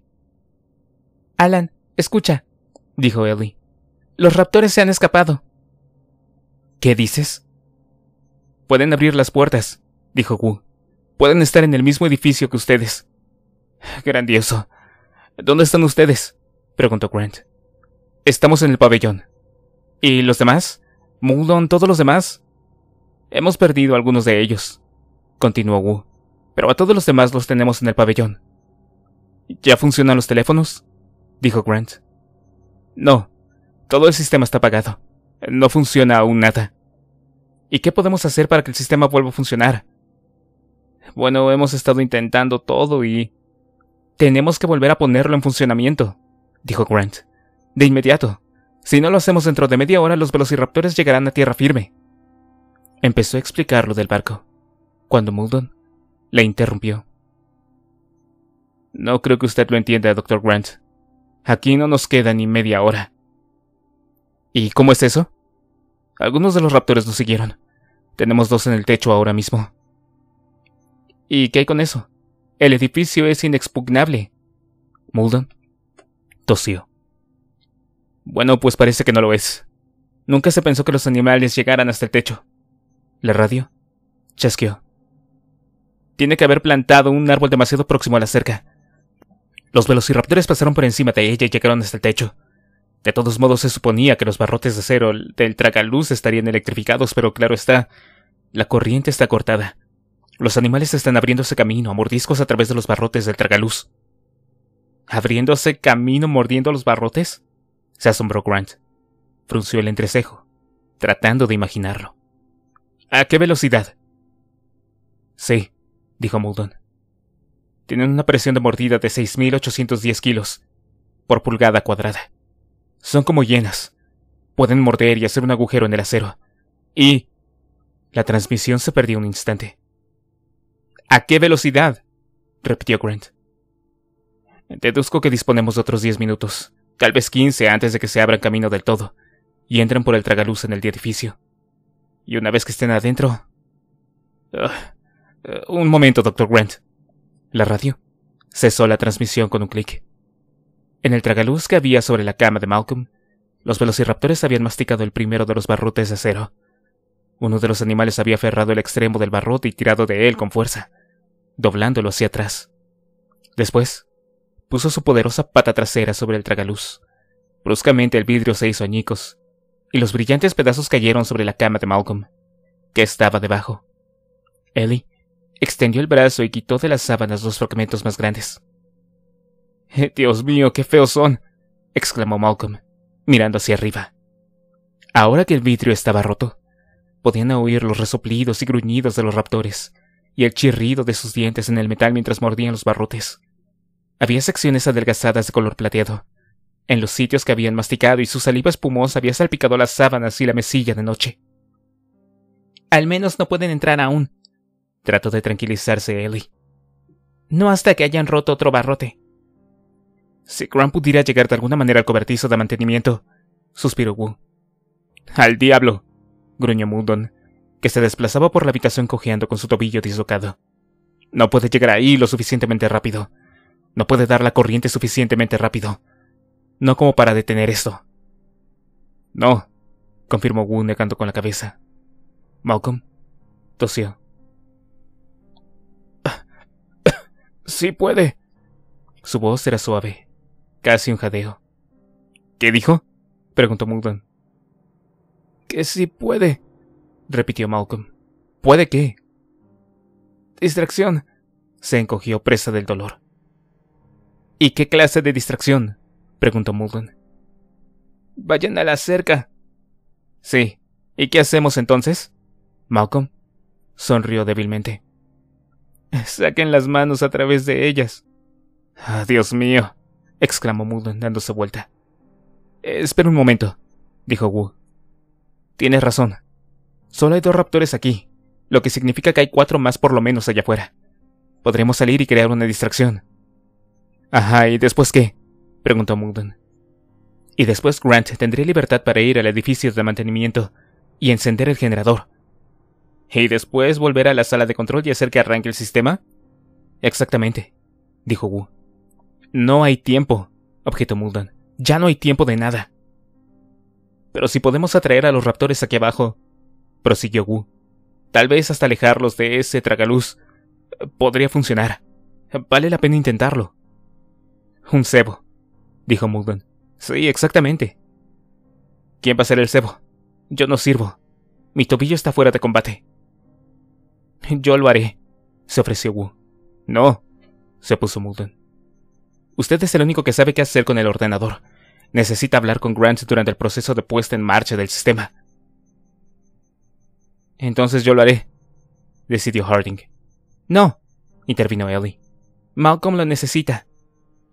Alan, escucha, dijo Ellie. Los raptores se han escapado. ¿Qué dices? Pueden abrir las puertas, dijo Wu. Pueden estar en el mismo edificio que ustedes. Grandioso. ¿Dónde están ustedes? preguntó Grant. Estamos en el pabellón. ¿Y los demás? Mulon, todos los demás. Hemos perdido a algunos de ellos, continuó Wu, pero a todos los demás los tenemos en el pabellón. ¿Ya funcionan los teléfonos? dijo Grant. No, todo el sistema está apagado. No funciona aún nada. ¿Y qué podemos hacer para que el sistema vuelva a funcionar? Bueno, hemos estado intentando todo y... Tenemos que volver a ponerlo en funcionamiento, dijo Grant. De inmediato. Si no lo hacemos dentro de media hora, los velociraptores llegarán a tierra firme. Empezó a explicar lo del barco, cuando Muldon le interrumpió. No creo que usted lo entienda, Dr. Grant. Aquí no nos queda ni media hora. ¿Y cómo es eso? Algunos de los raptores nos siguieron. Tenemos dos en el techo ahora mismo. ¿Y qué hay con eso? El edificio es inexpugnable. Mulden tosió. Bueno, pues parece que no lo es. Nunca se pensó que los animales llegaran hasta el techo. La radio chasqueó. Tiene que haber plantado un árbol demasiado próximo a la cerca. Los velociraptores pasaron por encima de ella y llegaron hasta el techo. De todos modos, se suponía que los barrotes de acero del tragaluz estarían electrificados, pero claro está, la corriente está cortada. Los animales están abriéndose camino a mordiscos a través de los barrotes del tragaluz. ¿Abriéndose camino mordiendo los barrotes? se asombró Grant. Frunció el entrecejo, tratando de imaginarlo. ¿A qué velocidad? Sí, dijo Muldoon tienen una presión de mordida de 6.810 kilos por pulgada cuadrada. Son como llenas. Pueden morder y hacer un agujero en el acero. Y... La transmisión se perdió un instante. ¿A qué velocidad? repitió Grant. Deduzco que disponemos de otros diez minutos, tal vez quince, antes de que se abran camino del todo, y entren por el tragaluz en el edificio. Y una vez que estén adentro... Ah, un momento, doctor Grant. La radio. Cesó la transmisión con un clic. En el tragaluz que había sobre la cama de Malcolm, los velociraptores habían masticado el primero de los barrotes de acero. Uno de los animales había aferrado el extremo del barrote y tirado de él con fuerza, doblándolo hacia atrás. Después, puso su poderosa pata trasera sobre el tragaluz. Bruscamente el vidrio se hizo añicos, y los brillantes pedazos cayeron sobre la cama de Malcolm, que estaba debajo. Ellie Extendió el brazo y quitó de las sábanas los fragmentos más grandes. Eh, Dios mío, qué feos son, exclamó Malcolm, mirando hacia arriba. Ahora que el vidrio estaba roto, podían oír los resoplidos y gruñidos de los raptores y el chirrido de sus dientes en el metal mientras mordían los barrotes. Había secciones adelgazadas de color plateado, en los sitios que habían masticado y su saliva espumosa había salpicado las sábanas y la mesilla de noche. Al menos no pueden entrar aún, Trato de tranquilizarse Ellie. No hasta que hayan roto otro barrote. Si Grant pudiera llegar de alguna manera al cobertizo de mantenimiento, suspiró Wu. ¡Al diablo! gruñó Mundon, que se desplazaba por la habitación cojeando con su tobillo dislocado. No puede llegar ahí lo suficientemente rápido. No puede dar la corriente suficientemente rápido. No como para detener esto. No, confirmó Wu negando con la cabeza. Malcolm tosió. Sí puede. Su voz era suave, casi un jadeo. ¿Qué dijo? preguntó Muldoon. Que sí puede, repitió Malcolm. ¿Puede qué? Distracción. Se encogió presa del dolor. ¿Y qué clase de distracción? preguntó Muldoon. Vayan a la cerca. Sí. ¿Y qué hacemos entonces? Malcolm sonrió débilmente. *laughs* Saquen las manos a través de ellas. ¡Ah Dios mío, exclamó Mullen dándose vuelta. Espera un momento, dijo Wu. Tienes razón. Solo hay dos raptores aquí, lo que significa que hay cuatro más por lo menos allá afuera. Podremos salir y crear una distracción. Ajá, ¿y después qué? preguntó mudon Y después Grant tendría libertad para ir al edificio de mantenimiento y encender el generador ¿Y después volver a la sala de control y hacer que arranque el sistema? Exactamente, dijo Wu. No hay tiempo, objetó Muldan. Ya no hay tiempo de nada. Pero si podemos atraer a los raptores aquí abajo, prosiguió Wu. Tal vez hasta alejarlos de ese tragaluz. Eh, podría funcionar. Vale la pena intentarlo. Un cebo, dijo Muldan. Sí, exactamente. ¿Quién va a ser el cebo? Yo no sirvo. Mi tobillo está fuera de combate. *laughs* Yo lo haré, se ofreció Wu. No, se puso Mulden. Usted es el único que sabe qué hacer con el ordenador. Necesita hablar con Grant durante el proceso de puesta en marcha del sistema. Entonces yo lo haré, decidió Harding. No, intervino Ellie. Malcolm lo necesita.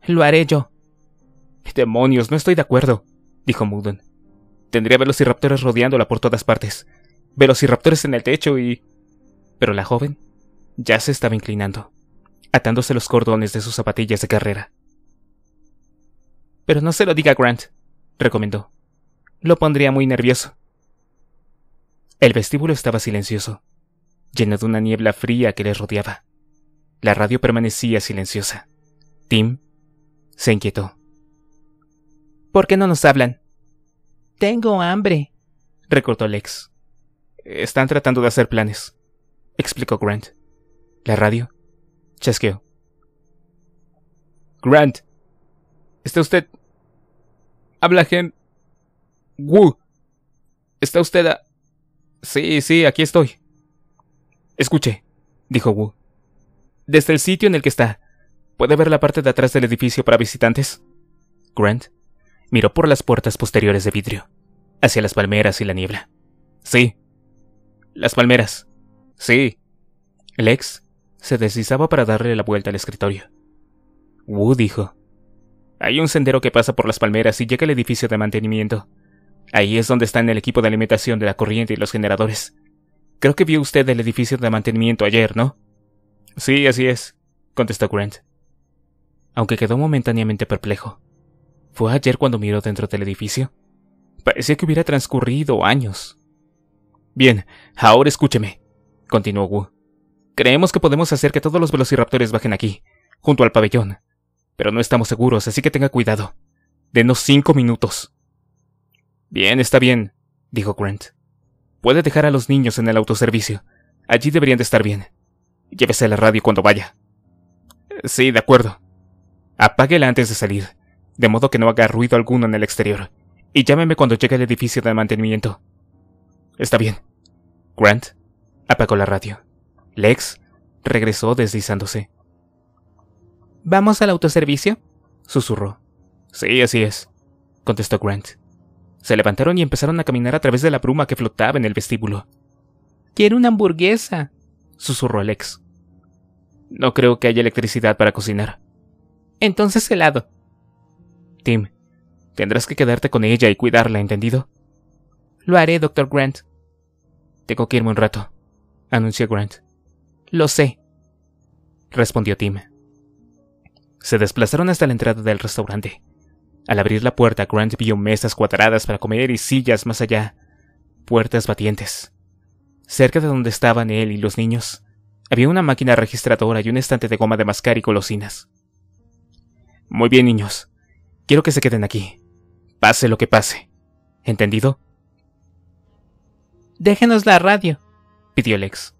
Lo haré yo. Demonios, no estoy de acuerdo, dijo Mulden. Tendría velociraptores rodeándola por todas partes. Velociraptores en el techo y pero la joven ya se estaba inclinando, atándose los cordones de sus zapatillas de carrera. Pero no se lo diga Grant, recomendó. Lo pondría muy nervioso. El vestíbulo estaba silencioso, lleno de una niebla fría que le rodeaba. La radio permanecía silenciosa. Tim se inquietó. ¿Por qué no nos hablan? Tengo hambre, recortó Lex. Están tratando de hacer planes, explicó Grant. La radio chasqueó. Grant, ¿está usted? Habla Gen. Wu. ¿Está usted a... Sí, sí, aquí estoy. Escuche, dijo Wu. Desde el sitio en el que está, ¿puede ver la parte de atrás del edificio para visitantes? Grant miró por las puertas posteriores de vidrio, hacia las palmeras y la niebla. Sí, las palmeras, Sí. Lex se deslizaba para darle la vuelta al escritorio. Wu dijo. Hay un sendero que pasa por las palmeras y llega al edificio de mantenimiento. Ahí es donde están el equipo de alimentación de la corriente y los generadores. Creo que vio usted el edificio de mantenimiento ayer, ¿no? Sí, así es, contestó Grant. Aunque quedó momentáneamente perplejo. ¿Fue ayer cuando miró dentro del edificio? Parecía que hubiera transcurrido años. Bien, ahora escúcheme continuó Wu. Creemos que podemos hacer que todos los velociraptores bajen aquí, junto al pabellón. Pero no estamos seguros, así que tenga cuidado. Denos cinco minutos. Bien, está bien, dijo Grant. Puede dejar a los niños en el autoservicio. Allí deberían de estar bien. Llévese la radio cuando vaya. Sí, de acuerdo. Apáguela antes de salir, de modo que no haga ruido alguno en el exterior. Y llámeme cuando llegue al edificio de mantenimiento. Está bien. Grant, Apagó la radio. Lex regresó deslizándose. ¿Vamos al autoservicio? susurró. Sí, así es, contestó Grant. Se levantaron y empezaron a caminar a través de la bruma que flotaba en el vestíbulo. Quiero una hamburguesa, susurró Lex. No creo que haya electricidad para cocinar. Entonces helado. Tim, tendrás que quedarte con ella y cuidarla, ¿entendido? Lo haré, doctor Grant. Tengo que irme un rato anunció Grant. Lo sé, respondió Tim. Se desplazaron hasta la entrada del restaurante. Al abrir la puerta, Grant vio mesas cuadradas para comer y sillas más allá, puertas batientes. Cerca de donde estaban él y los niños, había una máquina registradora y un estante de goma de mascar y golosinas. Muy bien, niños. Quiero que se queden aquí. Pase lo que pase. ¿Entendido? Déjenos la radio, pidió Lex.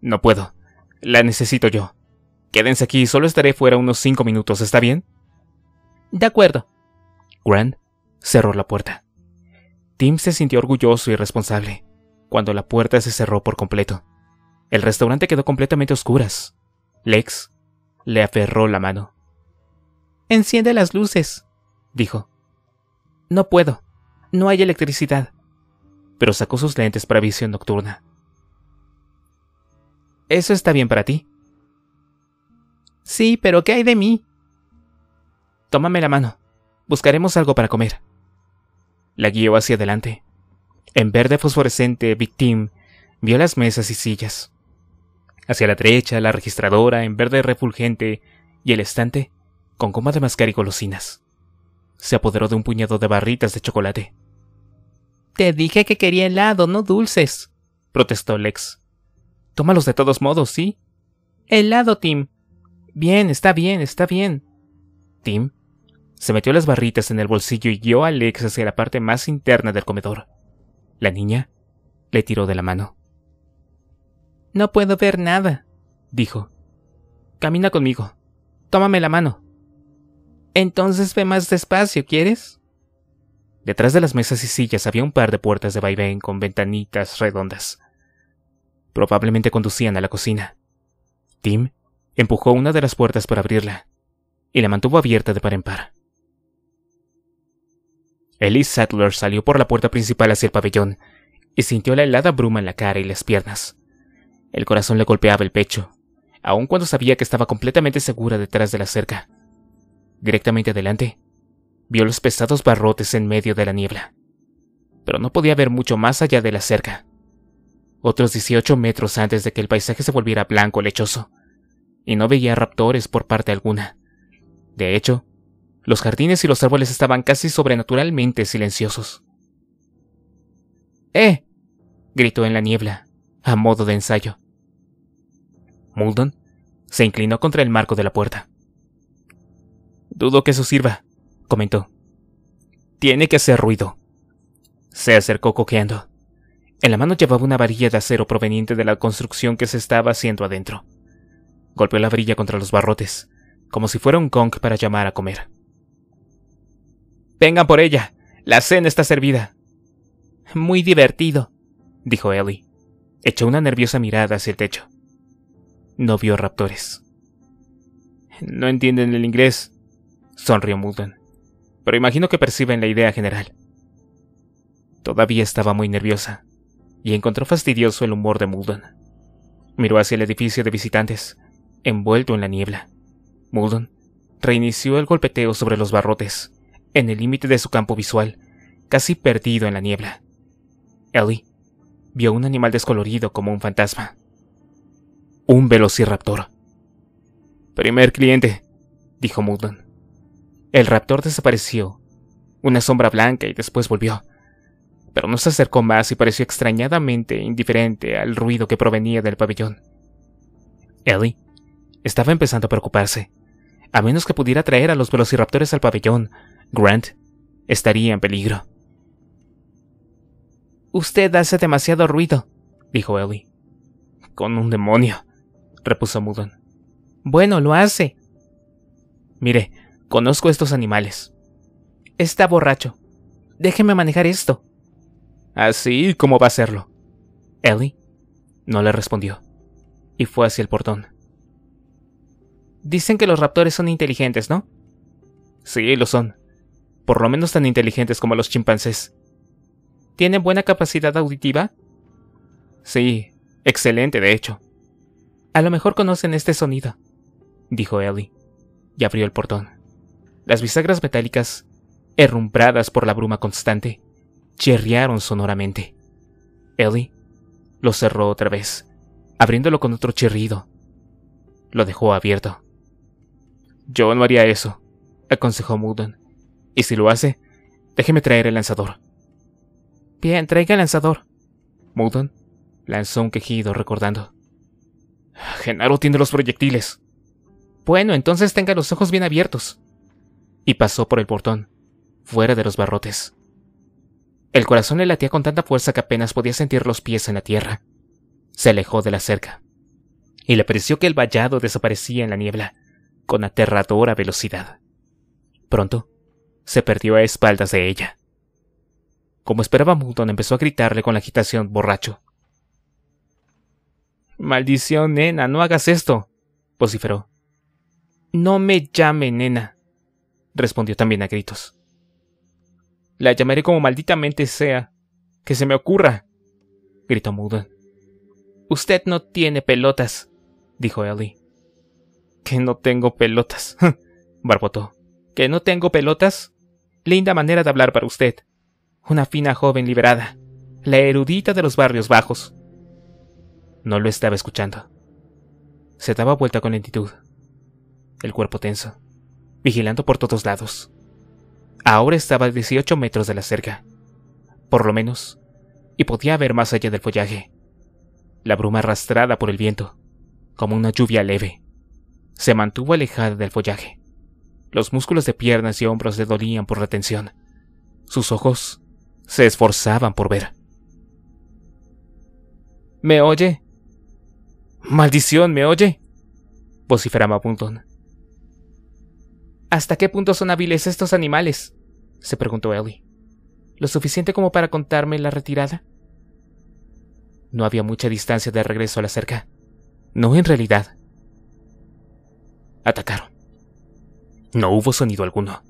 No puedo. La necesito yo. Quédense aquí, solo estaré fuera unos cinco minutos, ¿está bien? De acuerdo. Grant cerró la puerta. Tim se sintió orgulloso y responsable cuando la puerta se cerró por completo. El restaurante quedó completamente a oscuras. Lex le aferró la mano. Enciende las luces, dijo. No puedo. No hay electricidad. Pero sacó sus lentes para visión nocturna. Eso está bien para ti. Sí, pero ¿qué hay de mí? Tómame la mano. Buscaremos algo para comer. La guió hacia adelante. En verde fosforescente, Victim vio las mesas y sillas. Hacia la derecha, la registradora, en verde refulgente, y el estante, con goma de mascar y golosinas. Se apoderó de un puñado de barritas de chocolate. Te dije que quería helado, no dulces, protestó Lex. Tómalos de todos modos, ¿sí? Helado, Tim. Bien, está bien, está bien. Tim se metió las barritas en el bolsillo y guió a Alex hacia la parte más interna del comedor. La niña le tiró de la mano. No puedo ver nada, dijo. Camina conmigo. Tómame la mano. Entonces ve más despacio, ¿quieres? Detrás de las mesas y sillas había un par de puertas de vaivén con ventanitas redondas. Probablemente conducían a la cocina. Tim empujó una de las puertas para abrirla y la mantuvo abierta de par en par. Elise Sattler salió por la puerta principal hacia el pabellón y sintió la helada bruma en la cara y las piernas. El corazón le golpeaba el pecho, aun cuando sabía que estaba completamente segura detrás de la cerca. Directamente adelante, vio los pesados barrotes en medio de la niebla, pero no podía ver mucho más allá de la cerca otros 18 metros antes de que el paisaje se volviera blanco lechoso, y no veía raptores por parte alguna. De hecho, los jardines y los árboles estaban casi sobrenaturalmente silenciosos. ¡Eh! gritó en la niebla, a modo de ensayo. Muldon se inclinó contra el marco de la puerta. Dudo que eso sirva, comentó. Tiene que hacer ruido. Se acercó coqueando. En la mano llevaba una varilla de acero proveniente de la construcción que se estaba haciendo adentro. Golpeó la varilla contra los barrotes, como si fuera un conk para llamar a comer. Vengan por ella. La cena está servida. Muy divertido, dijo Ellie. Echó una nerviosa mirada hacia el techo. No vio raptores. No entienden el inglés, sonrió Mulden. Pero imagino que perciben la idea general. Todavía estaba muy nerviosa y encontró fastidioso el humor de Muldoon. Miró hacia el edificio de visitantes, envuelto en la niebla. Muldoon reinició el golpeteo sobre los barrotes, en el límite de su campo visual, casi perdido en la niebla. Ellie vio un animal descolorido como un fantasma. Un velociraptor. Primer cliente, dijo Muldoon. El raptor desapareció, una sombra blanca y después volvió pero no se acercó más y pareció extrañadamente indiferente al ruido que provenía del pabellón. Ellie estaba empezando a preocuparse. A menos que pudiera traer a los velociraptores al pabellón, Grant estaría en peligro. Usted hace demasiado ruido, dijo Ellie. Con un demonio, repuso Mudon. Bueno, lo hace. Mire, conozco estos animales. Está borracho. Déjeme manejar esto, Así como va a hacerlo. Ellie no le respondió y fue hacia el portón. Dicen que los raptores son inteligentes, ¿no? Sí, lo son. Por lo menos tan inteligentes como los chimpancés. ¿Tienen buena capacidad auditiva? Sí, excelente, de hecho. A lo mejor conocen este sonido, dijo Ellie, y abrió el portón. Las bisagras metálicas, herrumbradas por la bruma constante, chirriaron sonoramente. Ellie lo cerró otra vez, abriéndolo con otro chirrido. Lo dejó abierto. Yo no haría eso, aconsejó Mudon. Y si lo hace, déjeme traer el lanzador. Bien, traiga el lanzador. Mudon lanzó un quejido recordando. Genaro tiene los proyectiles. Bueno, entonces tenga los ojos bien abiertos. Y pasó por el portón, fuera de los barrotes. El corazón le latía con tanta fuerza que apenas podía sentir los pies en la tierra. Se alejó de la cerca, y le pareció que el vallado desaparecía en la niebla, con aterradora velocidad. Pronto, se perdió a espaldas de ella. Como esperaba Mouton, empezó a gritarle con la agitación borracho. Maldición, nena, no hagas esto, vociferó. No me llame, nena, respondió también a gritos. La llamaré como malditamente sea. Que se me ocurra. gritó Muda. Usted no tiene pelotas, dijo Ellie. Que no tengo pelotas, *laughs* barbotó. ¿Que no tengo pelotas? Linda manera de hablar para usted. Una fina joven liberada. La erudita de los barrios bajos. No lo estaba escuchando. Se daba vuelta con lentitud. El cuerpo tenso. Vigilando por todos lados. Ahora estaba a 18 metros de la cerca, por lo menos, y podía ver más allá del follaje. La bruma arrastrada por el viento, como una lluvia leve, se mantuvo alejada del follaje. Los músculos de piernas y hombros le dolían por la tensión. Sus ojos se esforzaban por ver. ¿Me oye? ¡Maldición, me oye! vociferaba Punton. ¿Hasta qué punto son hábiles estos animales? se preguntó Ellie. ¿Lo suficiente como para contarme la retirada? No había mucha distancia de regreso a la cerca. No en realidad. Atacaron. No hubo sonido alguno.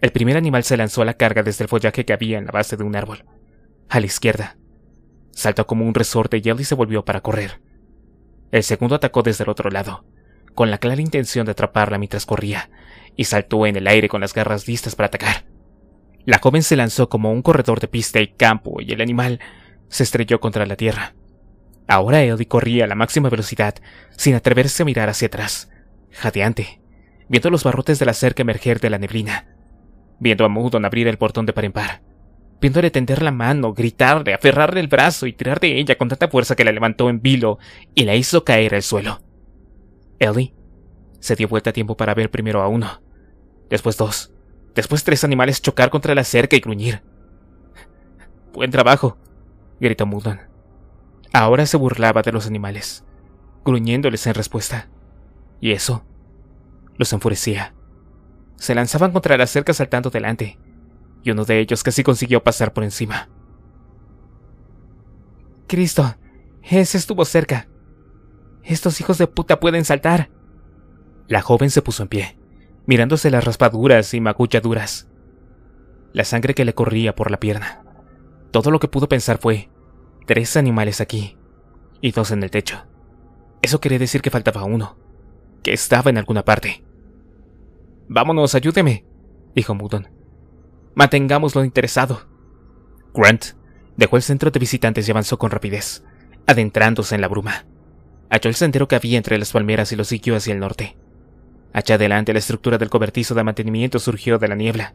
El primer animal se lanzó a la carga desde el follaje que había en la base de un árbol, a la izquierda. Saltó como un resorte y Ellie se volvió para correr. El segundo atacó desde el otro lado, con la clara intención de atraparla mientras corría, y saltó en el aire con las garras listas para atacar. La joven se lanzó como un corredor de pista y campo y el animal se estrelló contra la tierra. Ahora Ellie corría a la máxima velocidad, sin atreverse a mirar hacia atrás, jadeante, viendo los barrotes de la cerca emerger de la neblina, viendo a Mudon abrir el portón de par en par, viéndole tender la mano, gritarle, aferrarle el brazo y tirar de ella con tanta fuerza que la levantó en vilo y la hizo caer al suelo. Ellie se dio vuelta a tiempo para ver primero a uno, después dos, Después tres animales chocar contra la cerca y gruñir. Buen trabajo, gritó Mudon. Ahora se burlaba de los animales, gruñéndoles en respuesta. Y eso los enfurecía. Se lanzaban contra la cerca saltando delante, y uno de ellos casi consiguió pasar por encima. Cristo, ese estuvo cerca. Estos hijos de puta pueden saltar. La joven se puso en pie mirándose las raspaduras y magulladuras, la sangre que le corría por la pierna. Todo lo que pudo pensar fue, tres animales aquí y dos en el techo. Eso quería decir que faltaba uno, que estaba en alguna parte. Vámonos, ayúdeme, dijo Mudon. Mantengámoslo interesado. Grant dejó el centro de visitantes y avanzó con rapidez, adentrándose en la bruma. Halló el sendero que había entre las palmeras y lo siguió hacia el norte. Allá adelante la estructura del cobertizo de mantenimiento surgió de la niebla.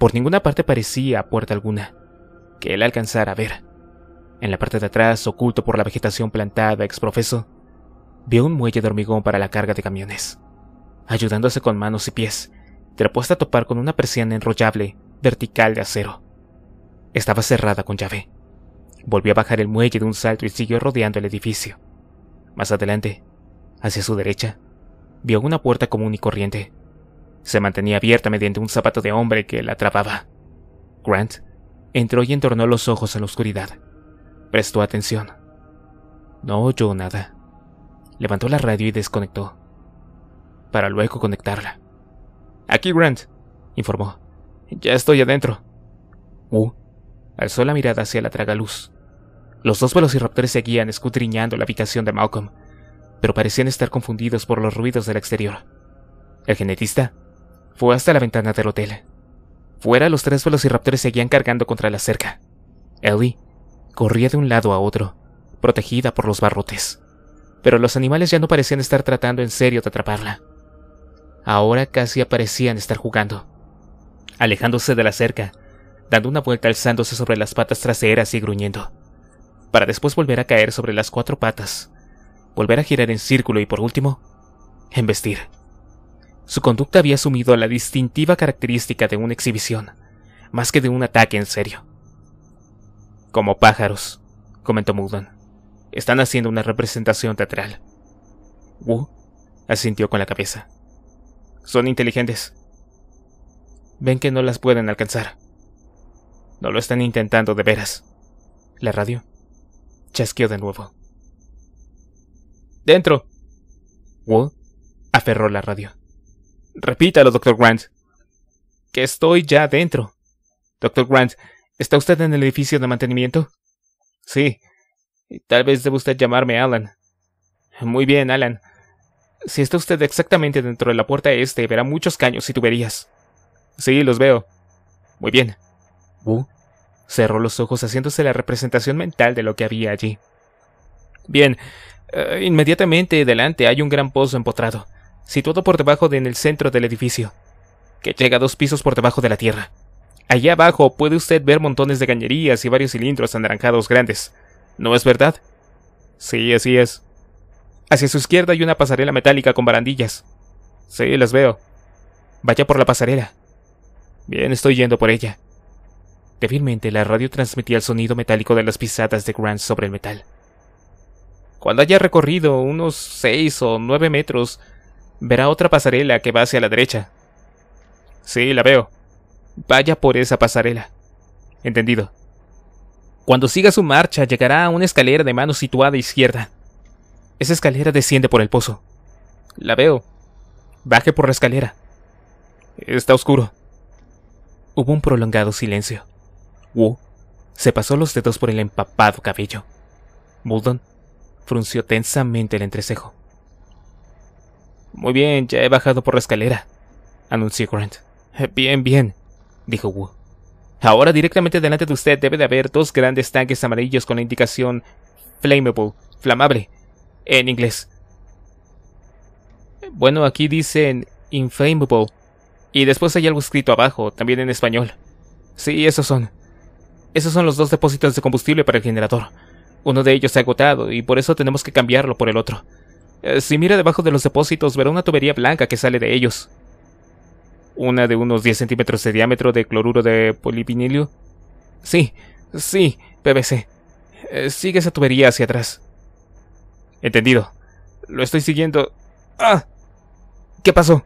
Por ninguna parte parecía puerta alguna que él alcanzara a ver. En la parte de atrás, oculto por la vegetación plantada exprofeso, vio un muelle de hormigón para la carga de camiones. Ayudándose con manos y pies, trepó hasta topar con una persiana enrollable, vertical de acero. Estaba cerrada con llave. Volvió a bajar el muelle de un salto y siguió rodeando el edificio. Más adelante, hacia su derecha, vio una puerta común y corriente. Se mantenía abierta mediante un zapato de hombre que la trababa. Grant entró y entornó los ojos a la oscuridad. Prestó atención. No oyó nada. Levantó la radio y desconectó. Para luego conectarla. Aquí, Grant, informó. Ya estoy adentro. ¡U! alzó la mirada hacia la tragaluz. Los dos velociraptores seguían escudriñando la habitación de Malcolm pero parecían estar confundidos por los ruidos del exterior. El genetista fue hasta la ventana del hotel. Fuera, los tres velociraptores seguían cargando contra la cerca. Ellie corría de un lado a otro, protegida por los barrotes. Pero los animales ya no parecían estar tratando en serio de atraparla. Ahora casi aparecían estar jugando. Alejándose de la cerca, dando una vuelta alzándose sobre las patas traseras y gruñendo, para después volver a caer sobre las cuatro patas, volver a girar en círculo y por último, embestir. Su conducta había asumido la distintiva característica de una exhibición, más que de un ataque en serio. Como pájaros, comentó Mudan, Están haciendo una representación teatral. Wu asintió con la cabeza. Son inteligentes. Ven que no las pueden alcanzar. No lo están intentando de veras. La radio chasqueó de nuevo. Dentro. Wu, aferró la radio. Repítalo, doctor Grant. Que estoy ya dentro. Doctor Grant, ¿está usted en el edificio de mantenimiento? Sí. Tal vez debe usted llamarme Alan. Muy bien, Alan. Si está usted exactamente dentro de la puerta este, verá muchos caños y tuberías. Sí, los veo. Muy bien. Wu cerró los ojos haciéndose la representación mental de lo que había allí. Bien, eh, inmediatamente delante hay un gran pozo empotrado, situado por debajo de en el centro del edificio, que llega a dos pisos por debajo de la tierra. Allá abajo puede usted ver montones de cañerías y varios cilindros anaranjados grandes. ¿No es verdad? Sí, así es. Hacia su izquierda hay una pasarela metálica con barandillas. Sí, las veo. Vaya por la pasarela. Bien, estoy yendo por ella. Débilmente la radio transmitía el sonido metálico de las pisadas de Grant sobre el metal. Cuando haya recorrido unos seis o nueve metros, verá otra pasarela que va hacia la derecha. Sí, la veo. Vaya por esa pasarela. Entendido. Cuando siga su marcha, llegará a una escalera de mano situada a izquierda. Esa escalera desciende por el pozo. La veo. Baje por la escalera. Está oscuro. Hubo un prolongado silencio. Wu se pasó los dedos por el empapado cabello. Muldon Frunció tensamente el entrecejo. Muy bien, ya he bajado por la escalera, anunció Grant. Eh, bien, bien, dijo Wu. Ahora directamente delante de usted debe de haber dos grandes tanques amarillos con la indicación flammable, flamable, en inglés. Bueno, aquí dicen inflammable. Y después hay algo escrito abajo, también en español. Sí, esos son. Esos son los dos depósitos de combustible para el generador. Uno de ellos se ha agotado y por eso tenemos que cambiarlo por el otro. Eh, si mira debajo de los depósitos verá una tubería blanca que sale de ellos. Una de unos 10 centímetros de diámetro de cloruro de polipinilio? Sí, sí, PVC. Eh, sigue esa tubería hacia atrás. Entendido. Lo estoy siguiendo. ¡Ah! ¿Qué pasó?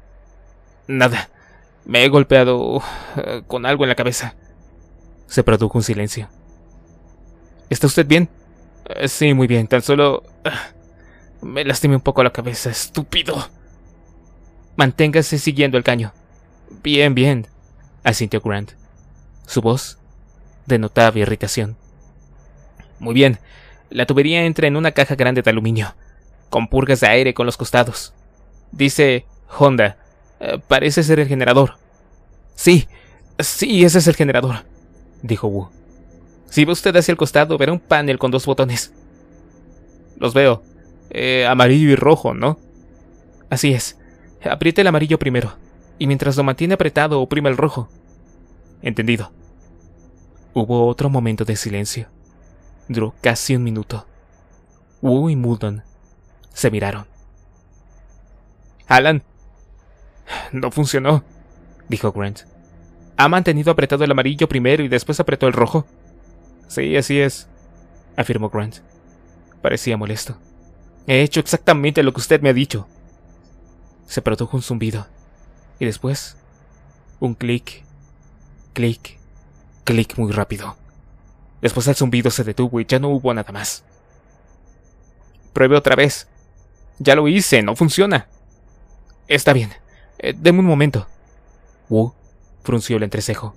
Nada. Me he golpeado uh, con algo en la cabeza. Se produjo un silencio. ¿Está usted bien? Eh, sí, muy bien, tan solo... Ah, me lastimé un poco la cabeza, estúpido. Manténgase siguiendo el caño. Bien, bien, asintió Grant. Su voz denotaba irritación. Muy bien, la tubería entra en una caja grande de aluminio, con purgas de aire con los costados. Dice Honda, eh, parece ser el generador. Sí, sí, ese es el generador, dijo Wu. Si ve usted hacia el costado, verá un panel con dos botones. Los veo. Eh, amarillo y rojo, ¿no? Así es. Apriete el amarillo primero, y mientras lo mantiene apretado, oprima el rojo. Entendido. Hubo otro momento de silencio. Duró casi un minuto. Wu y Muldon se miraron. Alan. No funcionó, dijo Grant. ¿Ha mantenido apretado el amarillo primero y después apretó el rojo? Sí, así es, afirmó Grant. Parecía molesto. He hecho exactamente lo que usted me ha dicho. Se produjo un zumbido. Y después, un clic, clic, clic muy rápido. Después el zumbido se detuvo y ya no hubo nada más. Pruebe otra vez. Ya lo hice, no funciona. Está bien. Eh, deme un momento. Wu frunció el entrecejo.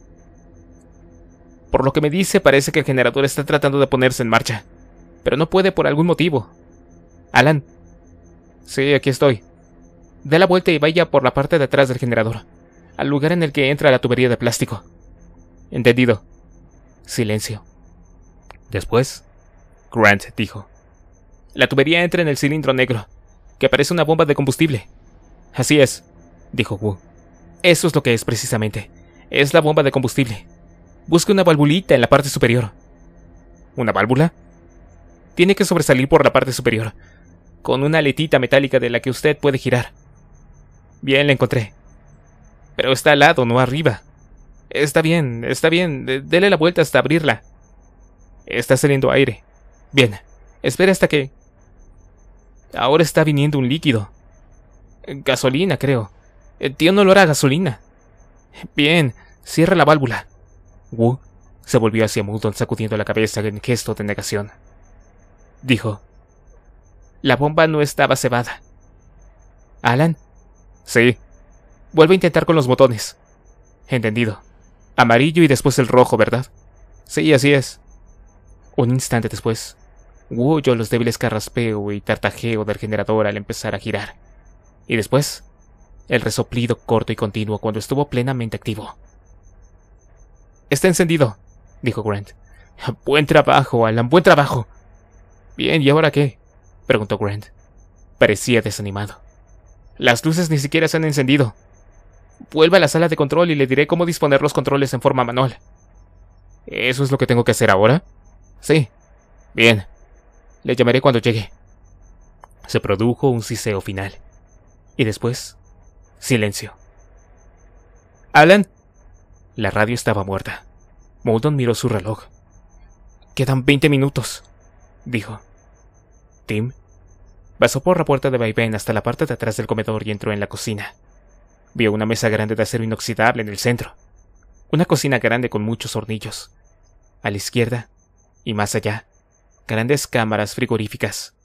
Por lo que me dice, parece que el generador está tratando de ponerse en marcha, pero no puede por algún motivo. Alan. Sí, aquí estoy. Da la vuelta y vaya por la parte de atrás del generador, al lugar en el que entra la tubería de plástico. Entendido. Silencio. Después, Grant dijo. La tubería entra en el cilindro negro, que parece una bomba de combustible. Así es, dijo Wu. Eso es lo que es precisamente. Es la bomba de combustible. Busque una valvulita en la parte superior. ¿Una válvula? Tiene que sobresalir por la parte superior, con una aletita metálica de la que usted puede girar. Bien, la encontré. Pero está al lado, no arriba. Está bien, está bien. Dele la vuelta hasta abrirla. Está saliendo aire. Bien. Espera hasta que... Ahora está viniendo un líquido. Gasolina, creo. El eh, Tío no lo a gasolina. Bien. Cierra la válvula. Wu se volvió hacia Mudon sacudiendo la cabeza en gesto de negación. Dijo, La bomba no estaba cebada. ¿Alan? Sí. Vuelve a intentar con los botones. Entendido. Amarillo y después el rojo, ¿verdad? Sí, así es. Un instante después, Wu oyó los débiles carraspeo y tartajeo del generador al empezar a girar. Y después, el resoplido corto y continuo cuando estuvo plenamente activo. Está encendido, dijo Grant. Buen trabajo, Alan, buen trabajo. Bien, ¿y ahora qué? preguntó Grant. Parecía desanimado. Las luces ni siquiera se han encendido. Vuelva a la sala de control y le diré cómo disponer los controles en forma manual. ¿Eso es lo que tengo que hacer ahora? Sí. Bien. Le llamaré cuando llegue. Se produjo un siseo final. Y después, silencio. Alan, la radio estaba muerta. Moulton miró su reloj. Quedan veinte minutos, dijo. Tim pasó por la puerta de vaivén hasta la parte de atrás del comedor y entró en la cocina. Vio una mesa grande de acero inoxidable en el centro. Una cocina grande con muchos hornillos. A la izquierda, y más allá, grandes cámaras frigoríficas.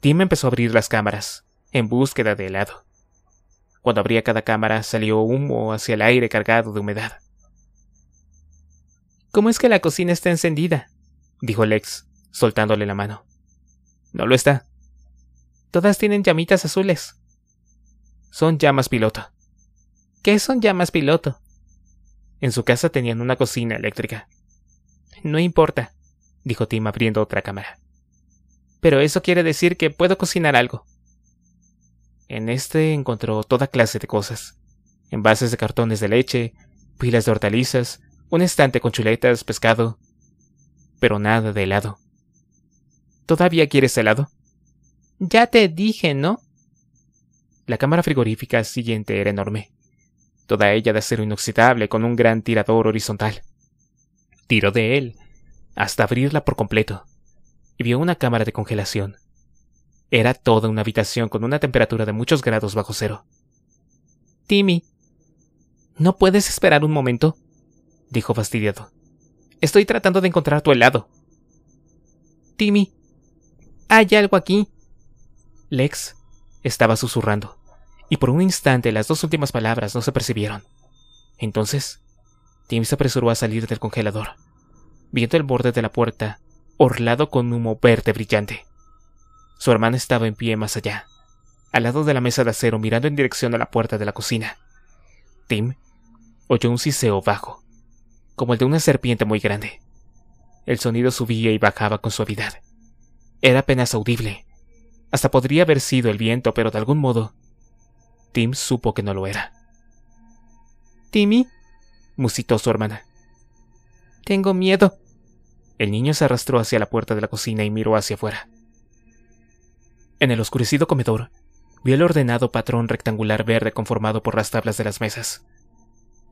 Tim empezó a abrir las cámaras, en búsqueda de helado. Cuando abría cada cámara salió humo hacia el aire cargado de humedad. ¿Cómo es que la cocina está encendida? dijo Lex, soltándole la mano. No lo está. Todas tienen llamitas azules. Son llamas piloto. ¿Qué son llamas piloto? En su casa tenían una cocina eléctrica. No importa, dijo Tim abriendo otra cámara. Pero eso quiere decir que puedo cocinar algo. En este encontró toda clase de cosas. Envases de cartones de leche, pilas de hortalizas, un estante con chuletas, pescado, pero nada de helado. ¿Todavía quieres helado? Ya te dije, ¿no? La cámara frigorífica siguiente era enorme, toda ella de acero inoxidable con un gran tirador horizontal. Tiró de él, hasta abrirla por completo, y vio una cámara de congelación. Era toda una habitación con una temperatura de muchos grados bajo cero. Timmy, ¿no puedes esperar un momento? dijo fastidiado. Estoy tratando de encontrar tu helado. Timmy, hay algo aquí. Lex estaba susurrando, y por un instante las dos últimas palabras no se percibieron. Entonces, Tim se apresuró a salir del congelador, viendo el borde de la puerta orlado con humo verde brillante. Su hermana estaba en pie más allá, al lado de la mesa de acero mirando en dirección a la puerta de la cocina. Tim oyó un siseo bajo como el de una serpiente muy grande. El sonido subía y bajaba con suavidad. Era apenas audible. Hasta podría haber sido el viento, pero de algún modo, Tim supo que no lo era. Timmy, musitó su hermana. Tengo miedo. El niño se arrastró hacia la puerta de la cocina y miró hacia afuera. En el oscurecido comedor, vio el ordenado patrón rectangular verde conformado por las tablas de las mesas,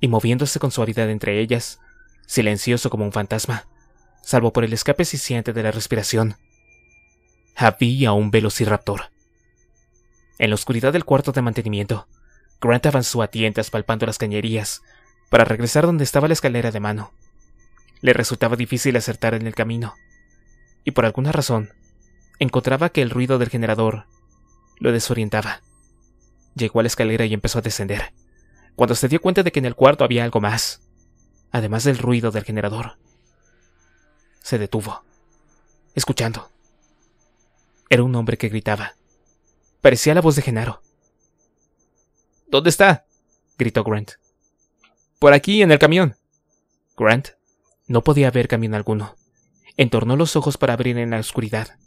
y moviéndose con suavidad entre ellas, silencioso como un fantasma, salvo por el escape eficiente de la respiración. Había un velociraptor. En la oscuridad del cuarto de mantenimiento, Grant avanzó a tientas palpando las cañerías para regresar donde estaba la escalera de mano. Le resultaba difícil acertar en el camino, y por alguna razón, encontraba que el ruido del generador lo desorientaba. Llegó a la escalera y empezó a descender, cuando se dio cuenta de que en el cuarto había algo más además del ruido del generador. Se detuvo, escuchando. Era un hombre que gritaba. Parecía la voz de Genaro. ¿Dónde está? gritó Grant. Por aquí, en el camión. Grant no podía ver camión alguno. Entornó los ojos para abrir en la oscuridad.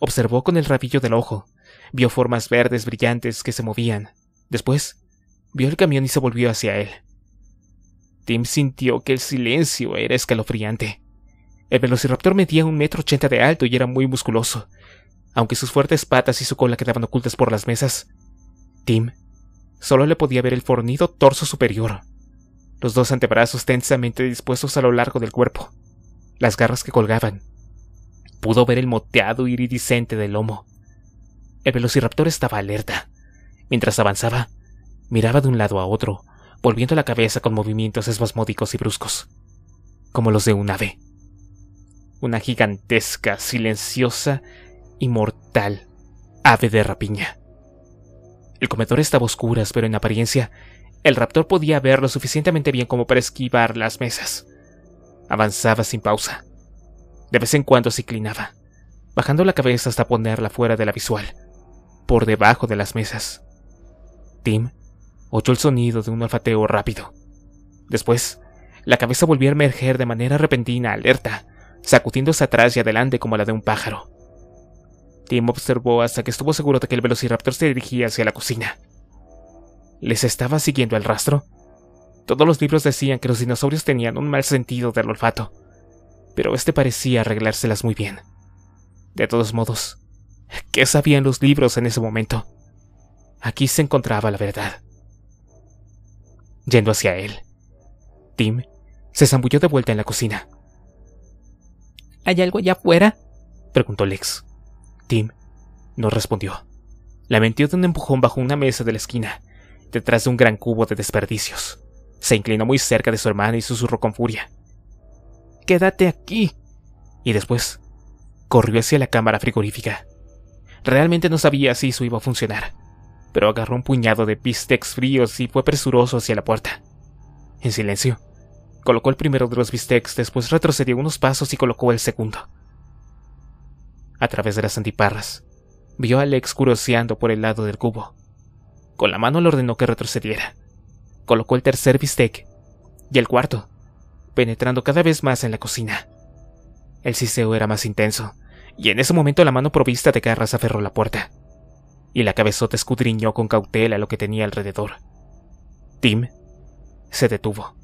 Observó con el rabillo del ojo. Vio formas verdes brillantes que se movían. Después, vio el camión y se volvió hacia él. Tim sintió que el silencio era escalofriante. El velociraptor medía un metro ochenta de alto y era muy musculoso, aunque sus fuertes patas y su cola quedaban ocultas por las mesas. Tim solo le podía ver el fornido torso superior, los dos antebrazos tensamente dispuestos a lo largo del cuerpo, las garras que colgaban. Pudo ver el moteado iridiscente del lomo. El velociraptor estaba alerta. Mientras avanzaba, miraba de un lado a otro, volviendo la cabeza con movimientos espasmódicos y bruscos, como los de un ave. Una gigantesca, silenciosa y mortal ave de rapiña. El comedor estaba a oscuras, pero en apariencia, el raptor podía ver lo suficientemente bien como para esquivar las mesas. Avanzaba sin pausa. De vez en cuando se inclinaba, bajando la cabeza hasta ponerla fuera de la visual, por debajo de las mesas. Tim oyó el sonido de un olfateo rápido. Después, la cabeza volvió a emerger de manera repentina, alerta, sacudiéndose atrás y adelante como la de un pájaro. Tim observó hasta que estuvo seguro de que el velociraptor se dirigía hacia la cocina. ¿Les estaba siguiendo el rastro? Todos los libros decían que los dinosaurios tenían un mal sentido del olfato, pero este parecía arreglárselas muy bien. De todos modos, ¿qué sabían los libros en ese momento? Aquí se encontraba la verdad yendo hacia él. Tim se zambulló de vuelta en la cocina. ¿Hay algo allá afuera? preguntó Lex. Tim no respondió. La mentió de un empujón bajo una mesa de la esquina, detrás de un gran cubo de desperdicios. Se inclinó muy cerca de su hermana y susurró con furia. Quédate aquí. Y después, corrió hacia la cámara frigorífica. Realmente no sabía si eso iba a funcionar pero agarró un puñado de bistecs fríos y fue presuroso hacia la puerta. En silencio, colocó el primero de los bistecs, después retrocedió unos pasos y colocó el segundo. A través de las antiparras, vio a Alex curoseando por el lado del cubo. Con la mano le ordenó que retrocediera. Colocó el tercer bistec y el cuarto, penetrando cada vez más en la cocina. El siseo era más intenso, y en ese momento la mano provista de garras aferró la puerta y la cabezota escudriñó con cautela lo que tenía alrededor. Tim se detuvo.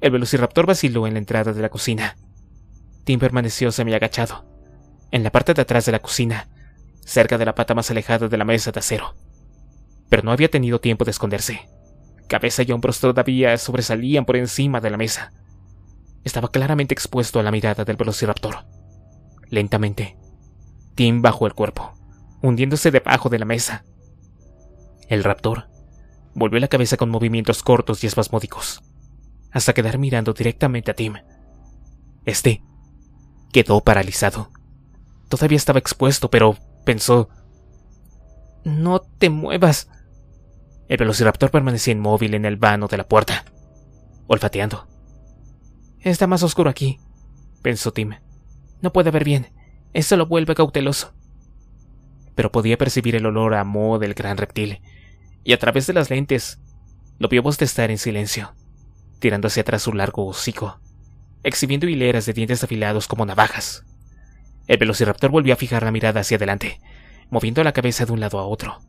El velociraptor vaciló en la entrada de la cocina. Tim permaneció semiagachado, en la parte de atrás de la cocina, cerca de la pata más alejada de la mesa de acero. Pero no había tenido tiempo de esconderse. Cabeza y hombros todavía sobresalían por encima de la mesa. Estaba claramente expuesto a la mirada del velociraptor. Lentamente, Tim bajó el cuerpo hundiéndose debajo de la mesa. El raptor volvió la cabeza con movimientos cortos y espasmódicos, hasta quedar mirando directamente a Tim. Este quedó paralizado. Todavía estaba expuesto, pero pensó... No te muevas. El velociraptor permanecía inmóvil en el vano de la puerta, olfateando. Está más oscuro aquí, pensó Tim. No puede ver bien. Eso lo vuelve cauteloso pero podía percibir el olor a moho del gran reptil, y a través de las lentes lo vio bostezar en silencio, tirando hacia atrás su largo hocico, exhibiendo hileras de dientes afilados como navajas. El velociraptor volvió a fijar la mirada hacia adelante, moviendo la cabeza de un lado a otro.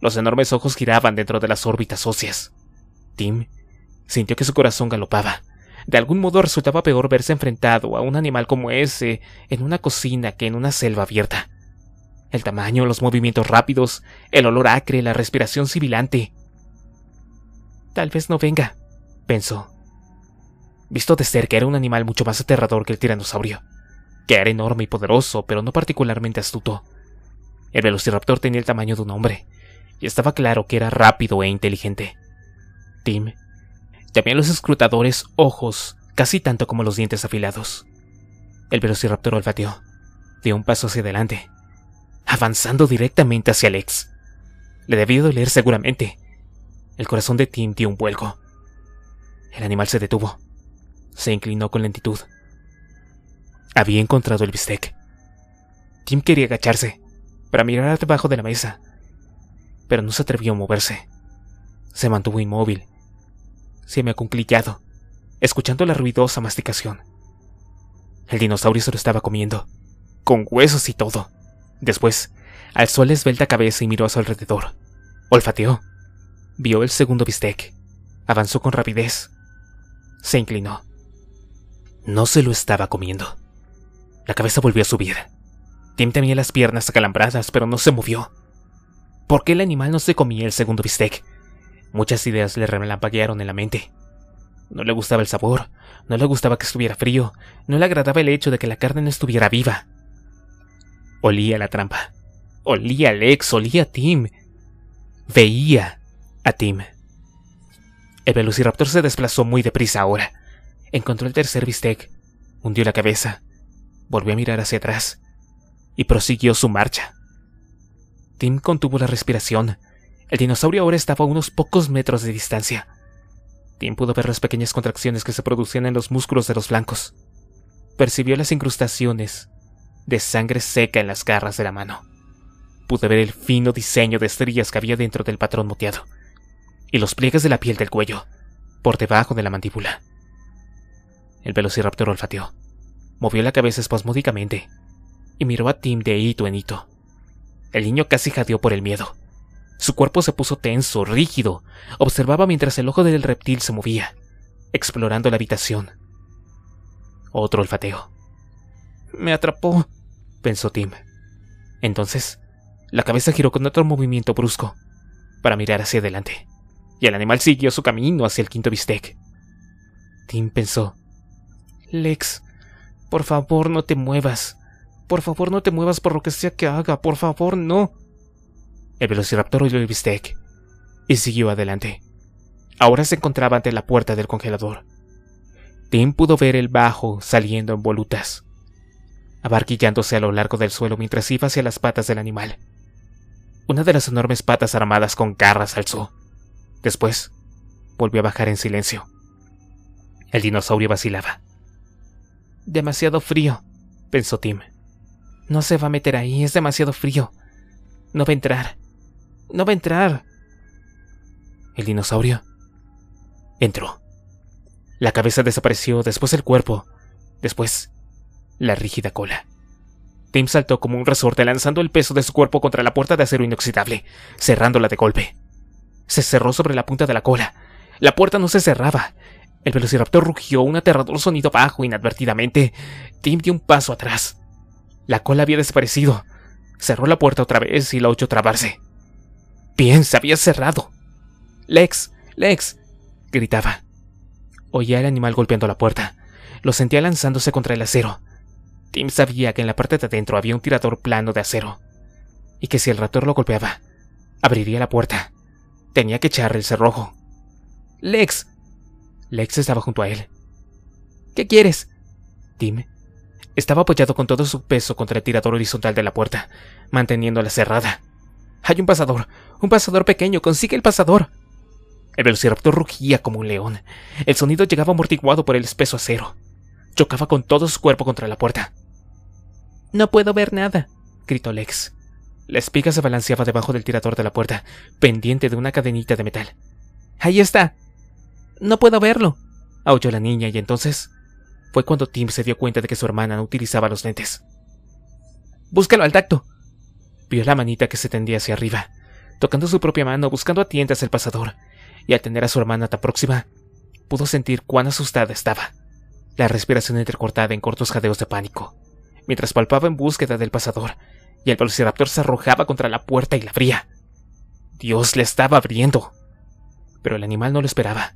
Los enormes ojos giraban dentro de las órbitas óseas. Tim sintió que su corazón galopaba. De algún modo resultaba peor verse enfrentado a un animal como ese en una cocina que en una selva abierta. El tamaño, los movimientos rápidos, el olor acre, la respiración sibilante. Tal vez no venga, pensó. Visto de cerca era un animal mucho más aterrador que el tiranosaurio, que era enorme y poderoso, pero no particularmente astuto. El velociraptor tenía el tamaño de un hombre, y estaba claro que era rápido e inteligente. Tim llamé los escrutadores ojos, casi tanto como los dientes afilados. El velociraptor olfateó, dio un paso hacia adelante, avanzando directamente hacia Alex. Le debió doler seguramente. El corazón de Tim dio un vuelco. El animal se detuvo. Se inclinó con lentitud. Había encontrado el bistec. Tim quería agacharse para mirar debajo de la mesa, pero no se atrevió a moverse. Se mantuvo inmóvil, semiacunclillado, escuchando la ruidosa masticación. El dinosaurio se lo estaba comiendo, con huesos y todo. Después, alzó la esbelta cabeza y miró a su alrededor. Olfateó. Vio el segundo bistec. Avanzó con rapidez. Se inclinó. No se lo estaba comiendo. La cabeza volvió a subir. Tim tenía las piernas acalambradas, pero no se movió. ¿Por qué el animal no se comía el segundo bistec? Muchas ideas le relampaguearon en la mente. No le gustaba el sabor, no le gustaba que estuviera frío, no le agradaba el hecho de que la carne no estuviera viva. Olía la trampa. Olía a Lex, olía a Tim. Veía a Tim. El velociraptor se desplazó muy deprisa ahora. Encontró el tercer bistec, hundió la cabeza, volvió a mirar hacia atrás y prosiguió su marcha. Tim contuvo la respiración. El dinosaurio ahora estaba a unos pocos metros de distancia. Tim pudo ver las pequeñas contracciones que se producían en los músculos de los blancos. Percibió las incrustaciones de sangre seca en las garras de la mano. Pude ver el fino diseño de estrellas que había dentro del patrón moteado, y los pliegues de la piel del cuello, por debajo de la mandíbula. El velociraptor olfateó, movió la cabeza espasmódicamente y miró a Tim de hito en hito. El niño casi jadeó por el miedo. Su cuerpo se puso tenso, rígido. Observaba mientras el ojo del reptil se movía, explorando la habitación. Otro olfateo. Me atrapó, pensó Tim. Entonces, la cabeza giró con otro movimiento brusco, para mirar hacia adelante, y el animal siguió su camino hacia el quinto bistec. Tim pensó, Lex, por favor no te muevas, por favor no te muevas por lo que sea que haga, por favor no. El velociraptor oyó el bistec, y siguió adelante. Ahora se encontraba ante la puerta del congelador. Tim pudo ver el bajo saliendo en volutas abarquillándose a lo largo del suelo mientras iba hacia las patas del animal. Una de las enormes patas armadas con garras alzó. Después, volvió a bajar en silencio. El dinosaurio vacilaba. Demasiado frío, pensó Tim. No se va a meter ahí, es demasiado frío. No va a entrar. No va a entrar. El dinosaurio entró. La cabeza desapareció, después el cuerpo, después la rígida cola. Tim saltó como un resorte lanzando el peso de su cuerpo contra la puerta de acero inoxidable, cerrándola de golpe. Se cerró sobre la punta de la cola. La puerta no se cerraba. El velociraptor rugió un aterrador sonido bajo inadvertidamente. Tim dio un paso atrás. La cola había desaparecido. Cerró la puerta otra vez y la oyó trabarse. Bien, se había cerrado. Lex, Lex, gritaba. Oía al animal golpeando la puerta. Lo sentía lanzándose contra el acero. Tim sabía que en la parte de adentro había un tirador plano de acero, y que si el raptor lo golpeaba, abriría la puerta. Tenía que echar el cerrojo. Lex. Lex estaba junto a él. ¿Qué quieres? Tim estaba apoyado con todo su peso contra el tirador horizontal de la puerta, manteniéndola cerrada. Hay un pasador, un pasador pequeño, consigue el pasador. El velociraptor rugía como un león. El sonido llegaba amortiguado por el espeso acero. Chocaba con todo su cuerpo contra la puerta. No puedo ver nada, gritó Lex. La espiga se balanceaba debajo del tirador de la puerta, pendiente de una cadenita de metal. ¡Ahí está! No puedo verlo, aulló la niña y entonces fue cuando Tim se dio cuenta de que su hermana no utilizaba los lentes. Búscalo al tacto. Vio la manita que se tendía hacia arriba, tocando su propia mano, buscando a tientas el pasador, y al tener a su hermana tan próxima, pudo sentir cuán asustada estaba, la respiración entrecortada en cortos jadeos de pánico mientras palpaba en búsqueda del pasador, y el velociraptor se arrojaba contra la puerta y la abría. Dios le estaba abriendo. Pero el animal no lo esperaba.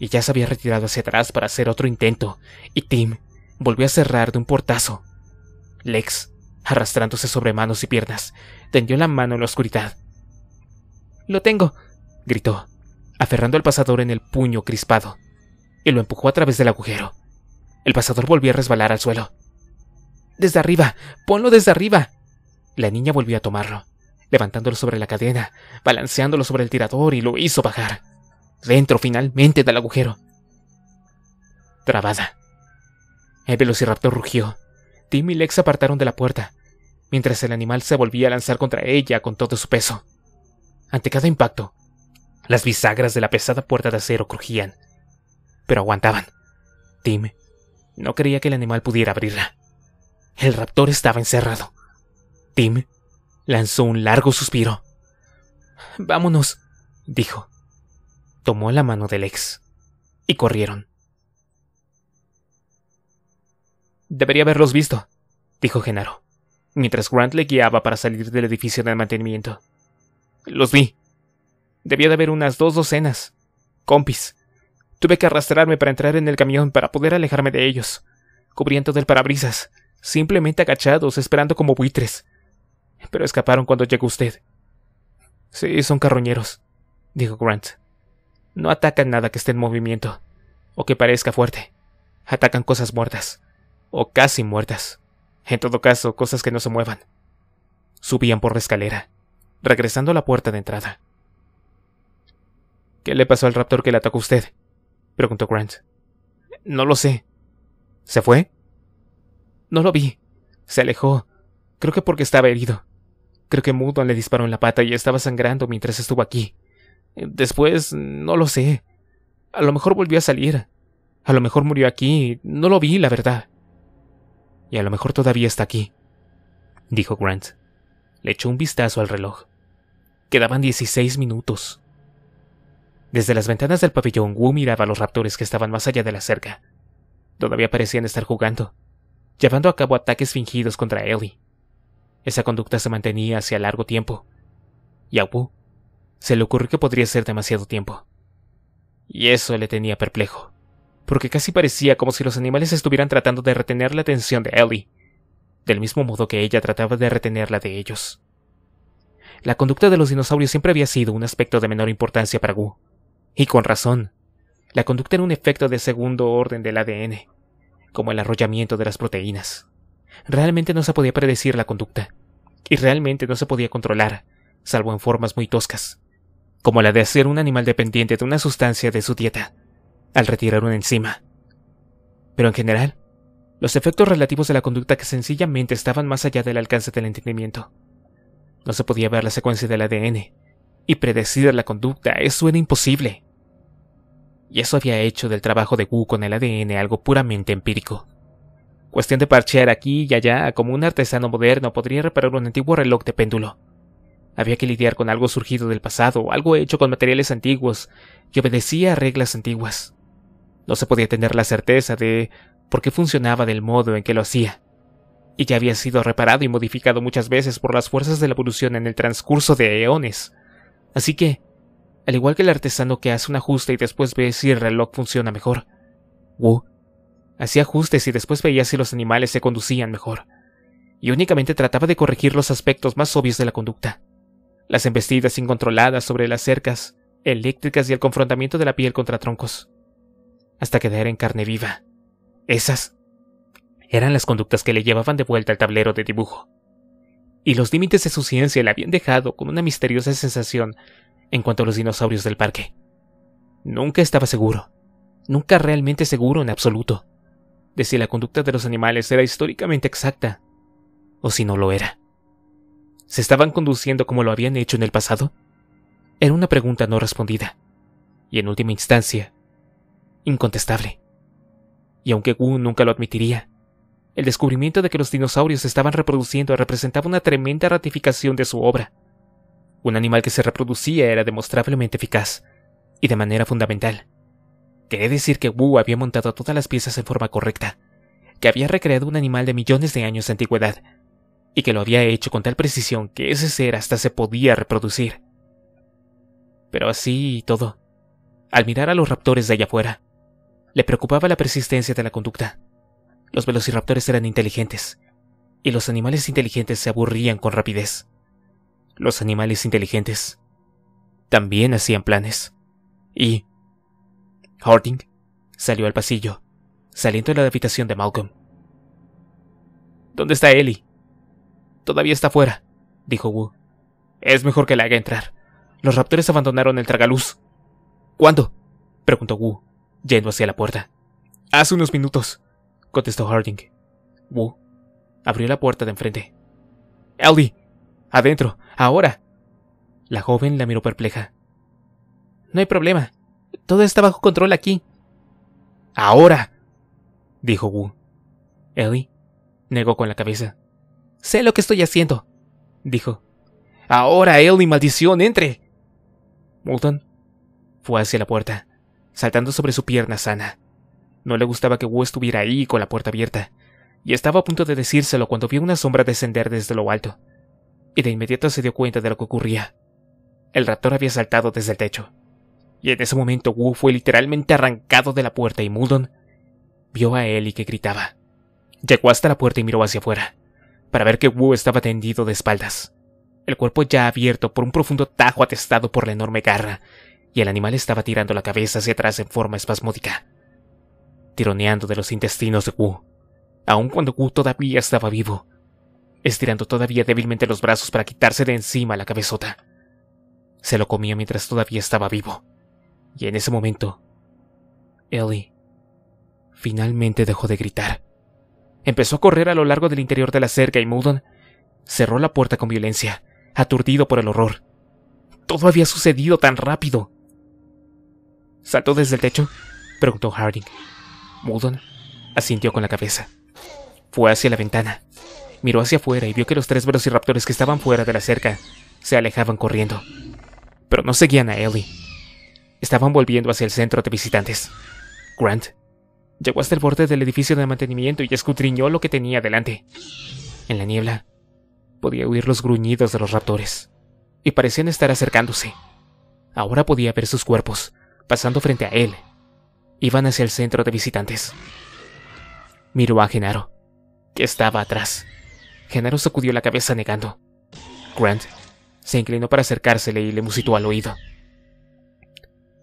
Y ya se había retirado hacia atrás para hacer otro intento, y Tim volvió a cerrar de un portazo. Lex, arrastrándose sobre manos y piernas, tendió la mano en la oscuridad. Lo tengo, gritó, aferrando al pasador en el puño crispado, y lo empujó a través del agujero. El pasador volvió a resbalar al suelo. Desde arriba. Ponlo desde arriba. La niña volvió a tomarlo, levantándolo sobre la cadena, balanceándolo sobre el tirador y lo hizo bajar. Dentro finalmente del agujero. Trabada. El velociraptor rugió. Tim y Lex apartaron de la puerta, mientras el animal se volvía a lanzar contra ella con todo su peso. Ante cada impacto, las bisagras de la pesada puerta de acero crujían, pero aguantaban. Tim no creía que el animal pudiera abrirla. El raptor estaba encerrado. Tim lanzó un largo suspiro. Vámonos, dijo. Tomó la mano del ex y corrieron. Debería haberlos visto, dijo Genaro, mientras Grant le guiaba para salir del edificio de mantenimiento. Los vi. Debía de haber unas dos docenas. Compis. Tuve que arrastrarme para entrar en el camión para poder alejarme de ellos. Cubriendo del parabrisas simplemente agachados, esperando como buitres. Pero escaparon cuando llegó usted. Sí, son carroñeros, dijo Grant. No atacan nada que esté en movimiento, o que parezca fuerte. Atacan cosas muertas, o casi muertas. En todo caso, cosas que no se muevan. Subían por la escalera, regresando a la puerta de entrada. ¿Qué le pasó al raptor que le atacó usted? preguntó Grant. No lo sé. ¿Se fue? No lo vi. Se alejó. Creo que porque estaba herido. Creo que Mudon le disparó en la pata y estaba sangrando mientras estuvo aquí. Eh, después, no lo sé. A lo mejor volvió a salir. A lo mejor murió aquí. No lo vi, la verdad. Y a lo mejor todavía está aquí. Dijo Grant. Le echó un vistazo al reloj. Quedaban 16 minutos. Desde las ventanas del pabellón, Wu miraba a los raptores que estaban más allá de la cerca. Todavía parecían estar jugando llevando a cabo ataques fingidos contra Ellie. Esa conducta se mantenía hacia largo tiempo, y a Wu se le ocurrió que podría ser demasiado tiempo. Y eso le tenía perplejo, porque casi parecía como si los animales estuvieran tratando de retener la atención de Ellie, del mismo modo que ella trataba de retenerla de ellos. La conducta de los dinosaurios siempre había sido un aspecto de menor importancia para Wu, y con razón. La conducta era un efecto de segundo orden del ADN, como el arrollamiento de las proteínas. Realmente no se podía predecir la conducta, y realmente no se podía controlar, salvo en formas muy toscas, como la de hacer un animal dependiente de una sustancia de su dieta, al retirar una enzima. Pero en general, los efectos relativos de la conducta que sencillamente estaban más allá del alcance del entendimiento. No se podía ver la secuencia del ADN, y predecir la conducta, eso era imposible y eso había hecho del trabajo de Wu con el ADN algo puramente empírico. Cuestión de parchear aquí y allá como un artesano moderno podría reparar un antiguo reloj de péndulo. Había que lidiar con algo surgido del pasado, algo hecho con materiales antiguos, que obedecía a reglas antiguas. No se podía tener la certeza de por qué funcionaba del modo en que lo hacía. Y ya había sido reparado y modificado muchas veces por las fuerzas de la evolución en el transcurso de eones. Así que al igual que el artesano que hace un ajuste y después ve si el reloj funciona mejor. Wu hacía ajustes y después veía si los animales se conducían mejor, y únicamente trataba de corregir los aspectos más obvios de la conducta. Las embestidas incontroladas sobre las cercas, eléctricas y el confrontamiento de la piel contra troncos, hasta quedar en carne viva. Esas eran las conductas que le llevaban de vuelta al tablero de dibujo. Y los límites de su ciencia le habían dejado con una misteriosa sensación en cuanto a los dinosaurios del parque. Nunca estaba seguro, nunca realmente seguro en absoluto, de si la conducta de los animales era históricamente exacta o si no lo era. ¿Se estaban conduciendo como lo habían hecho en el pasado? Era una pregunta no respondida, y en última instancia, incontestable. Y aunque Wu nunca lo admitiría, el descubrimiento de que los dinosaurios estaban reproduciendo representaba una tremenda ratificación de su obra, un animal que se reproducía era demostrablemente eficaz, y de manera fundamental. Quería decir que Wu había montado todas las piezas en forma correcta, que había recreado un animal de millones de años de antigüedad, y que lo había hecho con tal precisión que ese ser hasta se podía reproducir. Pero así y todo, al mirar a los raptores de allá afuera, le preocupaba la persistencia de la conducta. Los velociraptores eran inteligentes, y los animales inteligentes se aburrían con rapidez los animales inteligentes, también hacían planes. Y... Harding salió al pasillo, saliendo de la habitación de Malcolm. ¿Dónde está Ellie? Todavía está fuera, dijo Wu. Es mejor que la haga entrar. Los raptores abandonaron el tragaluz. ¿Cuándo? preguntó Wu, yendo hacia la puerta. Hace unos minutos, contestó Harding. Wu abrió la puerta de enfrente. Ellie, Adentro, ahora. La joven la miró perpleja. No hay problema. Todo está bajo control aquí. Ahora. dijo Wu. Ellie negó con la cabeza. Sé lo que estoy haciendo, dijo. Ahora, Ellie, maldición, entre. Moulton fue hacia la puerta, saltando sobre su pierna sana. No le gustaba que Wu estuviera ahí con la puerta abierta, y estaba a punto de decírselo cuando vio una sombra descender desde lo alto y de inmediato se dio cuenta de lo que ocurría. El raptor había saltado desde el techo. Y en ese momento Wu fue literalmente arrancado de la puerta y Muldon vio a él y que gritaba. Llegó hasta la puerta y miró hacia afuera, para ver que Wu estaba tendido de espaldas, el cuerpo ya abierto por un profundo tajo atestado por la enorme garra, y el animal estaba tirando la cabeza hacia atrás en forma espasmódica, tironeando de los intestinos de Wu, aun cuando Wu todavía estaba vivo estirando todavía débilmente los brazos para quitarse de encima la cabezota. Se lo comió mientras todavía estaba vivo. Y en ese momento, Ellie finalmente dejó de gritar. Empezó a correr a lo largo del interior de la cerca y Mudon cerró la puerta con violencia, aturdido por el horror. Todo había sucedido tan rápido. ¿Saltó desde el techo? preguntó Harding. Mudon asintió con la cabeza. Fue hacia la ventana, Miró hacia afuera y vio que los tres velociraptores que estaban fuera de la cerca se alejaban corriendo. Pero no seguían a Ellie. Estaban volviendo hacia el centro de visitantes. Grant llegó hasta el borde del edificio de mantenimiento y escudriñó lo que tenía delante. En la niebla, podía oír los gruñidos de los raptores, y parecían estar acercándose. Ahora podía ver sus cuerpos, pasando frente a él. Iban hacia el centro de visitantes. Miró a Genaro, que estaba atrás. Genaro sacudió la cabeza negando. Grant se inclinó para acercársele y le musitó al oído.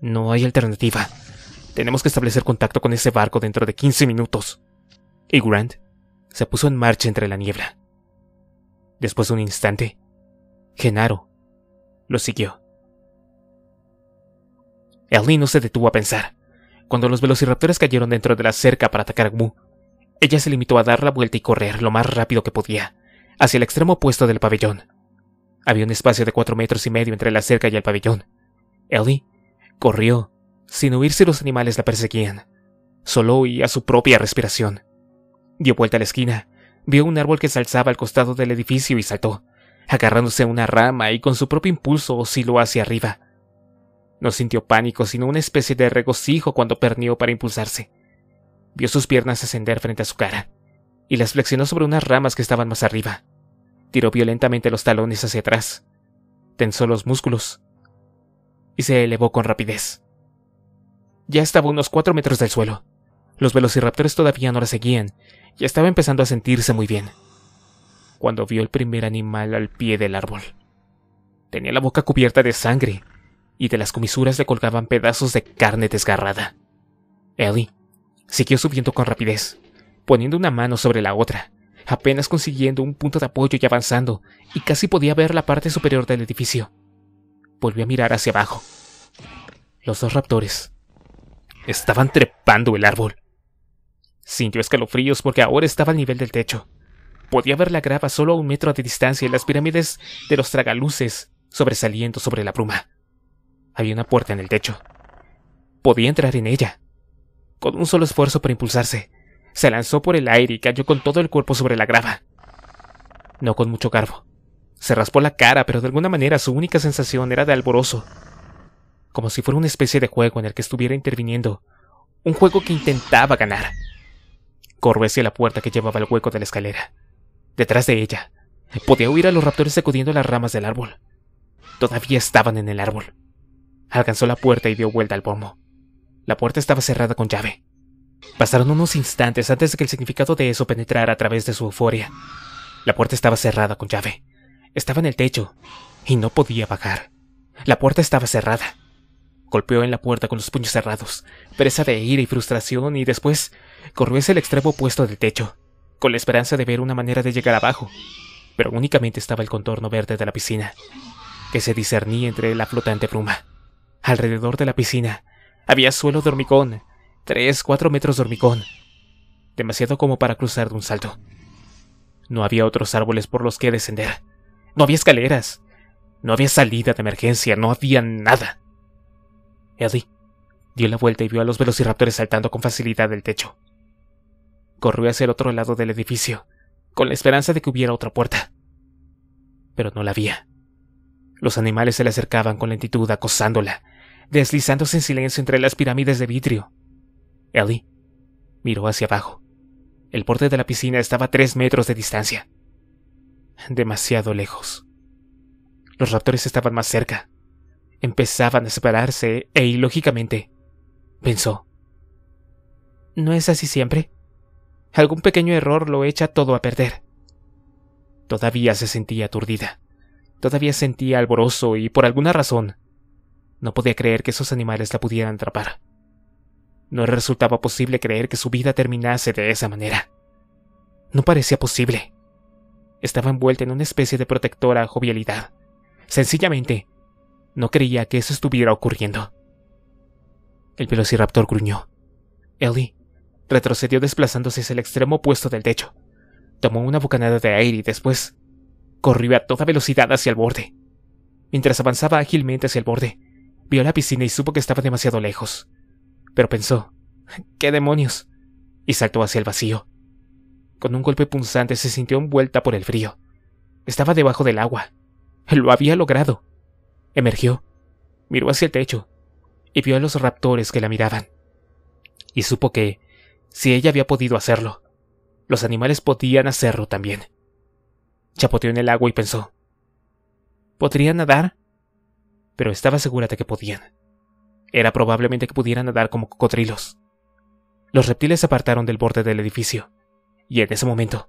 No hay alternativa. Tenemos que establecer contacto con ese barco dentro de 15 minutos. Y Grant se puso en marcha entre la niebla. Después de un instante, Genaro lo siguió. Ellie no se detuvo a pensar. Cuando los velociraptores cayeron dentro de la cerca para atacar a ella se limitó a dar la vuelta y correr lo más rápido que podía, hacia el extremo opuesto del pabellón. Había un espacio de cuatro metros y medio entre la cerca y el pabellón. Ellie corrió, sin oír si los animales la perseguían. Solo oía su propia respiración. Dio vuelta a la esquina, vio un árbol que se alzaba al costado del edificio y saltó, agarrándose a una rama y con su propio impulso osciló hacia arriba. No sintió pánico, sino una especie de regocijo cuando pernió para impulsarse. Vio sus piernas ascender frente a su cara, y las flexionó sobre unas ramas que estaban más arriba. Tiró violentamente los talones hacia atrás, tensó los músculos, y se elevó con rapidez. Ya estaba a unos cuatro metros del suelo. Los velociraptores todavía no la seguían, y estaba empezando a sentirse muy bien. Cuando vio el primer animal al pie del árbol. Tenía la boca cubierta de sangre, y de las comisuras le colgaban pedazos de carne desgarrada. Ellie Siguió subiendo con rapidez, poniendo una mano sobre la otra, apenas consiguiendo un punto de apoyo y avanzando, y casi podía ver la parte superior del edificio. Volvió a mirar hacia abajo. Los dos raptores estaban trepando el árbol. Sintió escalofríos porque ahora estaba al nivel del techo. Podía ver la grava solo a un metro de distancia y las pirámides de los tragaluces sobresaliendo sobre la bruma. Había una puerta en el techo. Podía entrar en ella. Con un solo esfuerzo para impulsarse, se lanzó por el aire y cayó con todo el cuerpo sobre la grava. No con mucho garbo. Se raspó la cara, pero de alguna manera su única sensación era de alboroso. Como si fuera una especie de juego en el que estuviera interviniendo. Un juego que intentaba ganar. Corrió hacia la puerta que llevaba al hueco de la escalera. Detrás de ella, podía oír a los raptores sacudiendo las ramas del árbol. Todavía estaban en el árbol. Alcanzó la puerta y dio vuelta al pomo. La puerta estaba cerrada con llave. Pasaron unos instantes antes de que el significado de eso penetrara a través de su euforia. La puerta estaba cerrada con llave. Estaba en el techo y no podía bajar. La puerta estaba cerrada. Golpeó en la puerta con los puños cerrados, presa de ira y frustración, y después corrió hacia el extremo opuesto del techo, con la esperanza de ver una manera de llegar abajo. Pero únicamente estaba el contorno verde de la piscina, que se discernía entre la flotante bruma. Alrededor de la piscina había suelo de hormigón, tres, cuatro metros de hormigón, demasiado como para cruzar de un salto. No había otros árboles por los que descender. No había escaleras. No había salida de emergencia. No había nada. Eddie dio la vuelta y vio a los velociraptores saltando con facilidad del techo. Corrió hacia el otro lado del edificio, con la esperanza de que hubiera otra puerta. Pero no la había. Los animales se le acercaban con lentitud, acosándola, deslizándose en silencio entre las pirámides de vidrio, Ellie miró hacia abajo. El borde de la piscina estaba a tres metros de distancia. Demasiado lejos. Los raptores estaban más cerca. Empezaban a separarse e ilógicamente, pensó. ¿No es así siempre? Algún pequeño error lo echa todo a perder. Todavía se sentía aturdida. Todavía sentía alboroso y, por alguna razón, no podía creer que esos animales la pudieran atrapar. No resultaba posible creer que su vida terminase de esa manera. No parecía posible. Estaba envuelta en una especie de protectora jovialidad. Sencillamente, no creía que eso estuviera ocurriendo. El velociraptor gruñó. Ellie retrocedió desplazándose hacia el extremo opuesto del techo. Tomó una bocanada de aire y después corrió a toda velocidad hacia el borde. Mientras avanzaba ágilmente hacia el borde, Vio la piscina y supo que estaba demasiado lejos. Pero pensó, ¿qué demonios? y saltó hacia el vacío. Con un golpe punzante se sintió envuelta por el frío. Estaba debajo del agua. Lo había logrado. Emergió, miró hacia el techo y vio a los raptores que la miraban. Y supo que, si ella había podido hacerlo, los animales podían hacerlo también. Chapoteó en el agua y pensó, ¿podría nadar? pero estaba segura de que podían. Era probablemente que pudieran nadar como cocodrilos. Los reptiles se apartaron del borde del edificio, y en ese momento,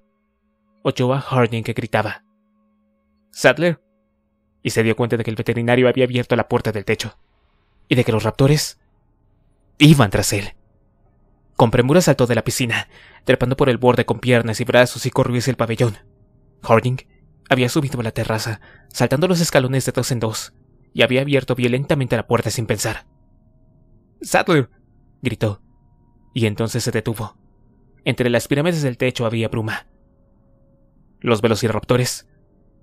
oyó a Harding que gritaba. ¿Sadler? Y se dio cuenta de que el veterinario había abierto la puerta del techo, y de que los raptores iban tras él. Con premura saltó de la piscina, trepando por el borde con piernas y brazos y corrió hacia el pabellón. Harding había subido a la terraza, saltando los escalones de dos en dos, y había abierto violentamente la puerta sin pensar. Sadler, gritó, y entonces se detuvo. Entre las pirámides del techo había bruma. Los velociraptores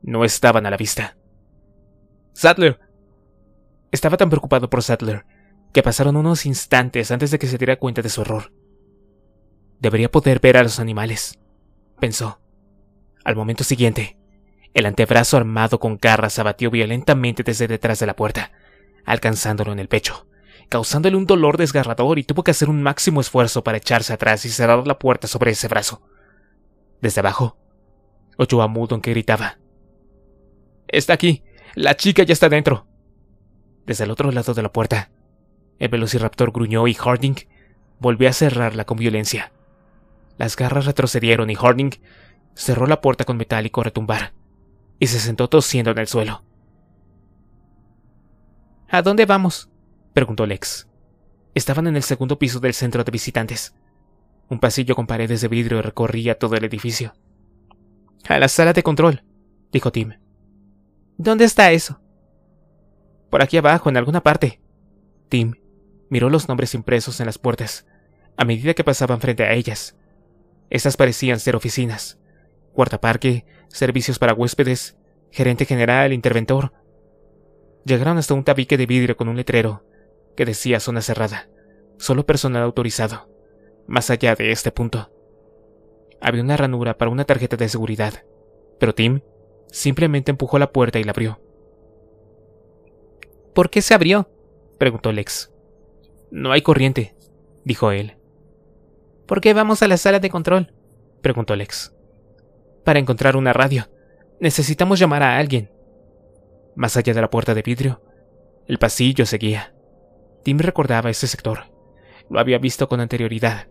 no estaban a la vista. Sadler. Estaba tan preocupado por Sattler que pasaron unos instantes antes de que se diera cuenta de su error. Debería poder ver a los animales, pensó. Al momento siguiente, el antebrazo armado con garras abatió violentamente desde detrás de la puerta, alcanzándolo en el pecho, causándole un dolor desgarrador y tuvo que hacer un máximo esfuerzo para echarse atrás y cerrar la puerta sobre ese brazo. Desde abajo, oyó a Mudon que gritaba. Está aquí. La chica ya está dentro. Desde el otro lado de la puerta, el velociraptor gruñó y Harding volvió a cerrarla con violencia. Las garras retrocedieron y Harding cerró la puerta con metálico retumbar y se sentó tosiendo en el suelo. ¿A dónde vamos? preguntó Lex. Estaban en el segundo piso del centro de visitantes. Un pasillo con paredes de vidrio recorría todo el edificio. A la sala de control, dijo Tim. ¿Dónde está eso? Por aquí abajo, en alguna parte. Tim miró los nombres impresos en las puertas, a medida que pasaban frente a ellas. Estas parecían ser oficinas. parque servicios para huéspedes, gerente general, interventor. Llegaron hasta un tabique de vidrio con un letrero que decía zona cerrada, solo personal autorizado, más allá de este punto. Había una ranura para una tarjeta de seguridad, pero Tim simplemente empujó la puerta y la abrió. ¿Por qué se abrió? preguntó Lex. No hay corriente, dijo él. ¿Por qué vamos a la sala de control? preguntó Lex para encontrar una radio. Necesitamos llamar a alguien. Más allá de la puerta de vidrio, el pasillo seguía. Tim recordaba ese sector. Lo había visto con anterioridad,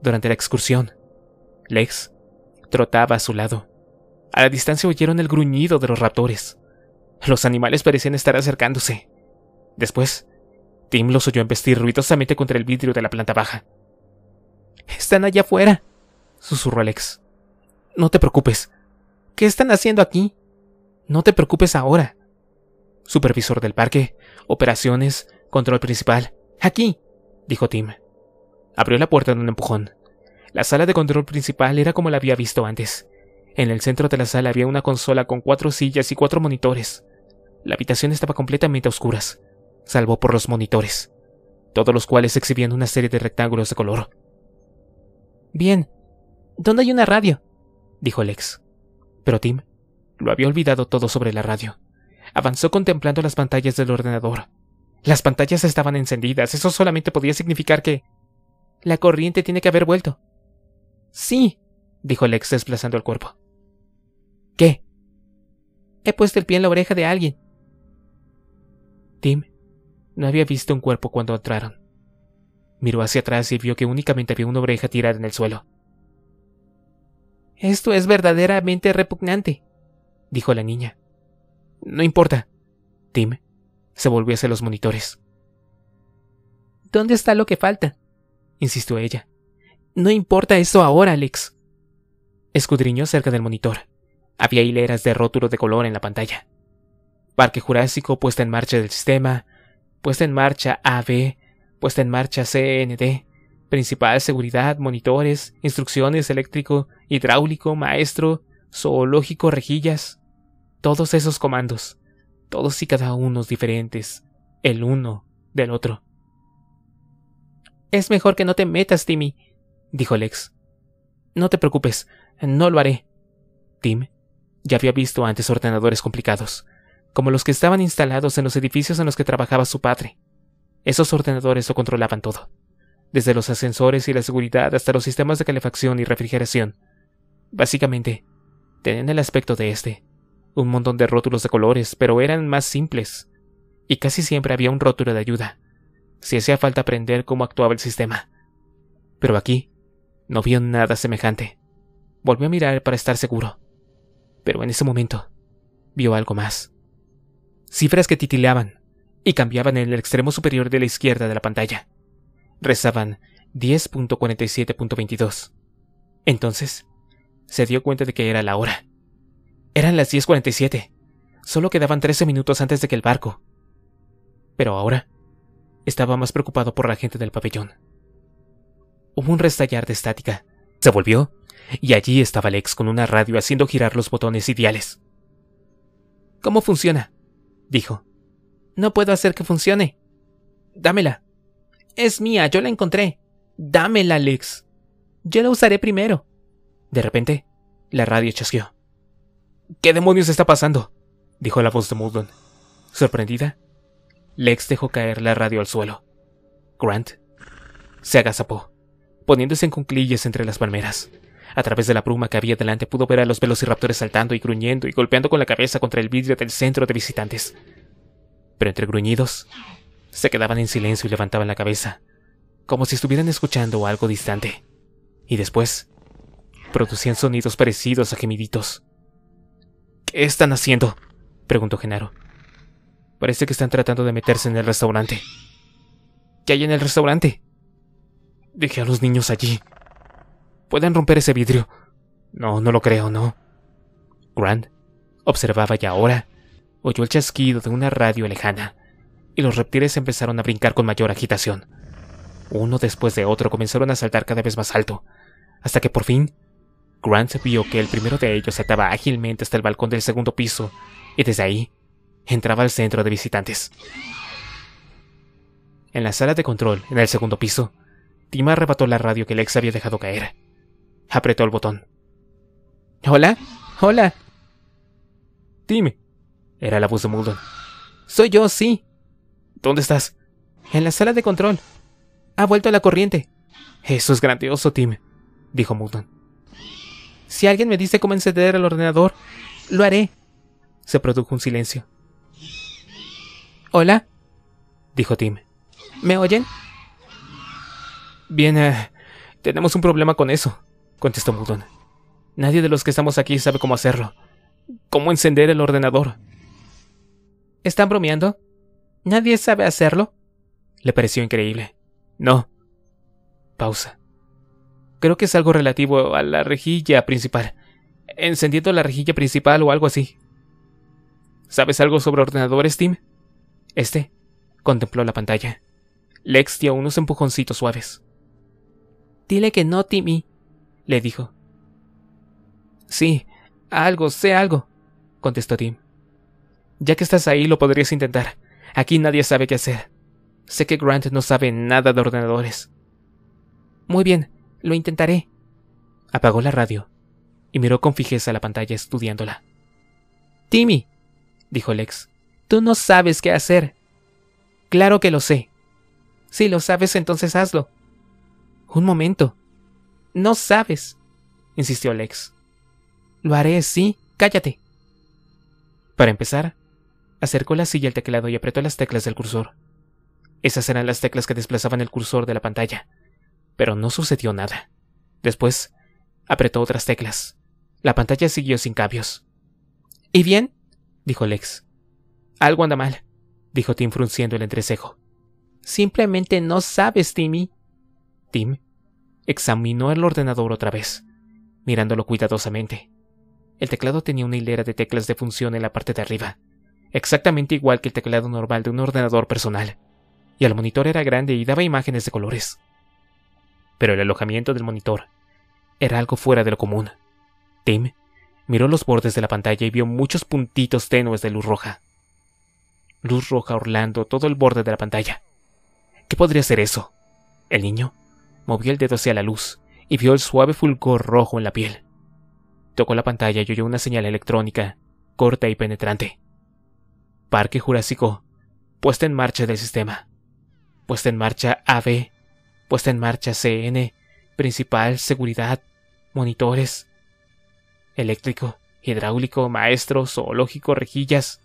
durante la excursión. Lex trotaba a su lado. A la distancia oyeron el gruñido de los raptores. Los animales parecían estar acercándose. Después, Tim los oyó embestir ruidosamente contra el vidrio de la planta baja. Están allá afuera, susurró Lex—. No te preocupes. ¿Qué están haciendo aquí? No te preocupes ahora. Supervisor del parque, operaciones, control principal. Aquí, dijo Tim. Abrió la puerta en un empujón. La sala de control principal era como la había visto antes. En el centro de la sala había una consola con cuatro sillas y cuatro monitores. La habitación estaba completamente a oscuras, salvo por los monitores, todos los cuales exhibían una serie de rectángulos de color. Bien, ¿dónde hay una radio? dijo Lex. Pero Tim lo había olvidado todo sobre la radio. Avanzó contemplando las pantallas del ordenador. Las pantallas estaban encendidas. Eso solamente podía significar que... La corriente tiene que haber vuelto. Sí, dijo Lex desplazando el cuerpo. ¿Qué? He puesto el pie en la oreja de alguien. Tim no había visto un cuerpo cuando entraron. Miró hacia atrás y vio que únicamente había una oreja tirada en el suelo. Esto es verdaderamente repugnante, dijo la niña. No importa. Tim se volvió hacia los monitores. ¿Dónde está lo que falta? insistió ella. No importa eso ahora, Alex. Escudriñó cerca del monitor. Había hileras de rótulo de color en la pantalla. Parque Jurásico puesta en marcha del sistema, puesta en marcha AB, puesta en marcha CND, principal seguridad, monitores, instrucciones eléctrico, hidráulico, maestro, zoológico, rejillas. Todos esos comandos, todos y cada uno diferentes, el uno del otro. Es mejor que no te metas, Timmy, dijo Lex. No te preocupes, no lo haré. Tim ya había visto antes ordenadores complicados, como los que estaban instalados en los edificios en los que trabajaba su padre. Esos ordenadores lo controlaban todo desde los ascensores y la seguridad hasta los sistemas de calefacción y refrigeración. Básicamente, tenían el aspecto de este. Un montón de rótulos de colores, pero eran más simples. Y casi siempre había un rótulo de ayuda, si hacía falta aprender cómo actuaba el sistema. Pero aquí, no vio nada semejante. Volvió a mirar para estar seguro. Pero en ese momento, vio algo más. Cifras que titilaban y cambiaban en el extremo superior de la izquierda de la pantalla rezaban 10.47.22. Entonces, se dio cuenta de que era la hora. Eran las 10.47. Solo quedaban 13 minutos antes de que el barco. Pero ahora, estaba más preocupado por la gente del pabellón. Hubo un restallar de estática. Se volvió, y allí estaba Lex con una radio haciendo girar los botones ideales. ¿Cómo funciona? dijo. No puedo hacer que funcione. Dámela. Es mía, yo la encontré. Dámela, Lex. Yo la usaré primero. De repente, la radio chasqueó. ¿Qué demonios está pasando? dijo la voz de Muldoon. Sorprendida, Lex dejó caer la radio al suelo. Grant se agazapó, poniéndose en cunclillas entre las palmeras. A través de la bruma que había delante pudo ver a los velociraptores saltando y gruñendo y golpeando con la cabeza contra el vidrio del centro de visitantes. Pero entre gruñidos se quedaban en silencio y levantaban la cabeza, como si estuvieran escuchando algo distante. Y después, producían sonidos parecidos a gemiditos. ¿Qué están haciendo? preguntó Genaro. Parece que están tratando de meterse en el restaurante. ¿Qué hay en el restaurante? Dije a los niños allí. Pueden romper ese vidrio. No, no lo creo, no. Grant observaba y ahora oyó el chasquido de una radio lejana y los reptiles empezaron a brincar con mayor agitación. Uno después de otro comenzaron a saltar cada vez más alto, hasta que por fin Grant vio que el primero de ellos ataba ágilmente hasta el balcón del segundo piso y desde ahí entraba al centro de visitantes. En la sala de control, en el segundo piso, Tim arrebató la radio que Lex había dejado caer. Apretó el botón. Hola, hola. Tim. Era la voz de Muldoon. Soy yo, sí. ¿Dónde estás? En la sala de control. Ha vuelto a la corriente. Eso es grandioso, Tim, dijo Muldoon. Si alguien me dice cómo encender el ordenador, lo haré. Se produjo un silencio. Hola, dijo Tim. ¿Me oyen? Bien, eh, tenemos un problema con eso, contestó Muldoon. Nadie de los que estamos aquí sabe cómo hacerlo. ¿Cómo encender el ordenador? ¿Están bromeando? ¿Nadie sabe hacerlo? Le pareció increíble. No. Pausa. Creo que es algo relativo a la rejilla principal. Encendiendo la rejilla principal o algo así. ¿Sabes algo sobre ordenadores, Tim? Este contempló la pantalla. Lex dio unos empujoncitos suaves. Dile que no, Timmy, le dijo. Sí, algo, sé algo, contestó Tim. Ya que estás ahí, lo podrías intentar. Aquí nadie sabe qué hacer. Sé que Grant no sabe nada de ordenadores. Muy bien, lo intentaré. Apagó la radio y miró con fijeza la pantalla estudiándola. Timmy, dijo Lex, tú no sabes qué hacer. Claro que lo sé. Si lo sabes, entonces hazlo. Un momento. No sabes, insistió Lex. Lo haré, sí, cállate. Para empezar, Acercó la silla al teclado y apretó las teclas del cursor. Esas eran las teclas que desplazaban el cursor de la pantalla. Pero no sucedió nada. Después, apretó otras teclas. La pantalla siguió sin cambios. ¿Y bien? dijo Lex. Algo anda mal, dijo Tim frunciendo el entrecejo. Simplemente no sabes, Timmy. Tim examinó el ordenador otra vez, mirándolo cuidadosamente. El teclado tenía una hilera de teclas de función en la parte de arriba, exactamente igual que el teclado normal de un ordenador personal, y el monitor era grande y daba imágenes de colores. Pero el alojamiento del monitor era algo fuera de lo común. Tim miró los bordes de la pantalla y vio muchos puntitos tenues de luz roja. Luz roja orlando todo el borde de la pantalla. ¿Qué podría ser eso? El niño movió el dedo hacia la luz y vio el suave fulgor rojo en la piel. Tocó la pantalla y oyó una señal electrónica, corta y penetrante. Parque Jurásico, puesta en marcha del sistema, puesta en marcha AB, puesta en marcha CN, principal, seguridad, monitores, eléctrico, hidráulico, maestro, zoológico, rejillas,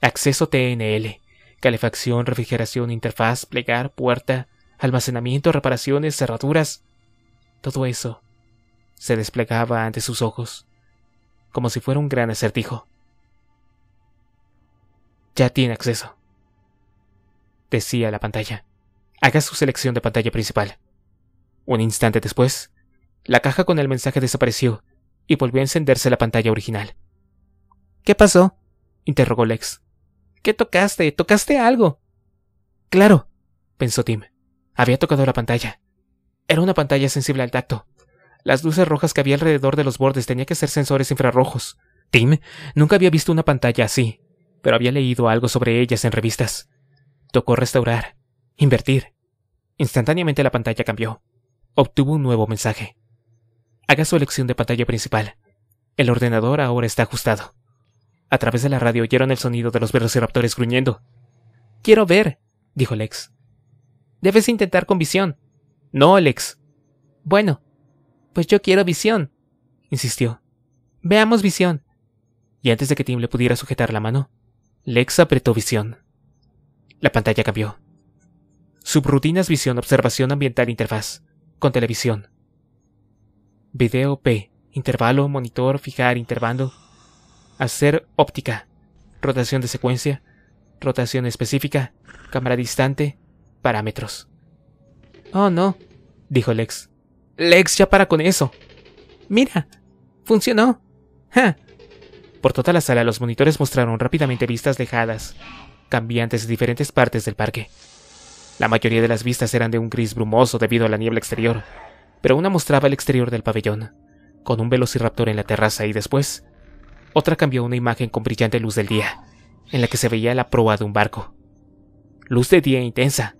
acceso TNL, calefacción, refrigeración, interfaz, plegar, puerta, almacenamiento, reparaciones, cerraduras, todo eso se desplegaba ante sus ojos, como si fuera un gran acertijo. Ya tiene acceso. Decía la pantalla. Haga su selección de pantalla principal. Un instante después, la caja con el mensaje desapareció y volvió a encenderse la pantalla original. ¿Qué pasó? interrogó Lex. ¿Qué tocaste? ¿Tocaste algo? Claro, pensó Tim. Había tocado la pantalla. Era una pantalla sensible al tacto. Las luces rojas que había alrededor de los bordes tenían que ser sensores infrarrojos. Tim nunca había visto una pantalla así pero había leído algo sobre ellas en revistas. Tocó restaurar, invertir. Instantáneamente la pantalla cambió. Obtuvo un nuevo mensaje. Haga su elección de pantalla principal. El ordenador ahora está ajustado. A través de la radio oyeron el sonido de los velociraptores gruñendo. Quiero ver, dijo Lex. Debes intentar con visión. No, Lex. Bueno, pues yo quiero visión, insistió. Veamos visión. Y antes de que Tim le pudiera sujetar la mano, Lex apretó visión. La pantalla cambió. Subrutinas visión observación ambiental interfaz. Con televisión. Video P. Intervalo, monitor, fijar, intervalo. Hacer óptica. Rotación de secuencia. Rotación específica. Cámara distante. Parámetros. Oh, no, dijo Lex. Lex, ya para con eso. Mira, funcionó. Ja, por toda la sala los monitores mostraron rápidamente vistas dejadas, cambiantes de diferentes partes del parque. La mayoría de las vistas eran de un gris brumoso debido a la niebla exterior, pero una mostraba el exterior del pabellón, con un velociraptor en la terraza y después, otra cambió una imagen con brillante luz del día, en la que se veía la proa de un barco. Luz de día intensa.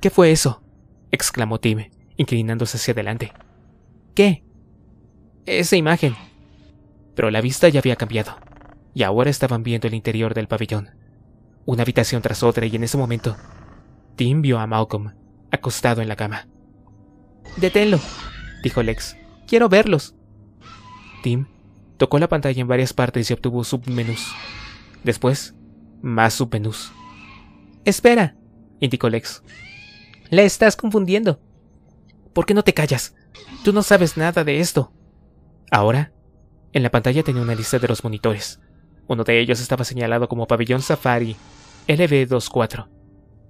¿Qué fue eso? exclamó Tim, inclinándose hacia adelante. ¿Qué? Esa imagen, pero la vista ya había cambiado, y ahora estaban viendo el interior del pabellón, una habitación tras otra, y en ese momento, Tim vio a Malcolm acostado en la cama. Deténlo, dijo Lex. Quiero verlos. Tim tocó la pantalla en varias partes y obtuvo submenús. Después, más submenús. Espera, indicó Lex. La estás confundiendo. ¿Por qué no te callas? Tú no sabes nada de esto. Ahora, en la pantalla tenía una lista de los monitores. Uno de ellos estaba señalado como Pabellón Safari LB24.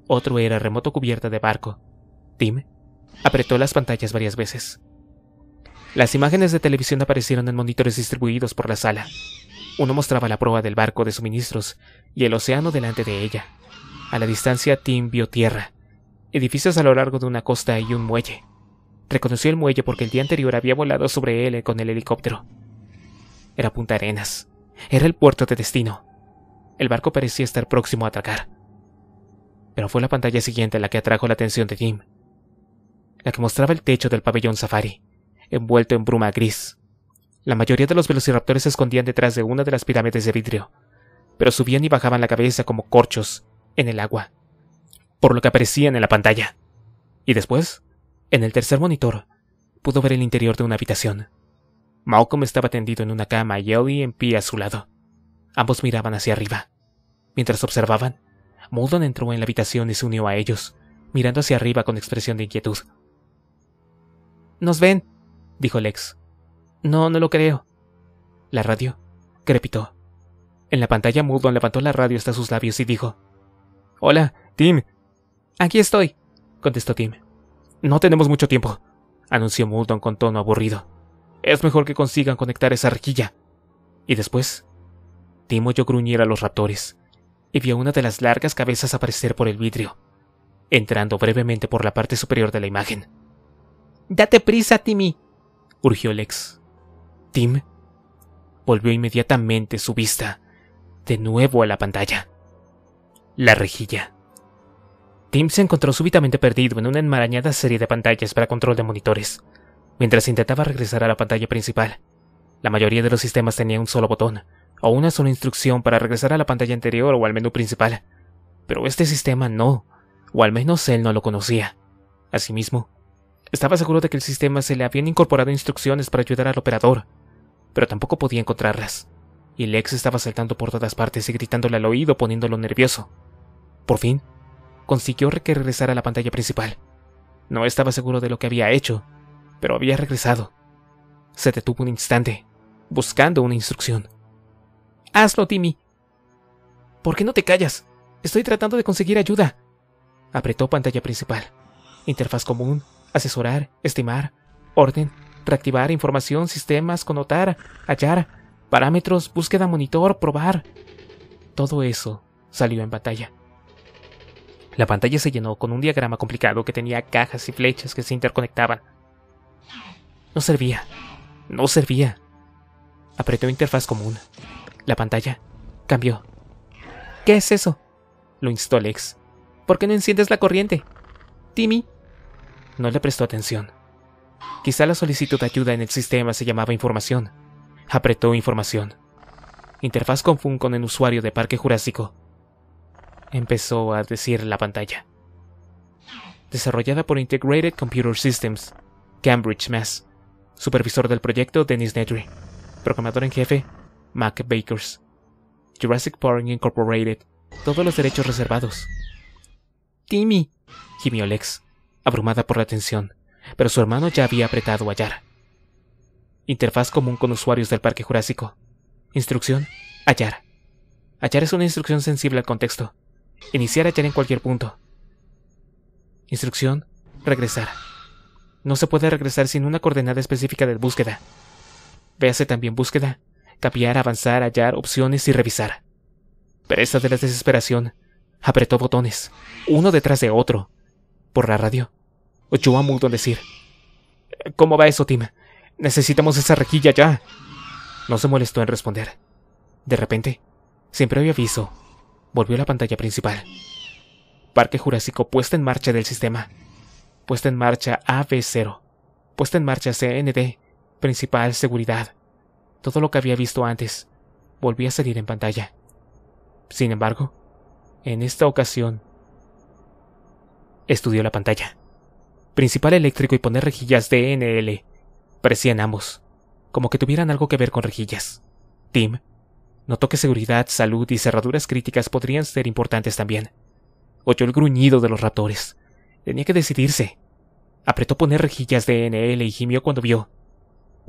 Otro era remoto cubierta de barco. Tim apretó las pantallas varias veces. Las imágenes de televisión aparecieron en monitores distribuidos por la sala. Uno mostraba la proa del barco de suministros y el océano delante de ella. A la distancia, Tim vio tierra, edificios a lo largo de una costa y un muelle. Reconoció el muelle porque el día anterior había volado sobre él con el helicóptero. Era Punta Arenas. Era el puerto de destino. El barco parecía estar próximo a atracar. Pero fue la pantalla siguiente la que atrajo la atención de Jim. La que mostraba el techo del pabellón safari, envuelto en bruma gris. La mayoría de los velociraptores se escondían detrás de una de las pirámides de vidrio, pero subían y bajaban la cabeza como corchos en el agua, por lo que aparecían en la pantalla. Y después, en el tercer monitor, pudo ver el interior de una habitación. Malcolm estaba tendido en una cama y Ellie en pie a su lado. Ambos miraban hacia arriba. Mientras observaban, Muldon entró en la habitación y se unió a ellos, mirando hacia arriba con expresión de inquietud. Nos ven, dijo Lex. No, no lo creo. La radio crepitó. En la pantalla Muldon levantó la radio hasta sus labios y dijo: Hola, Tim. Aquí estoy, contestó Tim. No tenemos mucho tiempo, anunció Muldon con tono aburrido. Es mejor que consigan conectar esa rejilla. Y después, Tim oyó gruñir a los raptores y vio una de las largas cabezas aparecer por el vidrio, entrando brevemente por la parte superior de la imagen. ¡Date prisa, Timmy! urgió Lex. Tim volvió inmediatamente su vista de nuevo a la pantalla. La rejilla. Tim se encontró súbitamente perdido en una enmarañada serie de pantallas para control de monitores, mientras intentaba regresar a la pantalla principal. La mayoría de los sistemas tenía un solo botón, o una sola instrucción para regresar a la pantalla anterior o al menú principal. Pero este sistema no, o al menos él no lo conocía. Asimismo, estaba seguro de que el sistema se le habían incorporado instrucciones para ayudar al operador, pero tampoco podía encontrarlas. Y Lex estaba saltando por todas partes y gritándole al oído poniéndolo nervioso. Por fin, consiguió que regresara a la pantalla principal. No estaba seguro de lo que había hecho, pero había regresado. Se detuvo un instante, buscando una instrucción. Hazlo, Timmy. ¿Por qué no te callas? Estoy tratando de conseguir ayuda. Apretó pantalla principal. Interfaz común, asesorar, estimar, orden, reactivar información, sistemas, connotar, hallar, parámetros, búsqueda, monitor, probar. Todo eso salió en batalla. La pantalla se llenó con un diagrama complicado que tenía cajas y flechas que se interconectaban. No servía. No servía. Apretó interfaz común. La pantalla cambió. ¿Qué es eso? Lo instó Lex. ¿Por qué no enciendes la corriente? Timmy. No le prestó atención. Quizá la solicitud de ayuda en el sistema se llamaba información. Apretó información. Interfaz confund con el usuario de Parque Jurásico. Empezó a decir la pantalla. Desarrollada por Integrated Computer Systems, Cambridge, Mass. Supervisor del proyecto, Dennis Nedry. Programador en jefe, Mac Bakers. Jurassic Park Incorporated. Todos los derechos reservados. Timmy, gimió Lex, abrumada por la tensión, pero su hermano ya había apretado a Interfaz común con usuarios del Parque Jurásico. Instrucción, hallar. Hallar es una instrucción sensible al contexto. Iniciar hallar en cualquier punto. Instrucción, regresar no se puede regresar sin una coordenada específica de búsqueda. Véase también búsqueda, cambiar, avanzar, hallar opciones y revisar. Presa de la desesperación, apretó botones, uno detrás de otro. Por la radio, Ochoa mudó decir: ¿Cómo va eso, Tim? Necesitamos esa rejilla ya. No se molestó en responder. De repente, sin previo aviso, volvió a la pantalla principal. Parque Jurásico puesta en marcha del sistema puesta en marcha AB0, puesta en marcha CND, principal seguridad. Todo lo que había visto antes volvía a salir en pantalla. Sin embargo, en esta ocasión, estudió la pantalla. Principal eléctrico y poner rejillas DNL. Parecían ambos, como que tuvieran algo que ver con rejillas. Tim notó que seguridad, salud y cerraduras críticas podrían ser importantes también. Oyó el gruñido de los raptores. Tenía que decidirse. Apretó poner rejillas de NL y gimió cuando vio.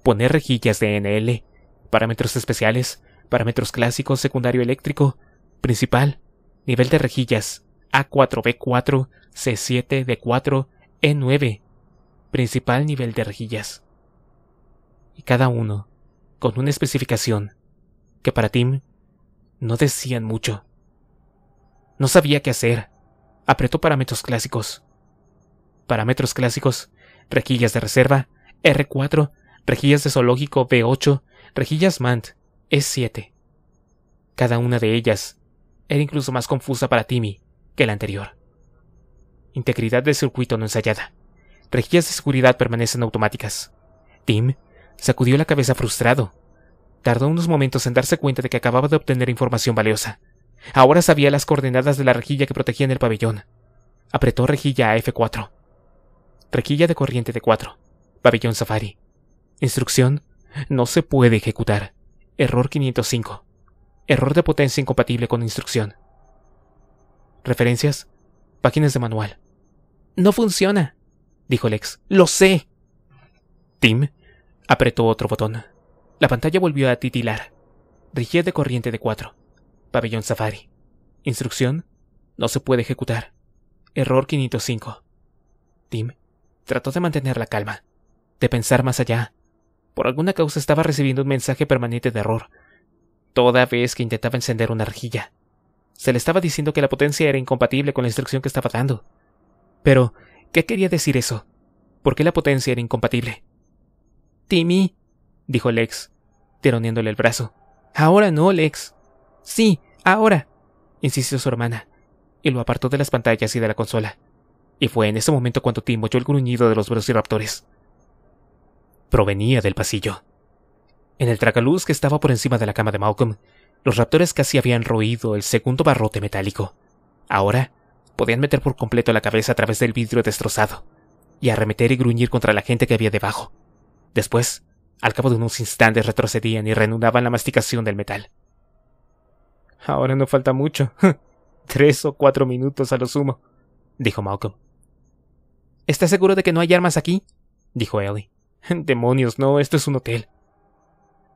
Poner rejillas de NL, parámetros especiales, parámetros clásicos, secundario eléctrico, principal, nivel de rejillas, A4B4, C7D4, E9, principal nivel de rejillas. Y cada uno, con una especificación, que para Tim no decían mucho. No sabía qué hacer. Apretó parámetros clásicos parámetros clásicos, rejillas de reserva, R4, rejillas de zoológico B8, rejillas MANT, e s 7 Cada una de ellas era incluso más confusa para Timmy que la anterior. Integridad de circuito no ensayada. Rejillas de seguridad permanecen automáticas. Tim sacudió la cabeza frustrado. Tardó unos momentos en darse cuenta de que acababa de obtener información valiosa. Ahora sabía las coordenadas de la rejilla que protegía en el pabellón. Apretó rejilla a F4. Requilla de corriente de 4. Pabellón Safari. Instrucción. No se puede ejecutar. Error 505. Error de potencia incompatible con instrucción. Referencias. Páginas de manual. No funciona, dijo Lex. Lo sé. Tim apretó otro botón. La pantalla volvió a titilar. Rigidez de corriente de 4. Pabellón Safari. Instrucción. No se puede ejecutar. Error 505. Tim Trató de mantener la calma, de pensar más allá. Por alguna causa estaba recibiendo un mensaje permanente de error. Toda vez que intentaba encender una rejilla, se le estaba diciendo que la potencia era incompatible con la instrucción que estaba dando. Pero, ¿qué quería decir eso? ¿Por qué la potencia era incompatible? Timmy, dijo Lex, tironiéndole el brazo. Ahora no, Lex. Sí, ahora, insistió su hermana, y lo apartó de las pantallas y de la consola y fue en ese momento cuando Tim oyó el gruñido de los raptores. Provenía del pasillo. En el tragaluz que estaba por encima de la cama de Malcolm, los raptores casi habían roído el segundo barrote metálico. Ahora, podían meter por completo la cabeza a través del vidrio destrozado, y arremeter y gruñir contra la gente que había debajo. Después, al cabo de unos instantes retrocedían y reanudaban la masticación del metal. Ahora no falta mucho. *laughs* Tres o cuatro minutos a lo sumo, dijo Malcolm. ¿Estás seguro de que no hay armas aquí? dijo Ellie. *laughs* Demonios, no, esto es un hotel.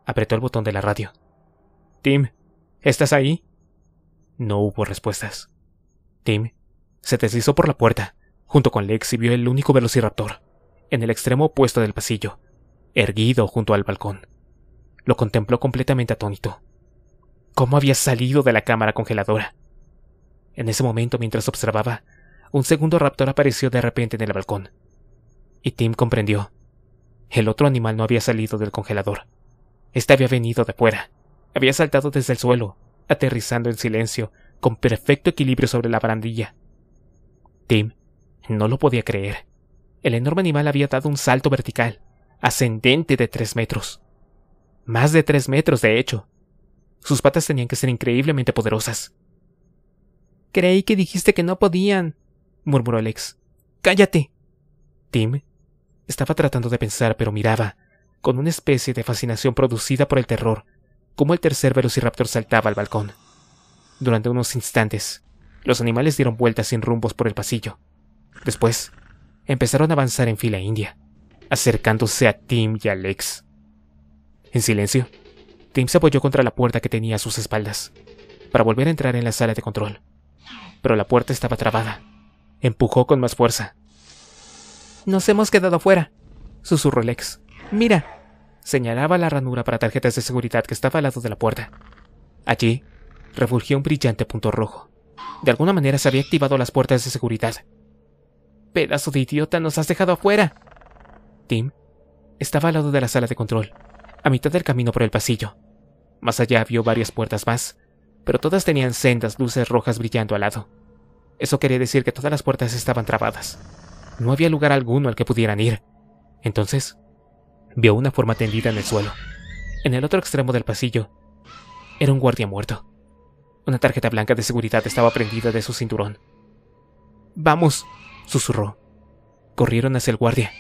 Apretó el botón de la radio. Tim, ¿estás ahí? No hubo respuestas. Tim se deslizó por la puerta. Junto con Lex y vio el único velociraptor, en el extremo opuesto del pasillo, erguido junto al balcón. Lo contempló completamente atónito. ¿Cómo había salido de la cámara congeladora? En ese momento, mientras observaba, un segundo raptor apareció de repente en el balcón. Y Tim comprendió. El otro animal no había salido del congelador. Este había venido de fuera. Había saltado desde el suelo, aterrizando en silencio, con perfecto equilibrio sobre la barandilla. Tim no lo podía creer. El enorme animal había dado un salto vertical, ascendente de tres metros. Más de tres metros, de hecho. Sus patas tenían que ser increíblemente poderosas. Creí que dijiste que no podían, murmuró Alex. ¡Cállate! Tim estaba tratando de pensar, pero miraba, con una especie de fascinación producida por el terror, cómo el tercer velociraptor saltaba al balcón. Durante unos instantes, los animales dieron vueltas sin rumbos por el pasillo. Después, empezaron a avanzar en fila india, acercándose a Tim y Alex. En silencio, Tim se apoyó contra la puerta que tenía a sus espaldas, para volver a entrar en la sala de control. Pero la puerta estaba trabada Empujó con más fuerza. Nos hemos quedado fuera, susurró Lex. Mira. Señalaba la ranura para tarjetas de seguridad que estaba al lado de la puerta. Allí, refugió un brillante punto rojo. De alguna manera se había activado las puertas de seguridad. Pedazo de idiota, nos has dejado afuera. Tim estaba al lado de la sala de control, a mitad del camino por el pasillo. Más allá vio varias puertas más, pero todas tenían sendas luces rojas brillando al lado. Eso quería decir que todas las puertas estaban trabadas. No había lugar alguno al que pudieran ir. Entonces, vio una forma tendida en el suelo. En el otro extremo del pasillo, era un guardia muerto. Una tarjeta blanca de seguridad estaba prendida de su cinturón. Vamos, susurró. Corrieron hacia el guardia.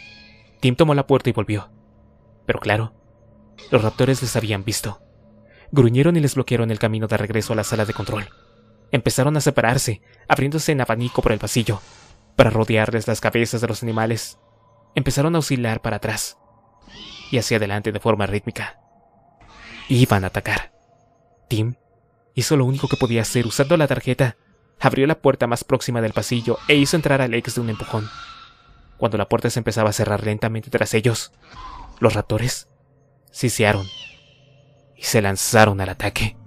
Tim tomó la puerta y volvió. Pero claro, los raptores les habían visto. Gruñeron y les bloquearon el camino de regreso a la sala de control empezaron a separarse, abriéndose en abanico por el pasillo, para rodearles las cabezas de los animales. Empezaron a oscilar para atrás y hacia adelante de forma rítmica. Iban a atacar. Tim hizo lo único que podía hacer usando la tarjeta. Abrió la puerta más próxima del pasillo e hizo entrar a ex de un empujón. Cuando la puerta se empezaba a cerrar lentamente tras ellos, los raptores sisearon y se lanzaron al ataque.